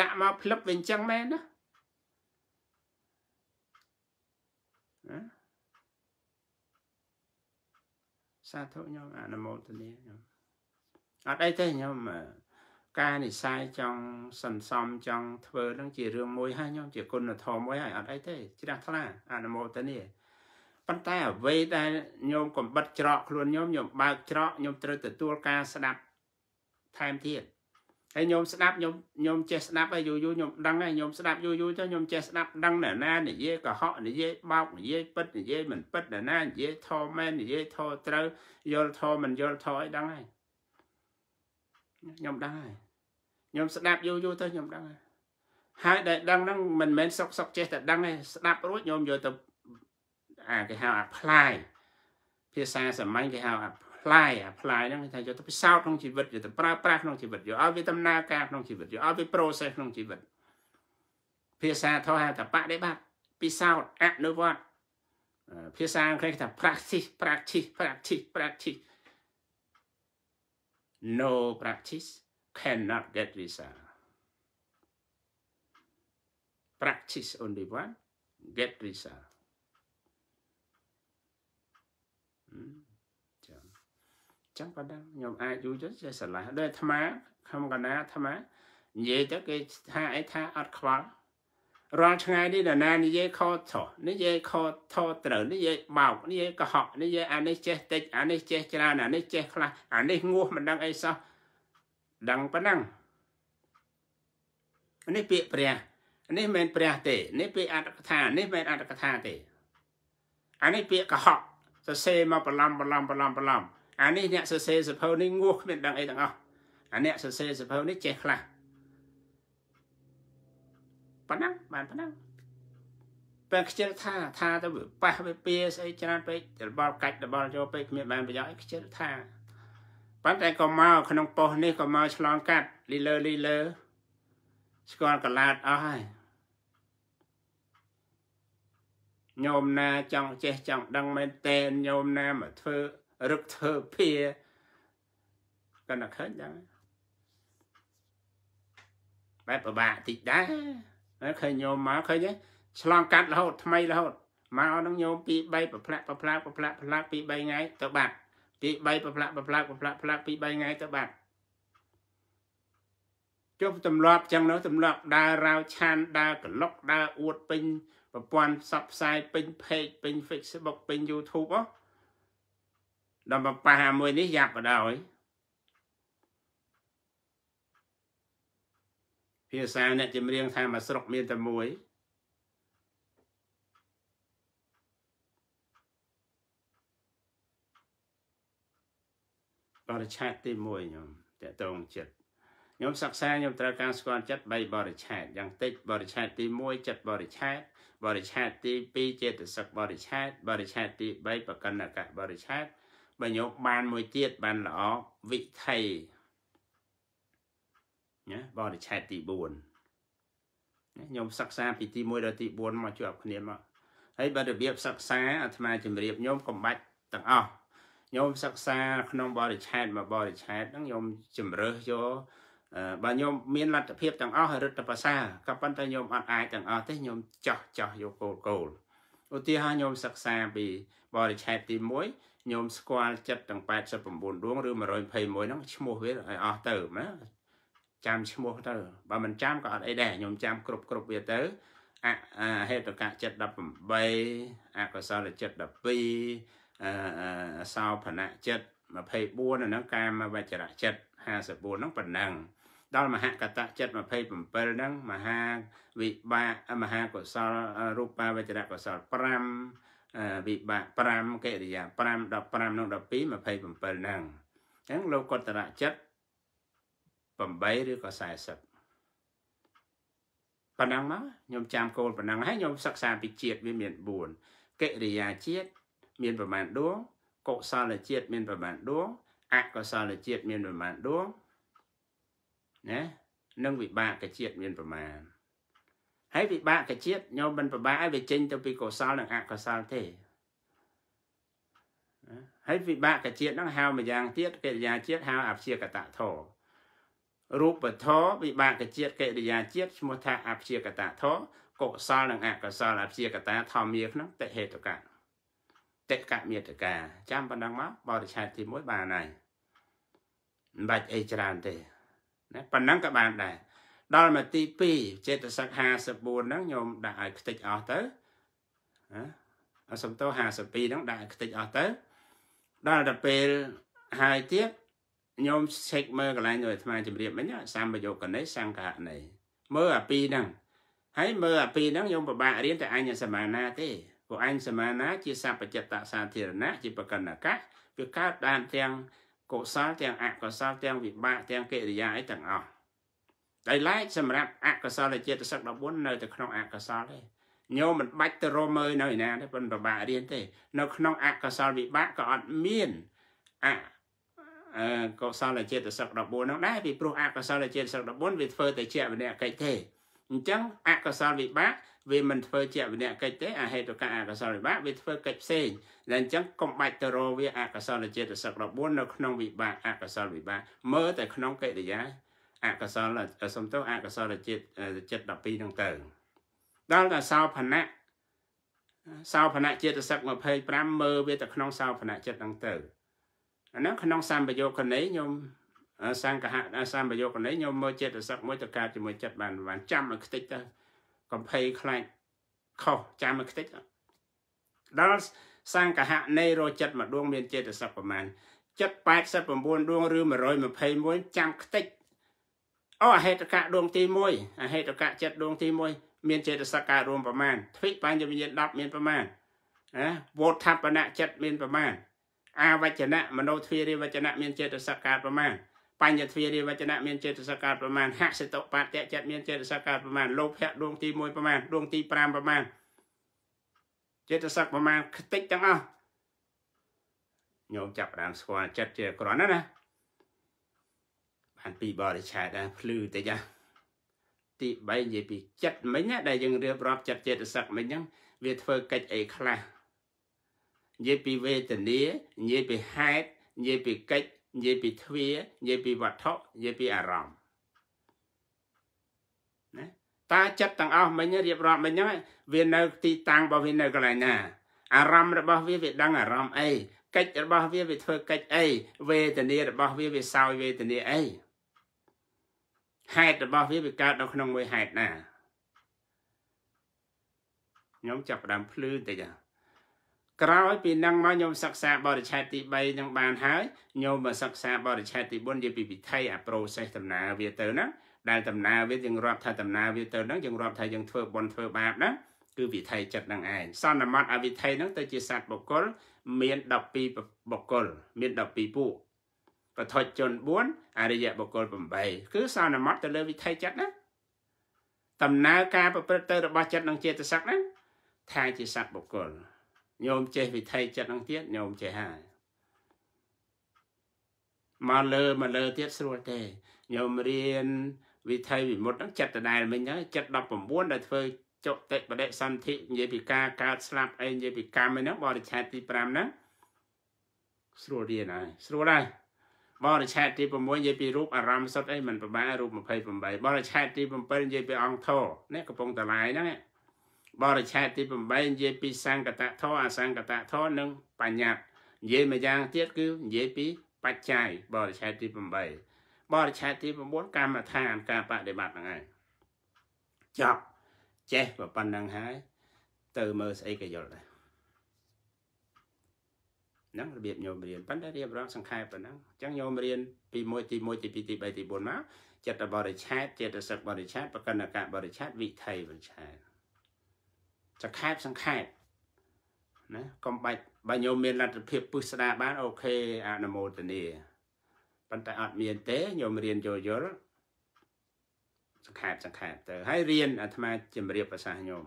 ដាក់មកផ្លឹបវាអញ្ចឹងមែនណាសាធុខ្ញុំអនុមោទនាខ្ញុំអត់អីទេខ្ញុំការនិស័យចង់សន្សំចង់ធ្វើនឹងជារឿងមួយហើយខ្ញុំជាគុណធម៌មួយហើយអត់អីទេជ្រះថ្លាអនុមោទនាប៉ុន្តែអ្វីដែលញោមកំបិតច្រកខ្លួនញោមញោមបើកច្រកញោមត្រូវទទួលការស្ដាប់ថែមទៀតហើយញោមស្ដាប់ញោមញោមចេះស្ដាប់ហើយយូរយូរញោមដឹងហើយញោមស្ដាប់យូរយូរទៅញោមចេះស្ដាប់ដឹងណែណានិយាយកុហកនិយាយបោកនិយាយពិតនិយាយមិនពិតណែណានិយាយធម៌មែននិយាយធម៌ត្រូវយល់ធម៌មិនយល់ធម៌អីដឹងហើយញោមដឹងហើយញោមស្ដាប់យូរយូរទៅញោមដឹងហើយហើយដែលដឹងហ្នឹងមិនមែនសុកសុកចេះតែដឹងទេស្ដាប់រួចញោមយកទៅអាគេហៅ apply ភាសាសាមញ្ញគេហៅ apply apply ហ្នឹងថាយកទៅពិសោធន៍ក្នុងជីវិតយកទៅប្រើប្រាស់ក្នុងជីវិតយកឲ្យវាដំណើរការក្នុងជីវិតយកឲ្យវា process ក្នុងជីវិតភាសាថោហៅថាបដិបត្តិពិសោធន៍អនុវត្តភាសាអង់គ្លេសថា practice practice practice practice no practice cannot get result practice only one get result ចឹងចឹងប៉ុណ្ណឹងខ្ញុំអាចយូរចឹងចេះស្រឡាញ់ដែរអាត្មាខ្ញុំកណាអាត្មានិយាយទៅគេថាអីថាអត់ខ្វល់រាល់ថ្ងៃនេះនរណានិយាយខុសថោះនិយាយខុសថោត្រូវនិយាយបោកនិយាយកុហកនិយាយអានេះចេះតិចអានេះចេះច្រើនអានេះចេះខ្លះអានេះងោះមិនដឹងអីសោះដឹងប៉ុណ្ណឹងនេះពាក្យព្រះនេះមិនព្រះទេ នេះពាក្យអត្តកថានេះមិនអត្តកថាទេអានេះពាក្យកុហកសរសេរមកបន្លំបន្លំបន្លំបន្លំអានេះអ្នកសរសេរសភៅនេះងោះគ្មានដឹងអីទាំងអស់អាអ្នកសរសេរសភៅនេះចេះខ្លះប៉ុណ្ណឹងបានប៉ុណ្ណឹងពេលខ្ជិលថាថាទៅវាប៉ះវាពៀស្អីច្រើនពេករបល់កាច់របល់យកពេកគ្មានបានប្រយោជន៍អីខ្ជិលថាប៉ុន្តែក៏មកក្នុងប៉ុស្តិ៍នេះក៏មកឆ្លងកាត់លីលើលីលើស្គាល់កលាតអស់ហើយញោមណា ចង់ចេះចង់ដឹងមែនតែនញោមណាមកធ្វើរឹកធ្វើភាកាន់តែឃើញចឹងបែបពិបាកតិចដែរឃើញញោមមកឃើញឆ្លង កាត់រហូតថ្មីរហូតមកនឹងញោមពី3ប្រផ្លាក់ប្រផ្លាក់ប្រផ្លាក់ប្រផ្លាក់ពី3ថ្ងៃទៅបាត់ពី3ប្រផ្លាក់ប្រផ្លាក់ប្រផ្លាក់ប្រផ្លាក់ពី3ថ្ងៃទៅបាត់ចុះទម្លាប់ចឹងនោះទម្លាប់ដើររាវឆានដើរកលុកដើរអួតពេញប្រព័ន្ធផ្សព្វផ្សាយពេញ page ពេញ Facebook ពេញ YouTube ហ៎ដល់មកប៉ះមួយនេះយ៉ាប់បដហើយភាសាអ្នកចម្រៀងថាមួយស្រុក មានតែមួយបរិឆេទទី1ខ្ញុំតកតងចិត្តខ្ញុំសិក្សាខ្ញុំត្រូវការស្គាល់ចិត្ត3បរិឆេទយ៉ាងតិចបរិឆេទទី1ចិត្តបរិឆេទបរិឆេទទី2ចេតសិកបរិឆេទបរិឆេទទី3បកិណកៈបរិឆេទបញ្ញោបានមួយទៀតបានល្អវិថីណាបរិឆេទទី4ខ្ញុំសិក្សាពីទី1ដល់ទី4មកជាប់គ្នាមកហើយបើរបៀបសិក្សាអាត្មាជំរាបខ្ញុំកំបាច់ទាំងអស់ខ្ញុំសិក្សាក្នុងបរិឆេទមកបរិឆេទហ្នឹងខ្ញុំជំរើសយកបាទខ្ញុំមានលទ្ធភាពទាំងអស់ហើយរដ្ឋភាសាក៏ប៉ុន្តែខ្ញុំអត់អាចទាំងអស់ទេខ្ញុំចោះចោះយកគោលគោលឧទាហរណ៍ខ្ញុំសិក្សាពីបរិឆេទទី1ខ្ញុំស្គាល់ចិត្តទាំង89ដួងឬ121ហ្នឹងឈ្មោះវាឲ្យអស់ទៅណាចាំឈ្មោះទៅបើមិនចាំក៏អត់អីដែរខ្ញុំចាំ គ្រប់គ្រប់វាទៅអហេតុកៈចិត្ត18អកុសលចិត្ត12អសោភណៈចិត្ត24អាហ្នឹងកាមវចរៈចិត្ត54ហ្នឹងប៉ុណ្ណឹងដល់មហកតចិត្ត27ហ្នឹងមហាវិបាកមហាកុសលរូបាវចរៈកុសល5វិបាក5កិរិយា5 15និង12 27ហ្នឹងអញ្ចឹងលោកកតរៈចិត្ត8ឬក៏40ប៉ុណ្ណឹងមកខ្ញុំចាំគោលប៉ុណ្ណឹងហើយខ្ញុំសិក្សាពីជាតិវាមាន4កិរិយាជាតិមានប្រមាណដួងកុសលជាតិមានប្រមាណដួងអកុសលជាតិមានប្រមាណដួងណានិងវិបាកជាតិមានប្រមាណហើយវិបាកជាតិញោមមិនប្របាកឲ្យវាចេញទៅពីកុសលនិងអកុសលទេហើយវិបាកជាតិហ្នឹងហៅម្យ៉ាងទៀតកិរិយាជាតិហៅអព្យាកតធររូបធរវិបាកជាតិកិរិយាជាតិឈ្មោះថាអព្យាកតធរកុសលនិងអកុសលអព្យាកតាធម្មាក្នុងតិហេតុកៈតិកមេតកាចាំប៉ុណ្ណឹងមក បរិឆេទទី1បានហើយមិនបាច់អីច្រើនទេណាប៉ុណ្ណឹងក៏បានដែរដល់មកទី2ចេតសិក54ហ្នឹងខ្ញុំដាក់ឲ្យខ្ទេចអស់ទៅណាអសំទោ52ហ្នឹងដាក់ឲ្យខ្ទេចអស់ទៅ ដល់ទៅពេលហើយទៀតខ្ញុំឆែកមើលកន្លែងនៅអាត្មាជំរាបមិញសម្បយោគណីសង្ឃៈណីមើលអាពីរហ្នឹងហើយមើលអាពីរហ្នឹងខ្ញុំពិបាករៀនតែអញសមាណាទេព្រោះអញសមាណាជាសัพពចិត្តសាធារណៈជាបកណ្ណកៈវាកើតបានទាំងកុសលទាំងអកុសលទាំងវិបាក ទាំងកិរិយាអីទាំងអស់ដោយឡែកសម្រាប់អកុសលចេតសិក14នៅតែក្នុងអកុសលទេញោមមិនបាច់ទៅរមើនៅឯណាទេប៉ុន្តែពិបាករៀនទេ នៅក្នុងអកុសលវិបាកក៏អត់មានអកុសលចេតសិក14នោះដែរពីព្រោះអកុសលចេតសិក14វាធ្វើតែជាវិន័យកិច្ចទេអញ្ចឹងអកុសលវិបាកវាមិនធ្វើជាវិន័យកិច្ចទេអាហេតុកៈអកុសលវិបាកវាធ្វើកិច្ចផ្សេងតែអញ្ចឹងកុំបាច់ទៅរកវា អកុសលចេតសិក9នៅក្នុងវិបាកអកុសលវិបាកមើលតែក្នុងកិរិយា អកុសលសំទោអកុសលចេតចិត្ត12ហ្នឹងទៅដល់ដល់សោភណៈសោភណៈចេតសិក25មើលវាទៅក្នុង សោភណៈចិត្តហ្នឹងទៅអាហ្នឹងក្នុងសម្បយោគណីខ្ញុំសង្កហៈសម្បយោគណីខ្ញុំមើលចិត្តសិកមួយទៅកើតជាមួយចិត្តបានបានចាំឲ្យខ្ទេចទៅកំភៃខ្លាចខុសចាំមកខ្ទេចដល់សង្កហនៃរោចិត្តមួយដួង មានចេតសិកប្រមាណចិត្ត89ដួងឬ121ចាំខ្ទេចអូអហេតុកៈដួងទី1អហេតុកៈចិត្តដួងទី1មានចេតសិកការរួមប្រមាណទ្វិបញ្ញវិញ្ញាណ10មានប្រមាណណាវោធបណៈចិត្តមានប្រមាណអាវចនៈមโนទ្វារិវចនៈមានចេតសិកការប្រមាណបញ្ញទ្វារាវចនៈមានចេតសកាលប្រមាណហសិតបតៈចិត្តមានចេតសកាលប្រមាណលោភៈដួងទី1ប្រមាណដួងទី5ប្រមាណចេតសកប្រមាណខ្ទេចទាំងអស់ញោមចាប់បាន ស្គាល់ចិត្តជាក្រណាណាបានពីបរិឆេទដែរភ្លឺតិចណាទី3និយាយពីចិត្តមិញណាដែលយើងរៀបរាប់ ចិត្តចេតសកមិញហ្នឹងវាធ្វើកិច្ចអីខ្លះនិយាយពីវេទនានិយាយពីហេតុនិយាយពីកិច្ចនិយាយពីទ្វានិយាយពីវត្ថុនិយាយពីអារម្មណ៍ណាតើចិត្តទាំងអស់មិញរៀបរាប់មិញហ្នឹងវានៅទីតាំងរបស់វានៅកន្លែងណាអារម្មណ៍របស់វាវាដឹងអារម្មណ៍អីកិច្ចរបស់វាវាធ្វើកិច្ចអីវេទនារបស់វាវាសោយវេទនាអីហេតុរបស់វាវាកើតនៅក្នុងមួយហេតុណាខ្ញុំចាប់ដើមភ្លឺតិចហ្នឹងក្រោយពីនឹងមកខ្ញុំសិក្សាបរិច្ឆេទទី3នឹងបានហើយខ្ញុំមកសិក្សាបរិច្ឆេទទី4និយាយពីវិធីអា process ដំណើរវាទៅណាដែលដំណើរវាយើងរាប់ថាដំណើរវាទៅហ្នឹងយើងរាប់ថាយើងធ្វើបន់ធ្វើបាបណាគឺវិថីចិត្តនឹងឯងសន្និមត់អវិថីនឹងទៅជាសត្វបុគ្គលមាន12បុគ្គលមាន12ពួកបឋមជន4អរិយបុគ្គល8គឺសន្និមត់ទៅលើវិថីចិត្តណាដំណើរការប្រព្រឹត្តទៅរបស់ចិត្តនឹងចេតសិកហ្នឹងថាជាសត្វបុគ្គលញោមចេះវិថីចិត្តហ្នឹងទៀតញោមចេះហើយមកលើមកលើទៀតស្រួលទេញោមរៀនវិថីវិមុតហ្នឹងចិត្តដដែលមិញហើយចិត្ត19ដែលធ្វើចុតិបដិសន្ធិនិយាយពីការកើតស្លាប់អីនិយាយពីកម្មហ្នឹងបរិឆេទទី5ហ្នឹងស្រួលរៀនហើយស្រួលហើយបរិឆេទទី6និយាយពីរូបអារម្មណ៍សុទ្ធអីមិនប្រមារូប28បរិឆេទទី7និយាយពីអង្គធរនេះកំពុងតឡាយហ្នឹងបរិឆេទទី8និយាយពីសង្កតធម៌អសង្កតធម៌និង បញ្ញត្តិនិយាយមួយយ៉ាងទៀតគឺនិយាយពីបច្ច័យបរិឆេទទី8បរិឆេទទី9កម្មដ្ឋាន ការបដិបត្តិហ្នឹងឯងចប់ចេះប៉ុណ្ណឹងហើយទៅមើលស្អីក៏យល់ដែរហ្នឹងរបៀបញោមរៀនប៉ុន្តែរៀបរាប់សង្ខេបប៉ុណ្ណឹងអញ្ចឹងញោមរៀនពី1ទី1ទី2ទី3ទី4មកចិត្តបរិឆេទចេតសិកបរិឆេទប្រកិនការបរិឆេទវិថីបរិឆេទសង្ខេបសង្ខេបណាកុំបាច់បើញោមមានលទ្ធភាពពុះស្ដារបានអូខេអនុមោទនាប៉ុន្តែអត់មានទេញោមរៀនយល់យល់សង្ខេបសង្ខេបទៅហើយរៀនអាត្មាជម្រាបប្រសាសន៍ញោម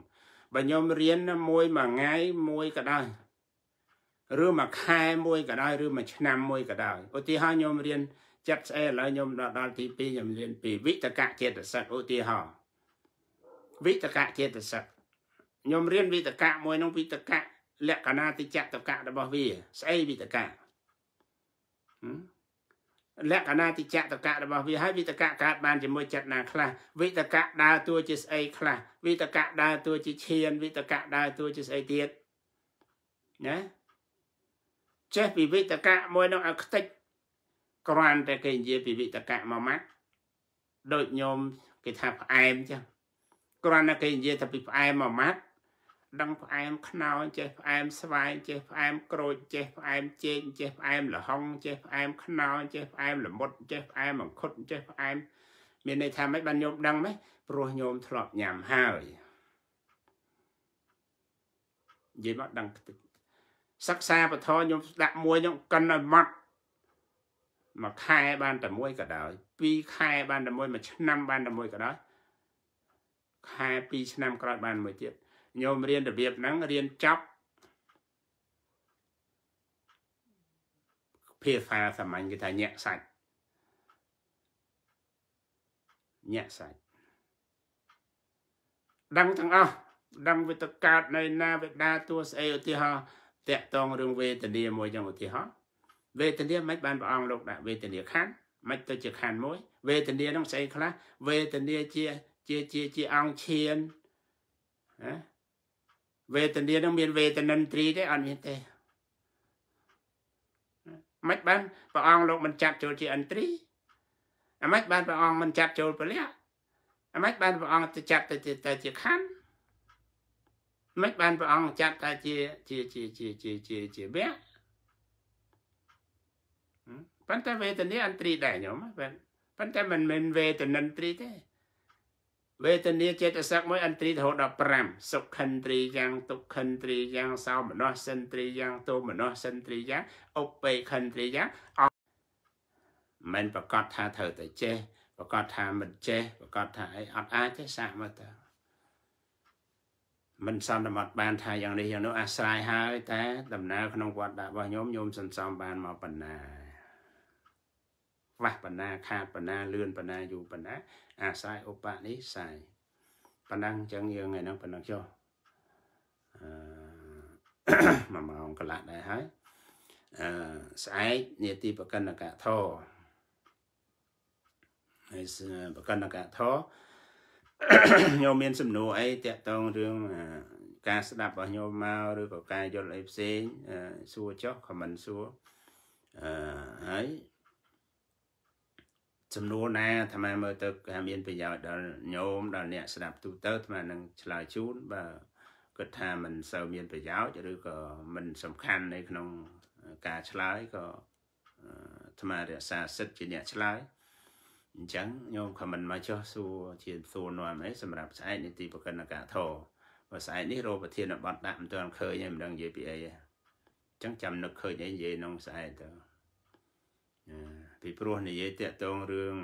បើញោមរៀនមួយមួយថ្ងៃមួយក៏ដោយឬមួយខែមួយក៏ដោយឬមួយឆ្នាំមួយក៏ដោយឧទាហរណ៍ញោមរៀនចិត្តស្អែឥឡូវញោមដល់ទី2ញោមរៀនពីវិតកៈចេតសិកឧទាហរណ៍វិតកៈចេតសិកខ្ញុំរៀនវិតកៈមួយនឹងវិតកៈលក្ខណាតិចតកៈរបស់វាស្អីវិតកៈលក្ខណាតិចតកៈរបស់វាហើយវិតកៈកើតបានជាមួយចិត្តណាខ្លះវិតកៈដើរតួជាស្អីខ្លះវិតកៈដើរតួជាឈានវិតកៈដើរតួជាស្អីទៀតណាចេះពីវិតកៈមួយនឹងឲ្យខ្ទេចក្រាន់តែគេនិយាយពីវិតកៈមួយម៉ាត់ដូចញោមគេថាផ្អែមចឹងគ្រាន់តែគេនិយាយថាពីផ្អែមមួយម៉ាត់ដឹងផ្អែមខ្នើយចេះផ្អែមស្វាយចេះផ្អែមក្រូចចេះផ្អែមចេកចេះផ្អែមល្ហុងចេះផ្អែមខ្នើយចេះផ្អែមល្មុតចេះផ្អែមអង្ឃុតចេះផ្អែមមានន័យថាម៉េចបានញោមដឹងម៉េចព្រោះញោមធ្លាប់ញ៉ាំហើយនិយាយមកដឹងទឹកសិក្សាបធរញោមដាក់មួយញោមកិនឲ្យម៉ត់មួយខែបានតែមួយក៏ដោយពីរខែបានតែមួយមួយឆ្នាំ បានតែមួយក៏ដោយខែពីរឆ្នាំក្រោយបានមួយទៀតខ្ញុំរៀនរបៀបហ្នឹងរៀនចប់ភាសាសាមញ្ញគេថាញាក់សាច់ញាក់សាច់ដឹងទាំងអស់ដឹងវាទៅកើតនៅណាវាដាតួស្អីឧទាហរណ៍តកតងរឿងវេទនាមួយចឹងឧទាហរណ៍វេទនាមិនបានព្រះអង្គលោកដាក់វេទនាខណ្ឌមិនទៅជាខណ្ឌមួយវេទនានឹងស្អីខ្លះវេទនាជាជាជាជាអង្គឈានណាវេទនានឹងមានវេទនិនទ្រីទេអត់មានទេមិនបានព្រះអង្គលោកមិនចាត់ចូលជាឥន្ទ្រីអាម៉េចបានព្រះអង្គមិនចាត់ចូលពលៈអាម៉េចបានព្រះអង្គទៅចាត់ទៅតែជាខណ្ឌមិនបានព្រះអង្គចាត់តែជាជាជាជាជាជាជាវៈប៉ុន្តែវេទនាឥន្ទ្រីដែរខ្ញុំបាទប៉ុន្តែមិនមែនវេទនិនទ្រីទេវេទនាចិត្តសឹកមួយអន្ត្រីរហូតដល់5សុខិន្ទ្រីយ៉ាងទុក្ខិន្ទ្រីយ៉ាងសោមនស្សិន្ទ្រីយ៉ាងទោមនស្សិន្ទ្រីយ៉ាងឧបេខិន្ទ្រីយ៉ាងមិនប្រកាសថាត្រូវតែចេះប្រកាសថាមិនចេះប្រកាសថាអីអត់អាចទេសាកមើលតើមិនសន្និមត់បានថាយ៉ាងនេះយ៉ាងនោះអាស្រ័យហើយ តែ ដំណើរក្នុងវត្តរបស់ខ្ញុំខ្ញុំសន្សំបានមកបណ្ណាខ្វះបណ្ណាខាតបណ្ណាលឿនបណ្ណាយូរបណ្ណាអាស្រ័យឧបនិស្ស័យប៉ណ្ណឹងអញ្ចឹងយើងថ្ងៃហ្នឹងប៉ណ្ណឹងចុះអឺមួយម៉ោងកន្លះដែរហើយអឺស្អែកនេតិបកិនកធហើយបកិនកធខ្ញុំមាន សំណួរអីតាក់ទងរឿងការស្ដាប់របស់ខ្ញុំមកឬក៏ការយល់អីផ្សេងសួរចុះ ខមមិនសួរអឺហើយសំណួរណាអាត្មាមើលទៅថាមានប្រយោជន៍ដល់ញោមដល់អ្នកស្ដាប់ទូទៅអាត្មានឹងឆ្លើយជូនបើគិតថាមិនសូវមានប្រយោជន៍ឬក៏មិនសំខាន់នៅក្នុងការឆ្លើយក៏អាត្មារក្សាសិទ្ធជាអ្នកឆ្លើយអញ្ចឹងញោមខមមិនមកចោះសួរជាសួរនាំអីសម្រាប់ស្អែកនីតិប្រកិនកធបើស្អែកនេះរោប្រធានបတ်ដាក់មិនទាន់ឃើញឯងមិនដឹងនិយាយពីអីទេអញ្ចឹងចាំនឹកឃើញអីនិយាយក្នុងស្អែកទៅអឺពីព្រោះនិយាយតាក់ទងរឿង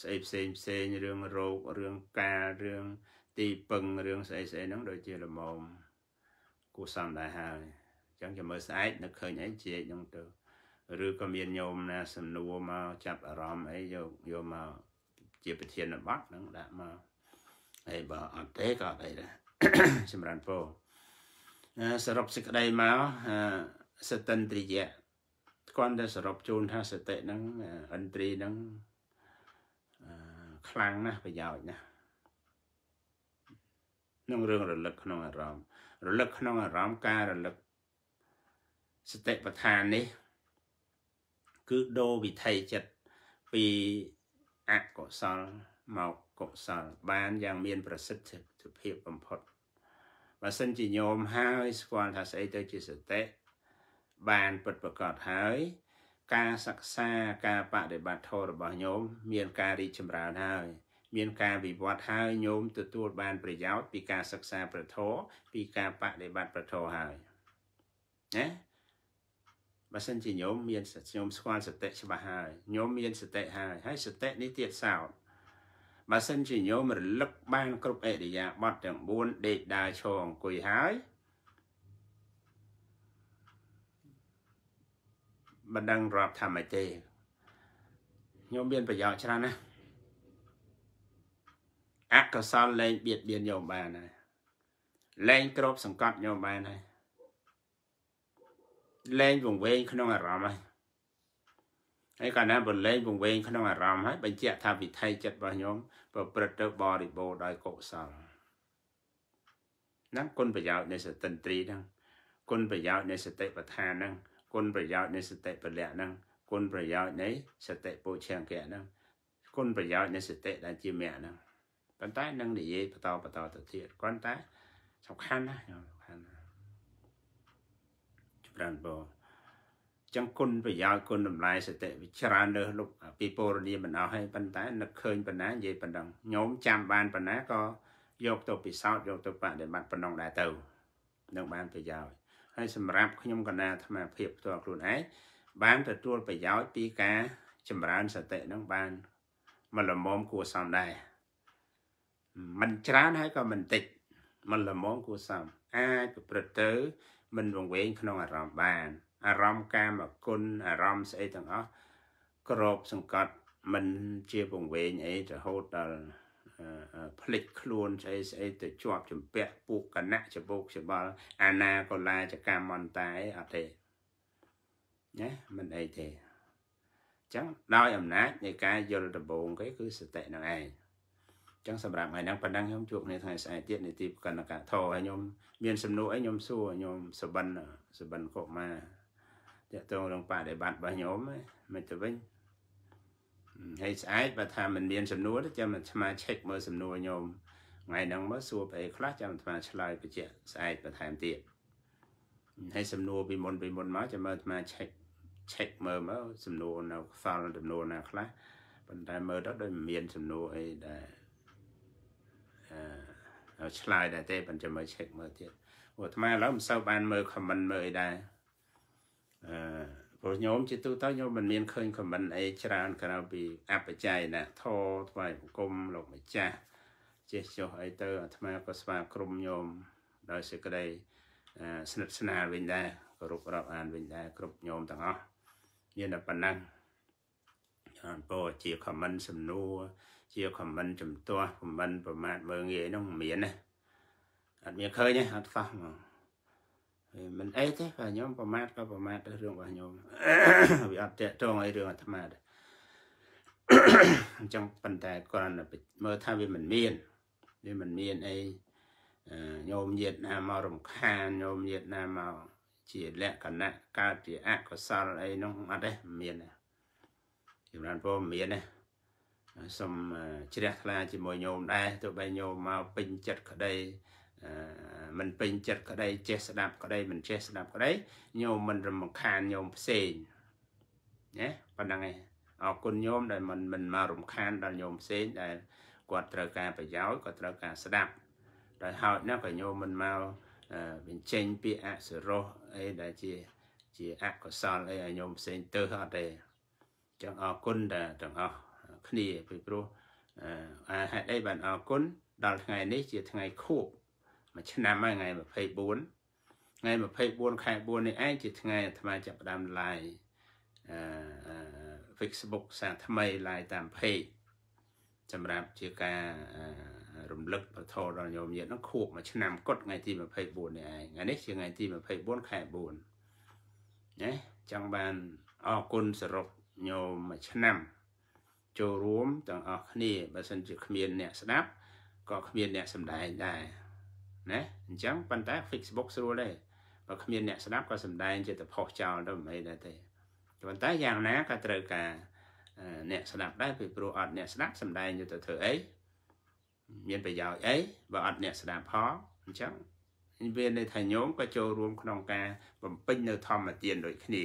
ស្អីផ្សេងផ្សេងរឿងរោគរឿងការរឿងទីពឹងរឿងស្អីស្អីហ្នឹង ដូចជាល្មមគួរសមដែរហើយអញ្ចឹងចាំមើលស្អែកនឹកឃើញអីជែកហ្នឹងទៅឬក៏មានញោមណាសំណួរមកចាប់អារម្មណ៍អីយកយកមកជាប្រធានបတ်ហ្នឹងដាក់មកហើយបើអត់ទេក៏អត់អីដែរចម្រើនពោសរុបសេចក្តីមកសតិន្ទ្រិយៈគ្រាន់តែសរុបជូនថាសតិហ្នឹងឥន្ទ្រីហ្នឹងខ្លាំងណាស់ប្រយោជន៍ណាស់ក្នុងរឿងរលឹក ក្នុងអារម្មណ៍រលឹកក្នុងអារម្មណ៍ការរលឹកសតិប្បដ្ឋាននេះ គឺដូរវិថីចិត្តពីអកុសលមកកុសលបានយ៉ាង មាន ប្រសិទ្ធភាពបំផុតបើសិនជាញោមហើយស្គាល់ថាស្អីទៅជាសតិបានពិតប្រាកដហើយ ការសិក្សាការបដិបត្តិធម៌របស់ញោមមានការរីកចម្រើនហើយ មានការវិវត្តហើយញោមទទួលបាន ប្រយោជន៍ពីការសិក្សាប្រធមពីការបដិបត្តិប្រធមហើយណាបើសិនជាញោមមានញោមស្គាល់សតិច្បាស់ហើយញោមមានសតិហើយហើយសតិនេះទៀតសោតបើសិនជាញោមរលឹកបានគ្រប់អរិយាប័ត្រទាំង4ដេកដើរឈរអង្គុយហើយមិនដឹងរាប់ថាម៉េចទេខ្ញុំមានប្រយោជន៍ច្រើនណាស់អកុសលលែងបៀតបៀនញោមបានហើយលែងគ្របសង្កត់ញោមបានហើយលែងវង្វេងក្នុងអារម្មណ៍ហើយហើយកាលណាបើលែងវង្វេងក្នុងអារម្មណ៍ហើយបញ្ជាក់ ថាវិថីចិត្តរបស់ញោមប្រព្រឹត្តទៅបរិបូរដោយកុសលហ្នឹងគុណប្រយោជន៍នៃសតិន្ទ្រីហ្នឹងគុណប្រយោជន៍នៃសតិប្បដ្ឋានហ្នឹងគុណប្រយោជន៍នៃសតិពលៈហ្នឹងគុណប្រយោជន៍នៃសតិពោឆង្គៈហ្នឹងគុណប្រយោជន៍នៃសតិដែលជាមគ្គហ្នឹងប៉ុន្តែនឹងនិយាយបន្តបន្តទៅទៀតប៉ុន្តែសំខាន់ណាស់ខ្ញុំសំខាន់ណាស់ច្រើនបងចឹងគុណប្រយោជន៍គុណតម្លៃសតិវិច្រើនលើសលុបពីពរនីមិនអស់ហើយប៉ុន្តែនឹកឃើញបណ្ណានិយាយប៉ុណ្ណឹងញោមចាំបានបណ្ណាក៏យកទៅពិសោធន៍យកទៅបដិបត្តិប៉ុណ្ណឹងដែរទៅនឹងបានប្រយោជន៍ហើយសម្រាប់ខ្ញុំកណាអាត្មាភាពផ្ទាល់ខ្លួនឯងបានទទួលប្រយោជន៍ពីការចម្រើនសតិនឹងបានមកលមមគួរសមដែរมันច្រើនហើយក៏មិនតិចមកលមមគួរសមអាចប្រព្រឹត្តទៅមិនវង្វេងក្នុងអារម្មណ៍បាន អារម្មណ៍កាមគុណអារម្មណ៍ស្អីទាំងអស់ក្របសង្កត់មិនជាវង្វេងអីរហូតដល់ផ្លិចខ្លួនស្អីស្អីទៅជាប់ចម្ពាក់ពួកគណៈចបុកចបល់អាណាកុលាចកម្មអន្តែអត់ទេណាមិនអីទេចឹងដោយអំណាចនៃការយល់ដំបូងគេ គឺសតិនឹងឯងចឹងសម្រាប់ថ្ងៃហ្នឹងប៉ុណ្ណឹងខ្ញុំជួបគ្នាថ្ងៃស្អែកទៀតនីតិប្រកណ្ណកធហើយខ្ញុំមានសំណួរអីខ្ញុំសួរខ្ញុំសបិនសបិនកុមារតើតើនឹងបដិបត្តិរបស់ខ្ញុំមិនទៅវិញហើយស្អាតបើថាមិនមានសំណួរទេចាំអាត្មាឆែកមើលសំណួរញោមថ្ងៃហ្នឹងមកសួរប្រអីខ្លះចាំអាត្មាឆ្លើយបញ្ជាក់ស្អាតបន្ថែមទៀតហើយសំណួរពីមុនពីមុនមកចាំមើលអាត្មាឆែកឆែកមើលមកសំណួរនៅខ្សលសំណួរណាខ្លះប៉ុន្តែមើលទៅដូចមានសំណួរអីដែលអឺឆ្លើយដែរទេប៉ុន្តែមើលឆែកមើលទៀតអាត្មាឥឡូវមិនសូវបាន មើលខមមិនមើលអីដែរអឺព្រោះខ្ញុំជាទូទៅខ្ញុំមិនមានឃើញខមមិនអីច្រើនក្រៅពីអបច្ច័យណាធរថ្វាយបង្គំលោកម្ចាស់ចេះចុះអីទៅអាត្មាក៏ស្វាគមន៍ញោមដោយសេចក្តីស្និទ្ធស្នាលវិញដែរគោរពរាប់អានវិញដែរគ្រប់ញោមទាំងអស់មានតែប៉ុណ្ណឹងច្រើនពោជាខមមិនសំណួរជាខមមិន ចំទាស់ខមមិនប្រមាថមើងងាយនោះមានណាអត់មានឃើញទេអត់ខ្វះហ្មងមិនអីទេបាទខ្ញុំប្រមាថក៏ប្រមាថរឿងរបស់ខ្ញុំវាអត់តាក់ទងអីរឿងអាត្មាទេអញ្ចឹងប៉ុន្តែគ្រាន់តែមើលថាវាមិនមានវាមិនមានអីញោមញាតណាមករំខានញោមញាតណាមកជាលក្ខណៈកើតជាអកុសលអីនោះអត់ទេមានទេចម្រើនពរមានទេសូមជ្រះថ្លាជាមួយញោមដែរទោះបីញោមមកពេញចិត្តក្តីមិនពេញចិត្តក្តីចេះស្ដាប់ក្តីមិនចេះស្ដាប់ក្តីញោមមិនរំខានញោមផ្សេងណាប៉ុណ្្នឹងឯងអរគុណញោមដែលមិនមិនមករំខានដល់ញោមផ្សេងដែលគាត់ត្រូវការប្រយោជន៍គាត់ត្រូវការស្ដាប់ដោយហោចណាស់ក៏ញោមមិនមកបញ្ចេញពាក្យអសរោះអីដែលជាជាអកុសលអីឲ្យញោមផ្សេងទៅអត់ទេចឹងអរគុណដល់ទាំងអស់គ្នាពីព្រោះអាហេតុអីបានអរគុណដល់ថ្ងៃនេះជាថ្ងៃខួបមួយឆ្នាំហើយថ្ងៃ24ថ្ងៃ24ខែ4នេះឯងជាថ្ងៃអាត្មាចាប់ផ្ដើម live អឺ Facebook សារថ្មី live តាម page សម្រាប់ជាការរំលឹកប្រធរដល់ញោមញាតិនោះខួបមួយឆ្នាំគត់ថ្ងៃទី24នេះឯងថ្ងៃនេះជាថ្ងៃទី24ខែ4ណាចង់បានអរគុណសរុបញោមមួយឆ្នាំ ចូលរួមទាំងអស់គ្នាបើសិនជាគ្មានអ្នកស្ដាប់ក៏គ្មានអ្នកសម្ដែងដែរណាអញ្ចឹងប៉ុន្តែ Facebook ស្រួលដែរបើគ្មានអ្នកស្ដាប់ក៏សំដែងជាតផុសចោលទៅមិនអីដែរទេប៉ុន្តែយ៉ាងណាក៏ត្រូវការ អ្នកស្ដាប់ដែរពីព្រោះអត់អ្នកស្ដាប់សំដែងយកទៅធ្វើអីមានប្រយោជន៍អីបើអត់អ្នកស្ដាប់ផងអញ្ចឹងវាន័យថាញោមក៏ចូលរួមក្នុងការ បំពេញនៅធម្មទានដូចគ្នា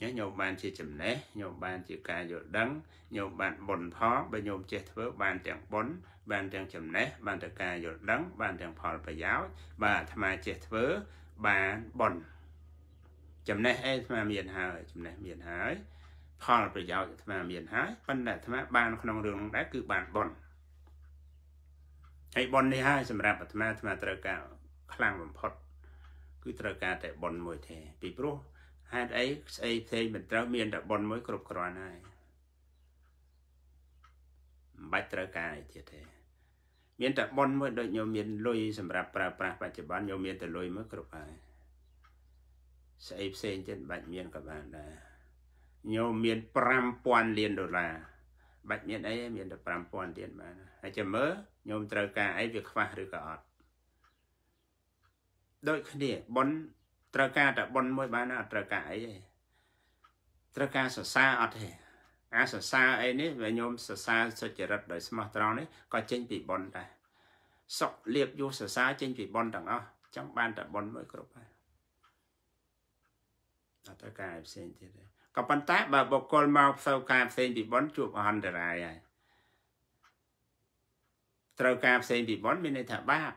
ញោមបានជាចំណេះញោមបានជាការយល់ដឹងញោមបានបុណ្យផលបើញោមចេះធ្វើ បានទាំងបុណ្យបានទាំងចំណេះបានទាំងការយល់ដឹង បានទាំងផលប្រយោជន៍បាទអាត្មាចេះធ្វើបានបុណ្យចំណេះអីអាត្មាមានហើយចំណេះមានហើយ ផល ប្រយោជន៍អាត្មាមានហើយប៉ុន្តែអាត្មាបាន ក្នុងរឿងនោះដែរគឺបានបុណ្យហើយបុណ្យនេះហើយសម្រាប់អាត្មាអាត្មាត្រូវការ ខ្លាំងបំផុតគឺត្រូវការតែបុណ្យមួយទេពីព្រោះហេតុអីស្អីផ្សេងមិនត្រូវមានតែប៉ុនមួយគ្រប់គ្រាន់ហើយមិនបាច់ត្រូវការអីទៀតទេមានតែប៉ុនមួយដូចញោមមានលុយសម្រាប់ប្រើប្រាស់បច្ចុប្បន្នញោមមានតែលុយមួយគ្រប់ហើយស្អីផ្សេងទៀតបាច់មានក៏បានដែរញោមមាន5000លានដុល្លារបាច់មានអីមានតែ5000ទៀតបានហើយចាំមើលញោមត្រូវការអីវាខ្វះឬក៏អត់ដូចគ្នាប៉ុនត្រូវការតែប៉ុនមួយបានអត់ត្រូវការអីទេត្រូវការសរសើរអត់ទេអាសរសើរអីនេះវាញោមសរសើរសុចរិតដោយស្មោះត្រង់នេះក៏ចេញពីប៉ុនដែរសុកលៀបយុសរសើរចេញ ពីប៉ុនទាំងអស់ចង់បានតែប៉ុនមួយគ្រប់ហើយអត់ត្រូវការផ្សេងទៀតទេក៏ប៉ុន្តែបើបុគ្គលមកផ្សូវការផ្សេងពីប៉ុនជួបអន្តរាយហើយត្រូវការផ្សេងពីប៉ុនមានន័យថាបាប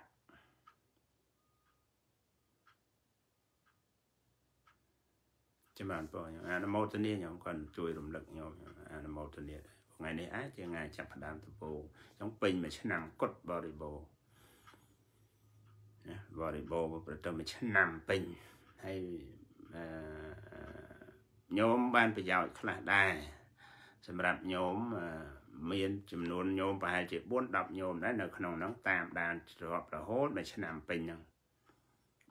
ចាំបានបងខ្ញុំអនុមោទនាខ្ញុំគាត់ជួយរំលឹកខ្ញុំអនុមោទនាថ្ងៃនេះអាចជាថ្ងៃចាប់ផ្ដើមដំបូងចង់ពេញមួយឆ្នាំគត់បរិបូរណាបរិបូរប្រទៅមួយឆ្នាំពេញហើយអឺញោមបានប្រយោជន៍ខ្លះដែរសម្រាប់ញោមមានចំនួនញោមប្រហែលជា4 10ញោមដែរនៅក្នុងហ្នឹងតាម ដានជាប់រហូតមួយឆ្នាំពេញហ្នឹង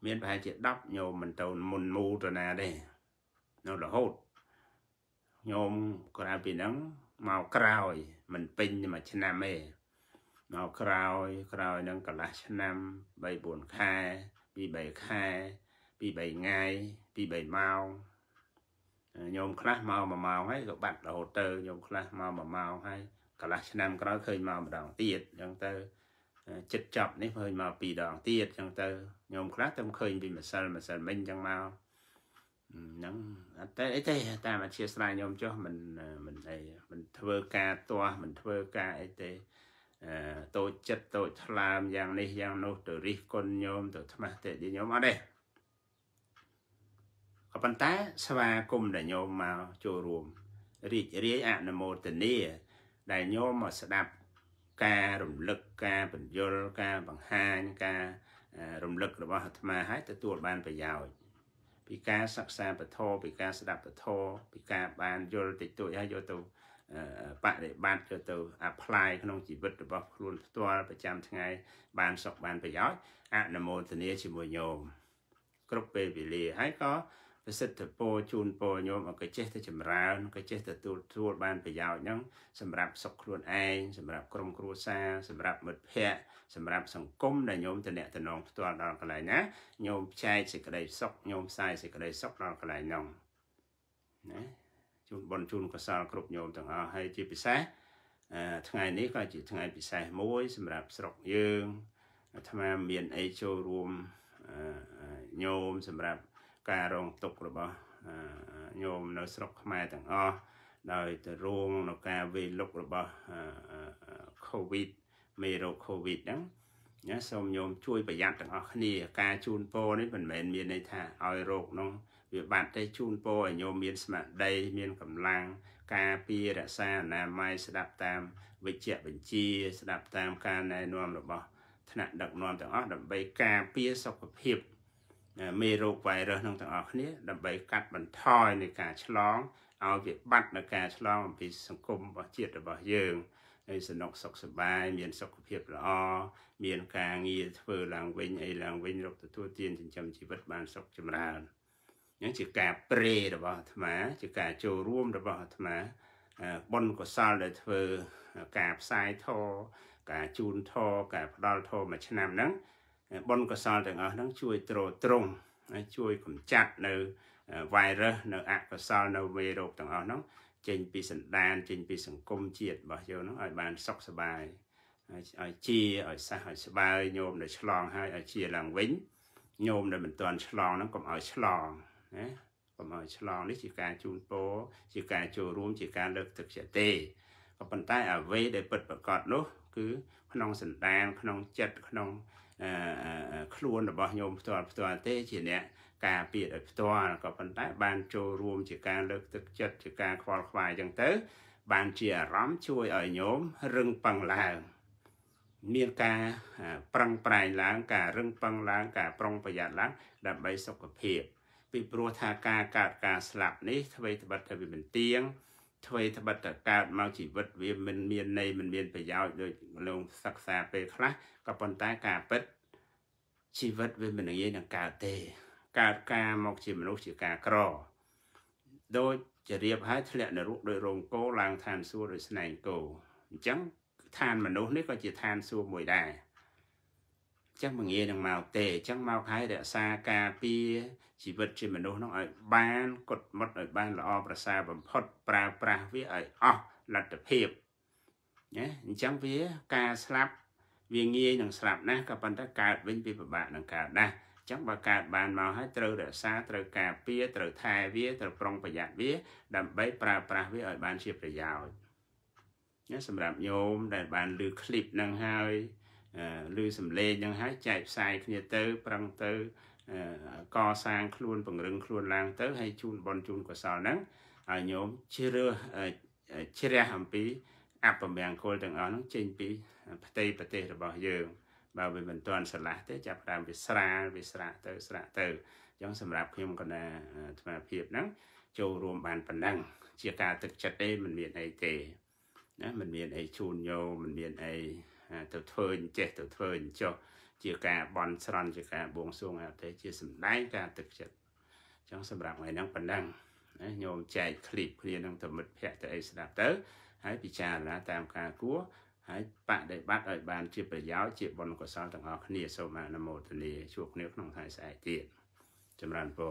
មានប្រហែលជា10ញោមមិនទៅមុនមូលទៅណាទេនៅរហូតខ្ញុំក្រៅពីហ្នឹងមកក្រោយ មិនពេញមួយឆ្នាំទេមកក្រោយក្រោយនឹងកន្លះឆ្នាំ3 4ខែពី3ខែពី3ថ្ងៃពី3ម៉ោងញោមខ្លះមក1ម៉ោងហើយក៏បាត់រហូតទៅញោមខ្លះមក1ម៉ោងហើយកន្លះឆ្នាំក្រោយឃើញមកម្ដងទៀតអញ្ចឹងទៅ ចិត្តចប់នេះឃើញមកពីរដងទៀតអញ្ចឹងទៅញោមខ្លះតែមិនឃើញពីម្សិលម្សិលមិញអញ្ចឹងមកហ្នឹងតែអីទេតាមអធិស្ឋានខ្ញុំចុះមិនមិនអីមិនធ្វើការទាស់មិនធ្វើការអីទេអឺតូចចិត្តតូចថ្លើមយ៉ាង នេះយ៉ាង នោះទៅរិះគន់ញោមទៅថ្មាស់ទេខ្ញុំអត់ទេក៏ប៉ុន្តែ ស្វាគមន៍ដែលញោមមកចូលរួម រីករាយអនុមោទនាដែលញោមមកស្ដាប់ការរំលឹកការបញ្យលការបង្ហាញការរំលឹករបស់អាត្មាឲ្យទទួលបានប្រយោជន៍ពីការសិក្សាពធពីការស្ដាប់ពធពីការបានយល់តិចតួចហើយយកទៅបប្រតិបត្តិយកទៅអាប់ផ្លាយក្នុងជីវិតរបស់ខ្លួនផ្ទាល់ប្រចាំថ្ងៃ បាន សុខបានប្រយោជន៍អនុមោទនាជាមួយញោមគ្រប់ពេលវេលាហើយក៏ប្រសិទ្ធពរជូនពរញោមឲ្យក៏ចេះតែចម្រើនក៏ចេះទទួលទួលបានប្រយោជន៍ហ្នឹងសម្រាប់សុខខ្លួនឯងសម្រាប់ក្រុមគ្រួសារសម្រាប់មិត្តភ័ក្តិសម្រាប់សង្គមដែលញោមតំណតំណងផ្ទាល់ដល់កន្លែងណាញោមចែកសេចក្តីសុខញោមផ្សាយសេចក្តីសុខដល់កន្លែងហ្នឹងណាជូនបុណ្យជូនកុសលគ្រប់ញោមទាំងអស់ហើយជាពិសេសថ្ងៃនេះក៏ជាថ្ងៃពិសេសមួយ សម្រាប់ស្រុកយើងអាត្មាមានអីចូលរួមញោមសម្រាប់ការរងទុក្ខរបស់ញោមនៅស្រុកខ្មែរទាំងអស់ដោយទៅរួមនៅការវេលុករបស់ COVID មេរោគ COVID ហ្នឹងណាសូមញោមជួយប្រយ័ត្នទាំងអស់គ្នា ការជូនពរនេះមិនមែន មានន័យថាឲ្យរោគនោះវាបាត់ទេជូនពរឲ្យញោមមានស្មារតីមានកម្លាំងការពាររក្សាអនាម័យស្ដាប់តាម វិជ្ជបញ្ជាស្ដាប់តាមការណែនាំរបស់ថ្នាក់ដឹកនាំទាំងអស់ដើម្បីការពារសុខភាពមេរោគវ៉ៃរុសនឹងទាំងអស់គ្នាដើម្បី កាត់បន្ថយនៃការឆ្លងឲ្យវាបាត់នៃការឆ្លងអំពីសង្គមរបស់ជាតិរបស់យើងហើយសំណុកសុខសប្បាយមានសុខភាព ល្អមានការងារធ្វើឡើងវិញ អីឡើងវិញរកទទួលទានចិញ្ចឹមជីវិតបានសុខចម្រើននឹងជាការព្រេរបស់អាត្មាជាការចូលរួមរបស់អាត្មាបុណ្យកុសលដែលធ្វើការផ្សាយធរការជូនធរការផ្ដល់ធរមួយឆ្នាំហ្នឹងបុណ្យកុសលទាំងអស់ហ្នឹងជួយទ្រទ្រង់ជួយកម្ចាត់នៅវ៉ៃរុសនៅអកុសលនៅវេរោគទាំងអស់ហ្នឹងចេញពីសន្តានចេញ ពីសង្គមជាតិរបស់យើងហ្នឹងឲ្យបាន សុខសប្បាយឲ្យជាឲ្យសះឲ្យស្បើយញោមដែលឆ្លងហើយឲ្យជាឡើងវិញញោមដែលមិនទាន់ឆ្លងហ្នឹងកុំឲ្យឆ្លងណាកុំឲ្យឆ្លងនេះជាការជូនពរជាការចូលរួមជាការ លើកទឹកចិត្តទេក៏ប៉ុន្តែអ្វីដែលពិតប្រកបនោះគឺក្នុងសន្តានក្នុងចិត្តក្នុងខ្លួនរបស់ញោមផ្ទាល់ផ្ទាល់ទេជាអ្នក ការពារដោយផ្ទាល់ក៏ប៉ុន្តែបានចូលរួមជាការលើកទឹកចិត្តជាការខ្វល់ខ្វាយអញ្ចឹងទៅ បានជាអារម្មណ៍ជួយឲ្យញោមរឹងប៉ឹងឡើងមានការ ប្រឹងប្រែងឡើងការរឹងប៉ឹងឡើងការប្រុងប្រយ័ត្នឡើងដើម្បីសុខភាពពីព្រោះថាការកើតការស្លាប់នេះអ្វីត្បិតតែវាមិនទៀងទ្វេត្បិតតកើតមកជីវិតវាមិនមានន័យមិនមានប្រយោជន៍ដូចលោកសិក្សាពេលខ្លះក៏ប៉ុន្តែការពិតជីវិតវាមិនងាយនឹងកើតទេកើតការមកជាមនុស្សជាការក្រ ដូចជារៀបហើយធ្លាក់នរកដោយរងគោឡើងឋានសួគ៌ដោយស្នែងគោអញ្ចឹងឋានមនុស្សនេះក៏ជាឋានសួគ៌មួយដែរអញ្ចឹងមកងាយនឹងមកទេអញ្ចឹងមកហើយរក្សាការពារជីវិតជាមនុស្សនោះឲ្យ បានកត់មុតឲ្យ បានល្អប្រសើរបំផុតប្រើប្រាស់វាឲ្យអស់លទ្ធភាពណាអញ្ចឹងវាការស្លាប់វាងាយនឹងស្លាប់ណាស់ក៏ប៉ុន្តែកើតវិញវាពិបាកនឹងកើតណាស់អញ្ចឹងបើកើតបានមកហើយត្រូវរក្សាត្រូវការពារត្រូវថែវាត្រូវប្រុងប្រយ័ត្នវាដើម្បីប្រើប្រាស់វាឲ្យបានជាប្រយោជន៍ណាសម្រាប់ញោមដែលបានលើคลิปនឹងហើយឮសំឡេងហ្នឹងហើយចែកផ្សាយគ្នាទៅ ប្រឹងទៅកសាងខ្លួនពង្រឹងខ្លួនឡើងទៅហើយជូនបនជូនកុសលហ្នឹងឲ្យញោមជ្រើសជ្រះអំពីអពមង្គលទាំងអស់ហ្នឹងចេញពី ផ្ទៃប្រទេសរបស់យើងបើវាមិនទាន់ឆ្លាស់ទេ ចាប់ដើមវាស្រាលវាស្រាក់ទៅស្រាក់ទៅអញ្ចឹងសម្រាប់ខ្ញុំកណាអាត្មាភាពហ្នឹងចូលរួមបានប៉ុណ្ណឹងជាការទឹកចិត្តទេមិនមានអីទេណាមិនមានអីជូនញោមិនមានអីទៅធ្វើអញ្ចេះទៅធ្វើអញ្ចោះជាការបន់ស្រន់ជាការបួងសួងអតិជាសម្ដែងការទឹកចិត្តអញ្ចឹងសម្រាប់ថ្ងៃហ្នឹងប៉ុណ្ណឹងណាញោមចែកឃ្លីបគ្នានឹងទៅមិត្តភ័ក្តិទៅអីស្ដាប់ទៅ ហើយពិចារណាតាមការគួរហើយបដិបត្តិឲ្យបានជាប្រយោជន៍ជាបុណ្យកុសលទាំងអស់គ្នាសូមអនុមោទនា ជួបគ្នាក្នុងថ្ងៃស្អែកទៀតចម្រើនពរ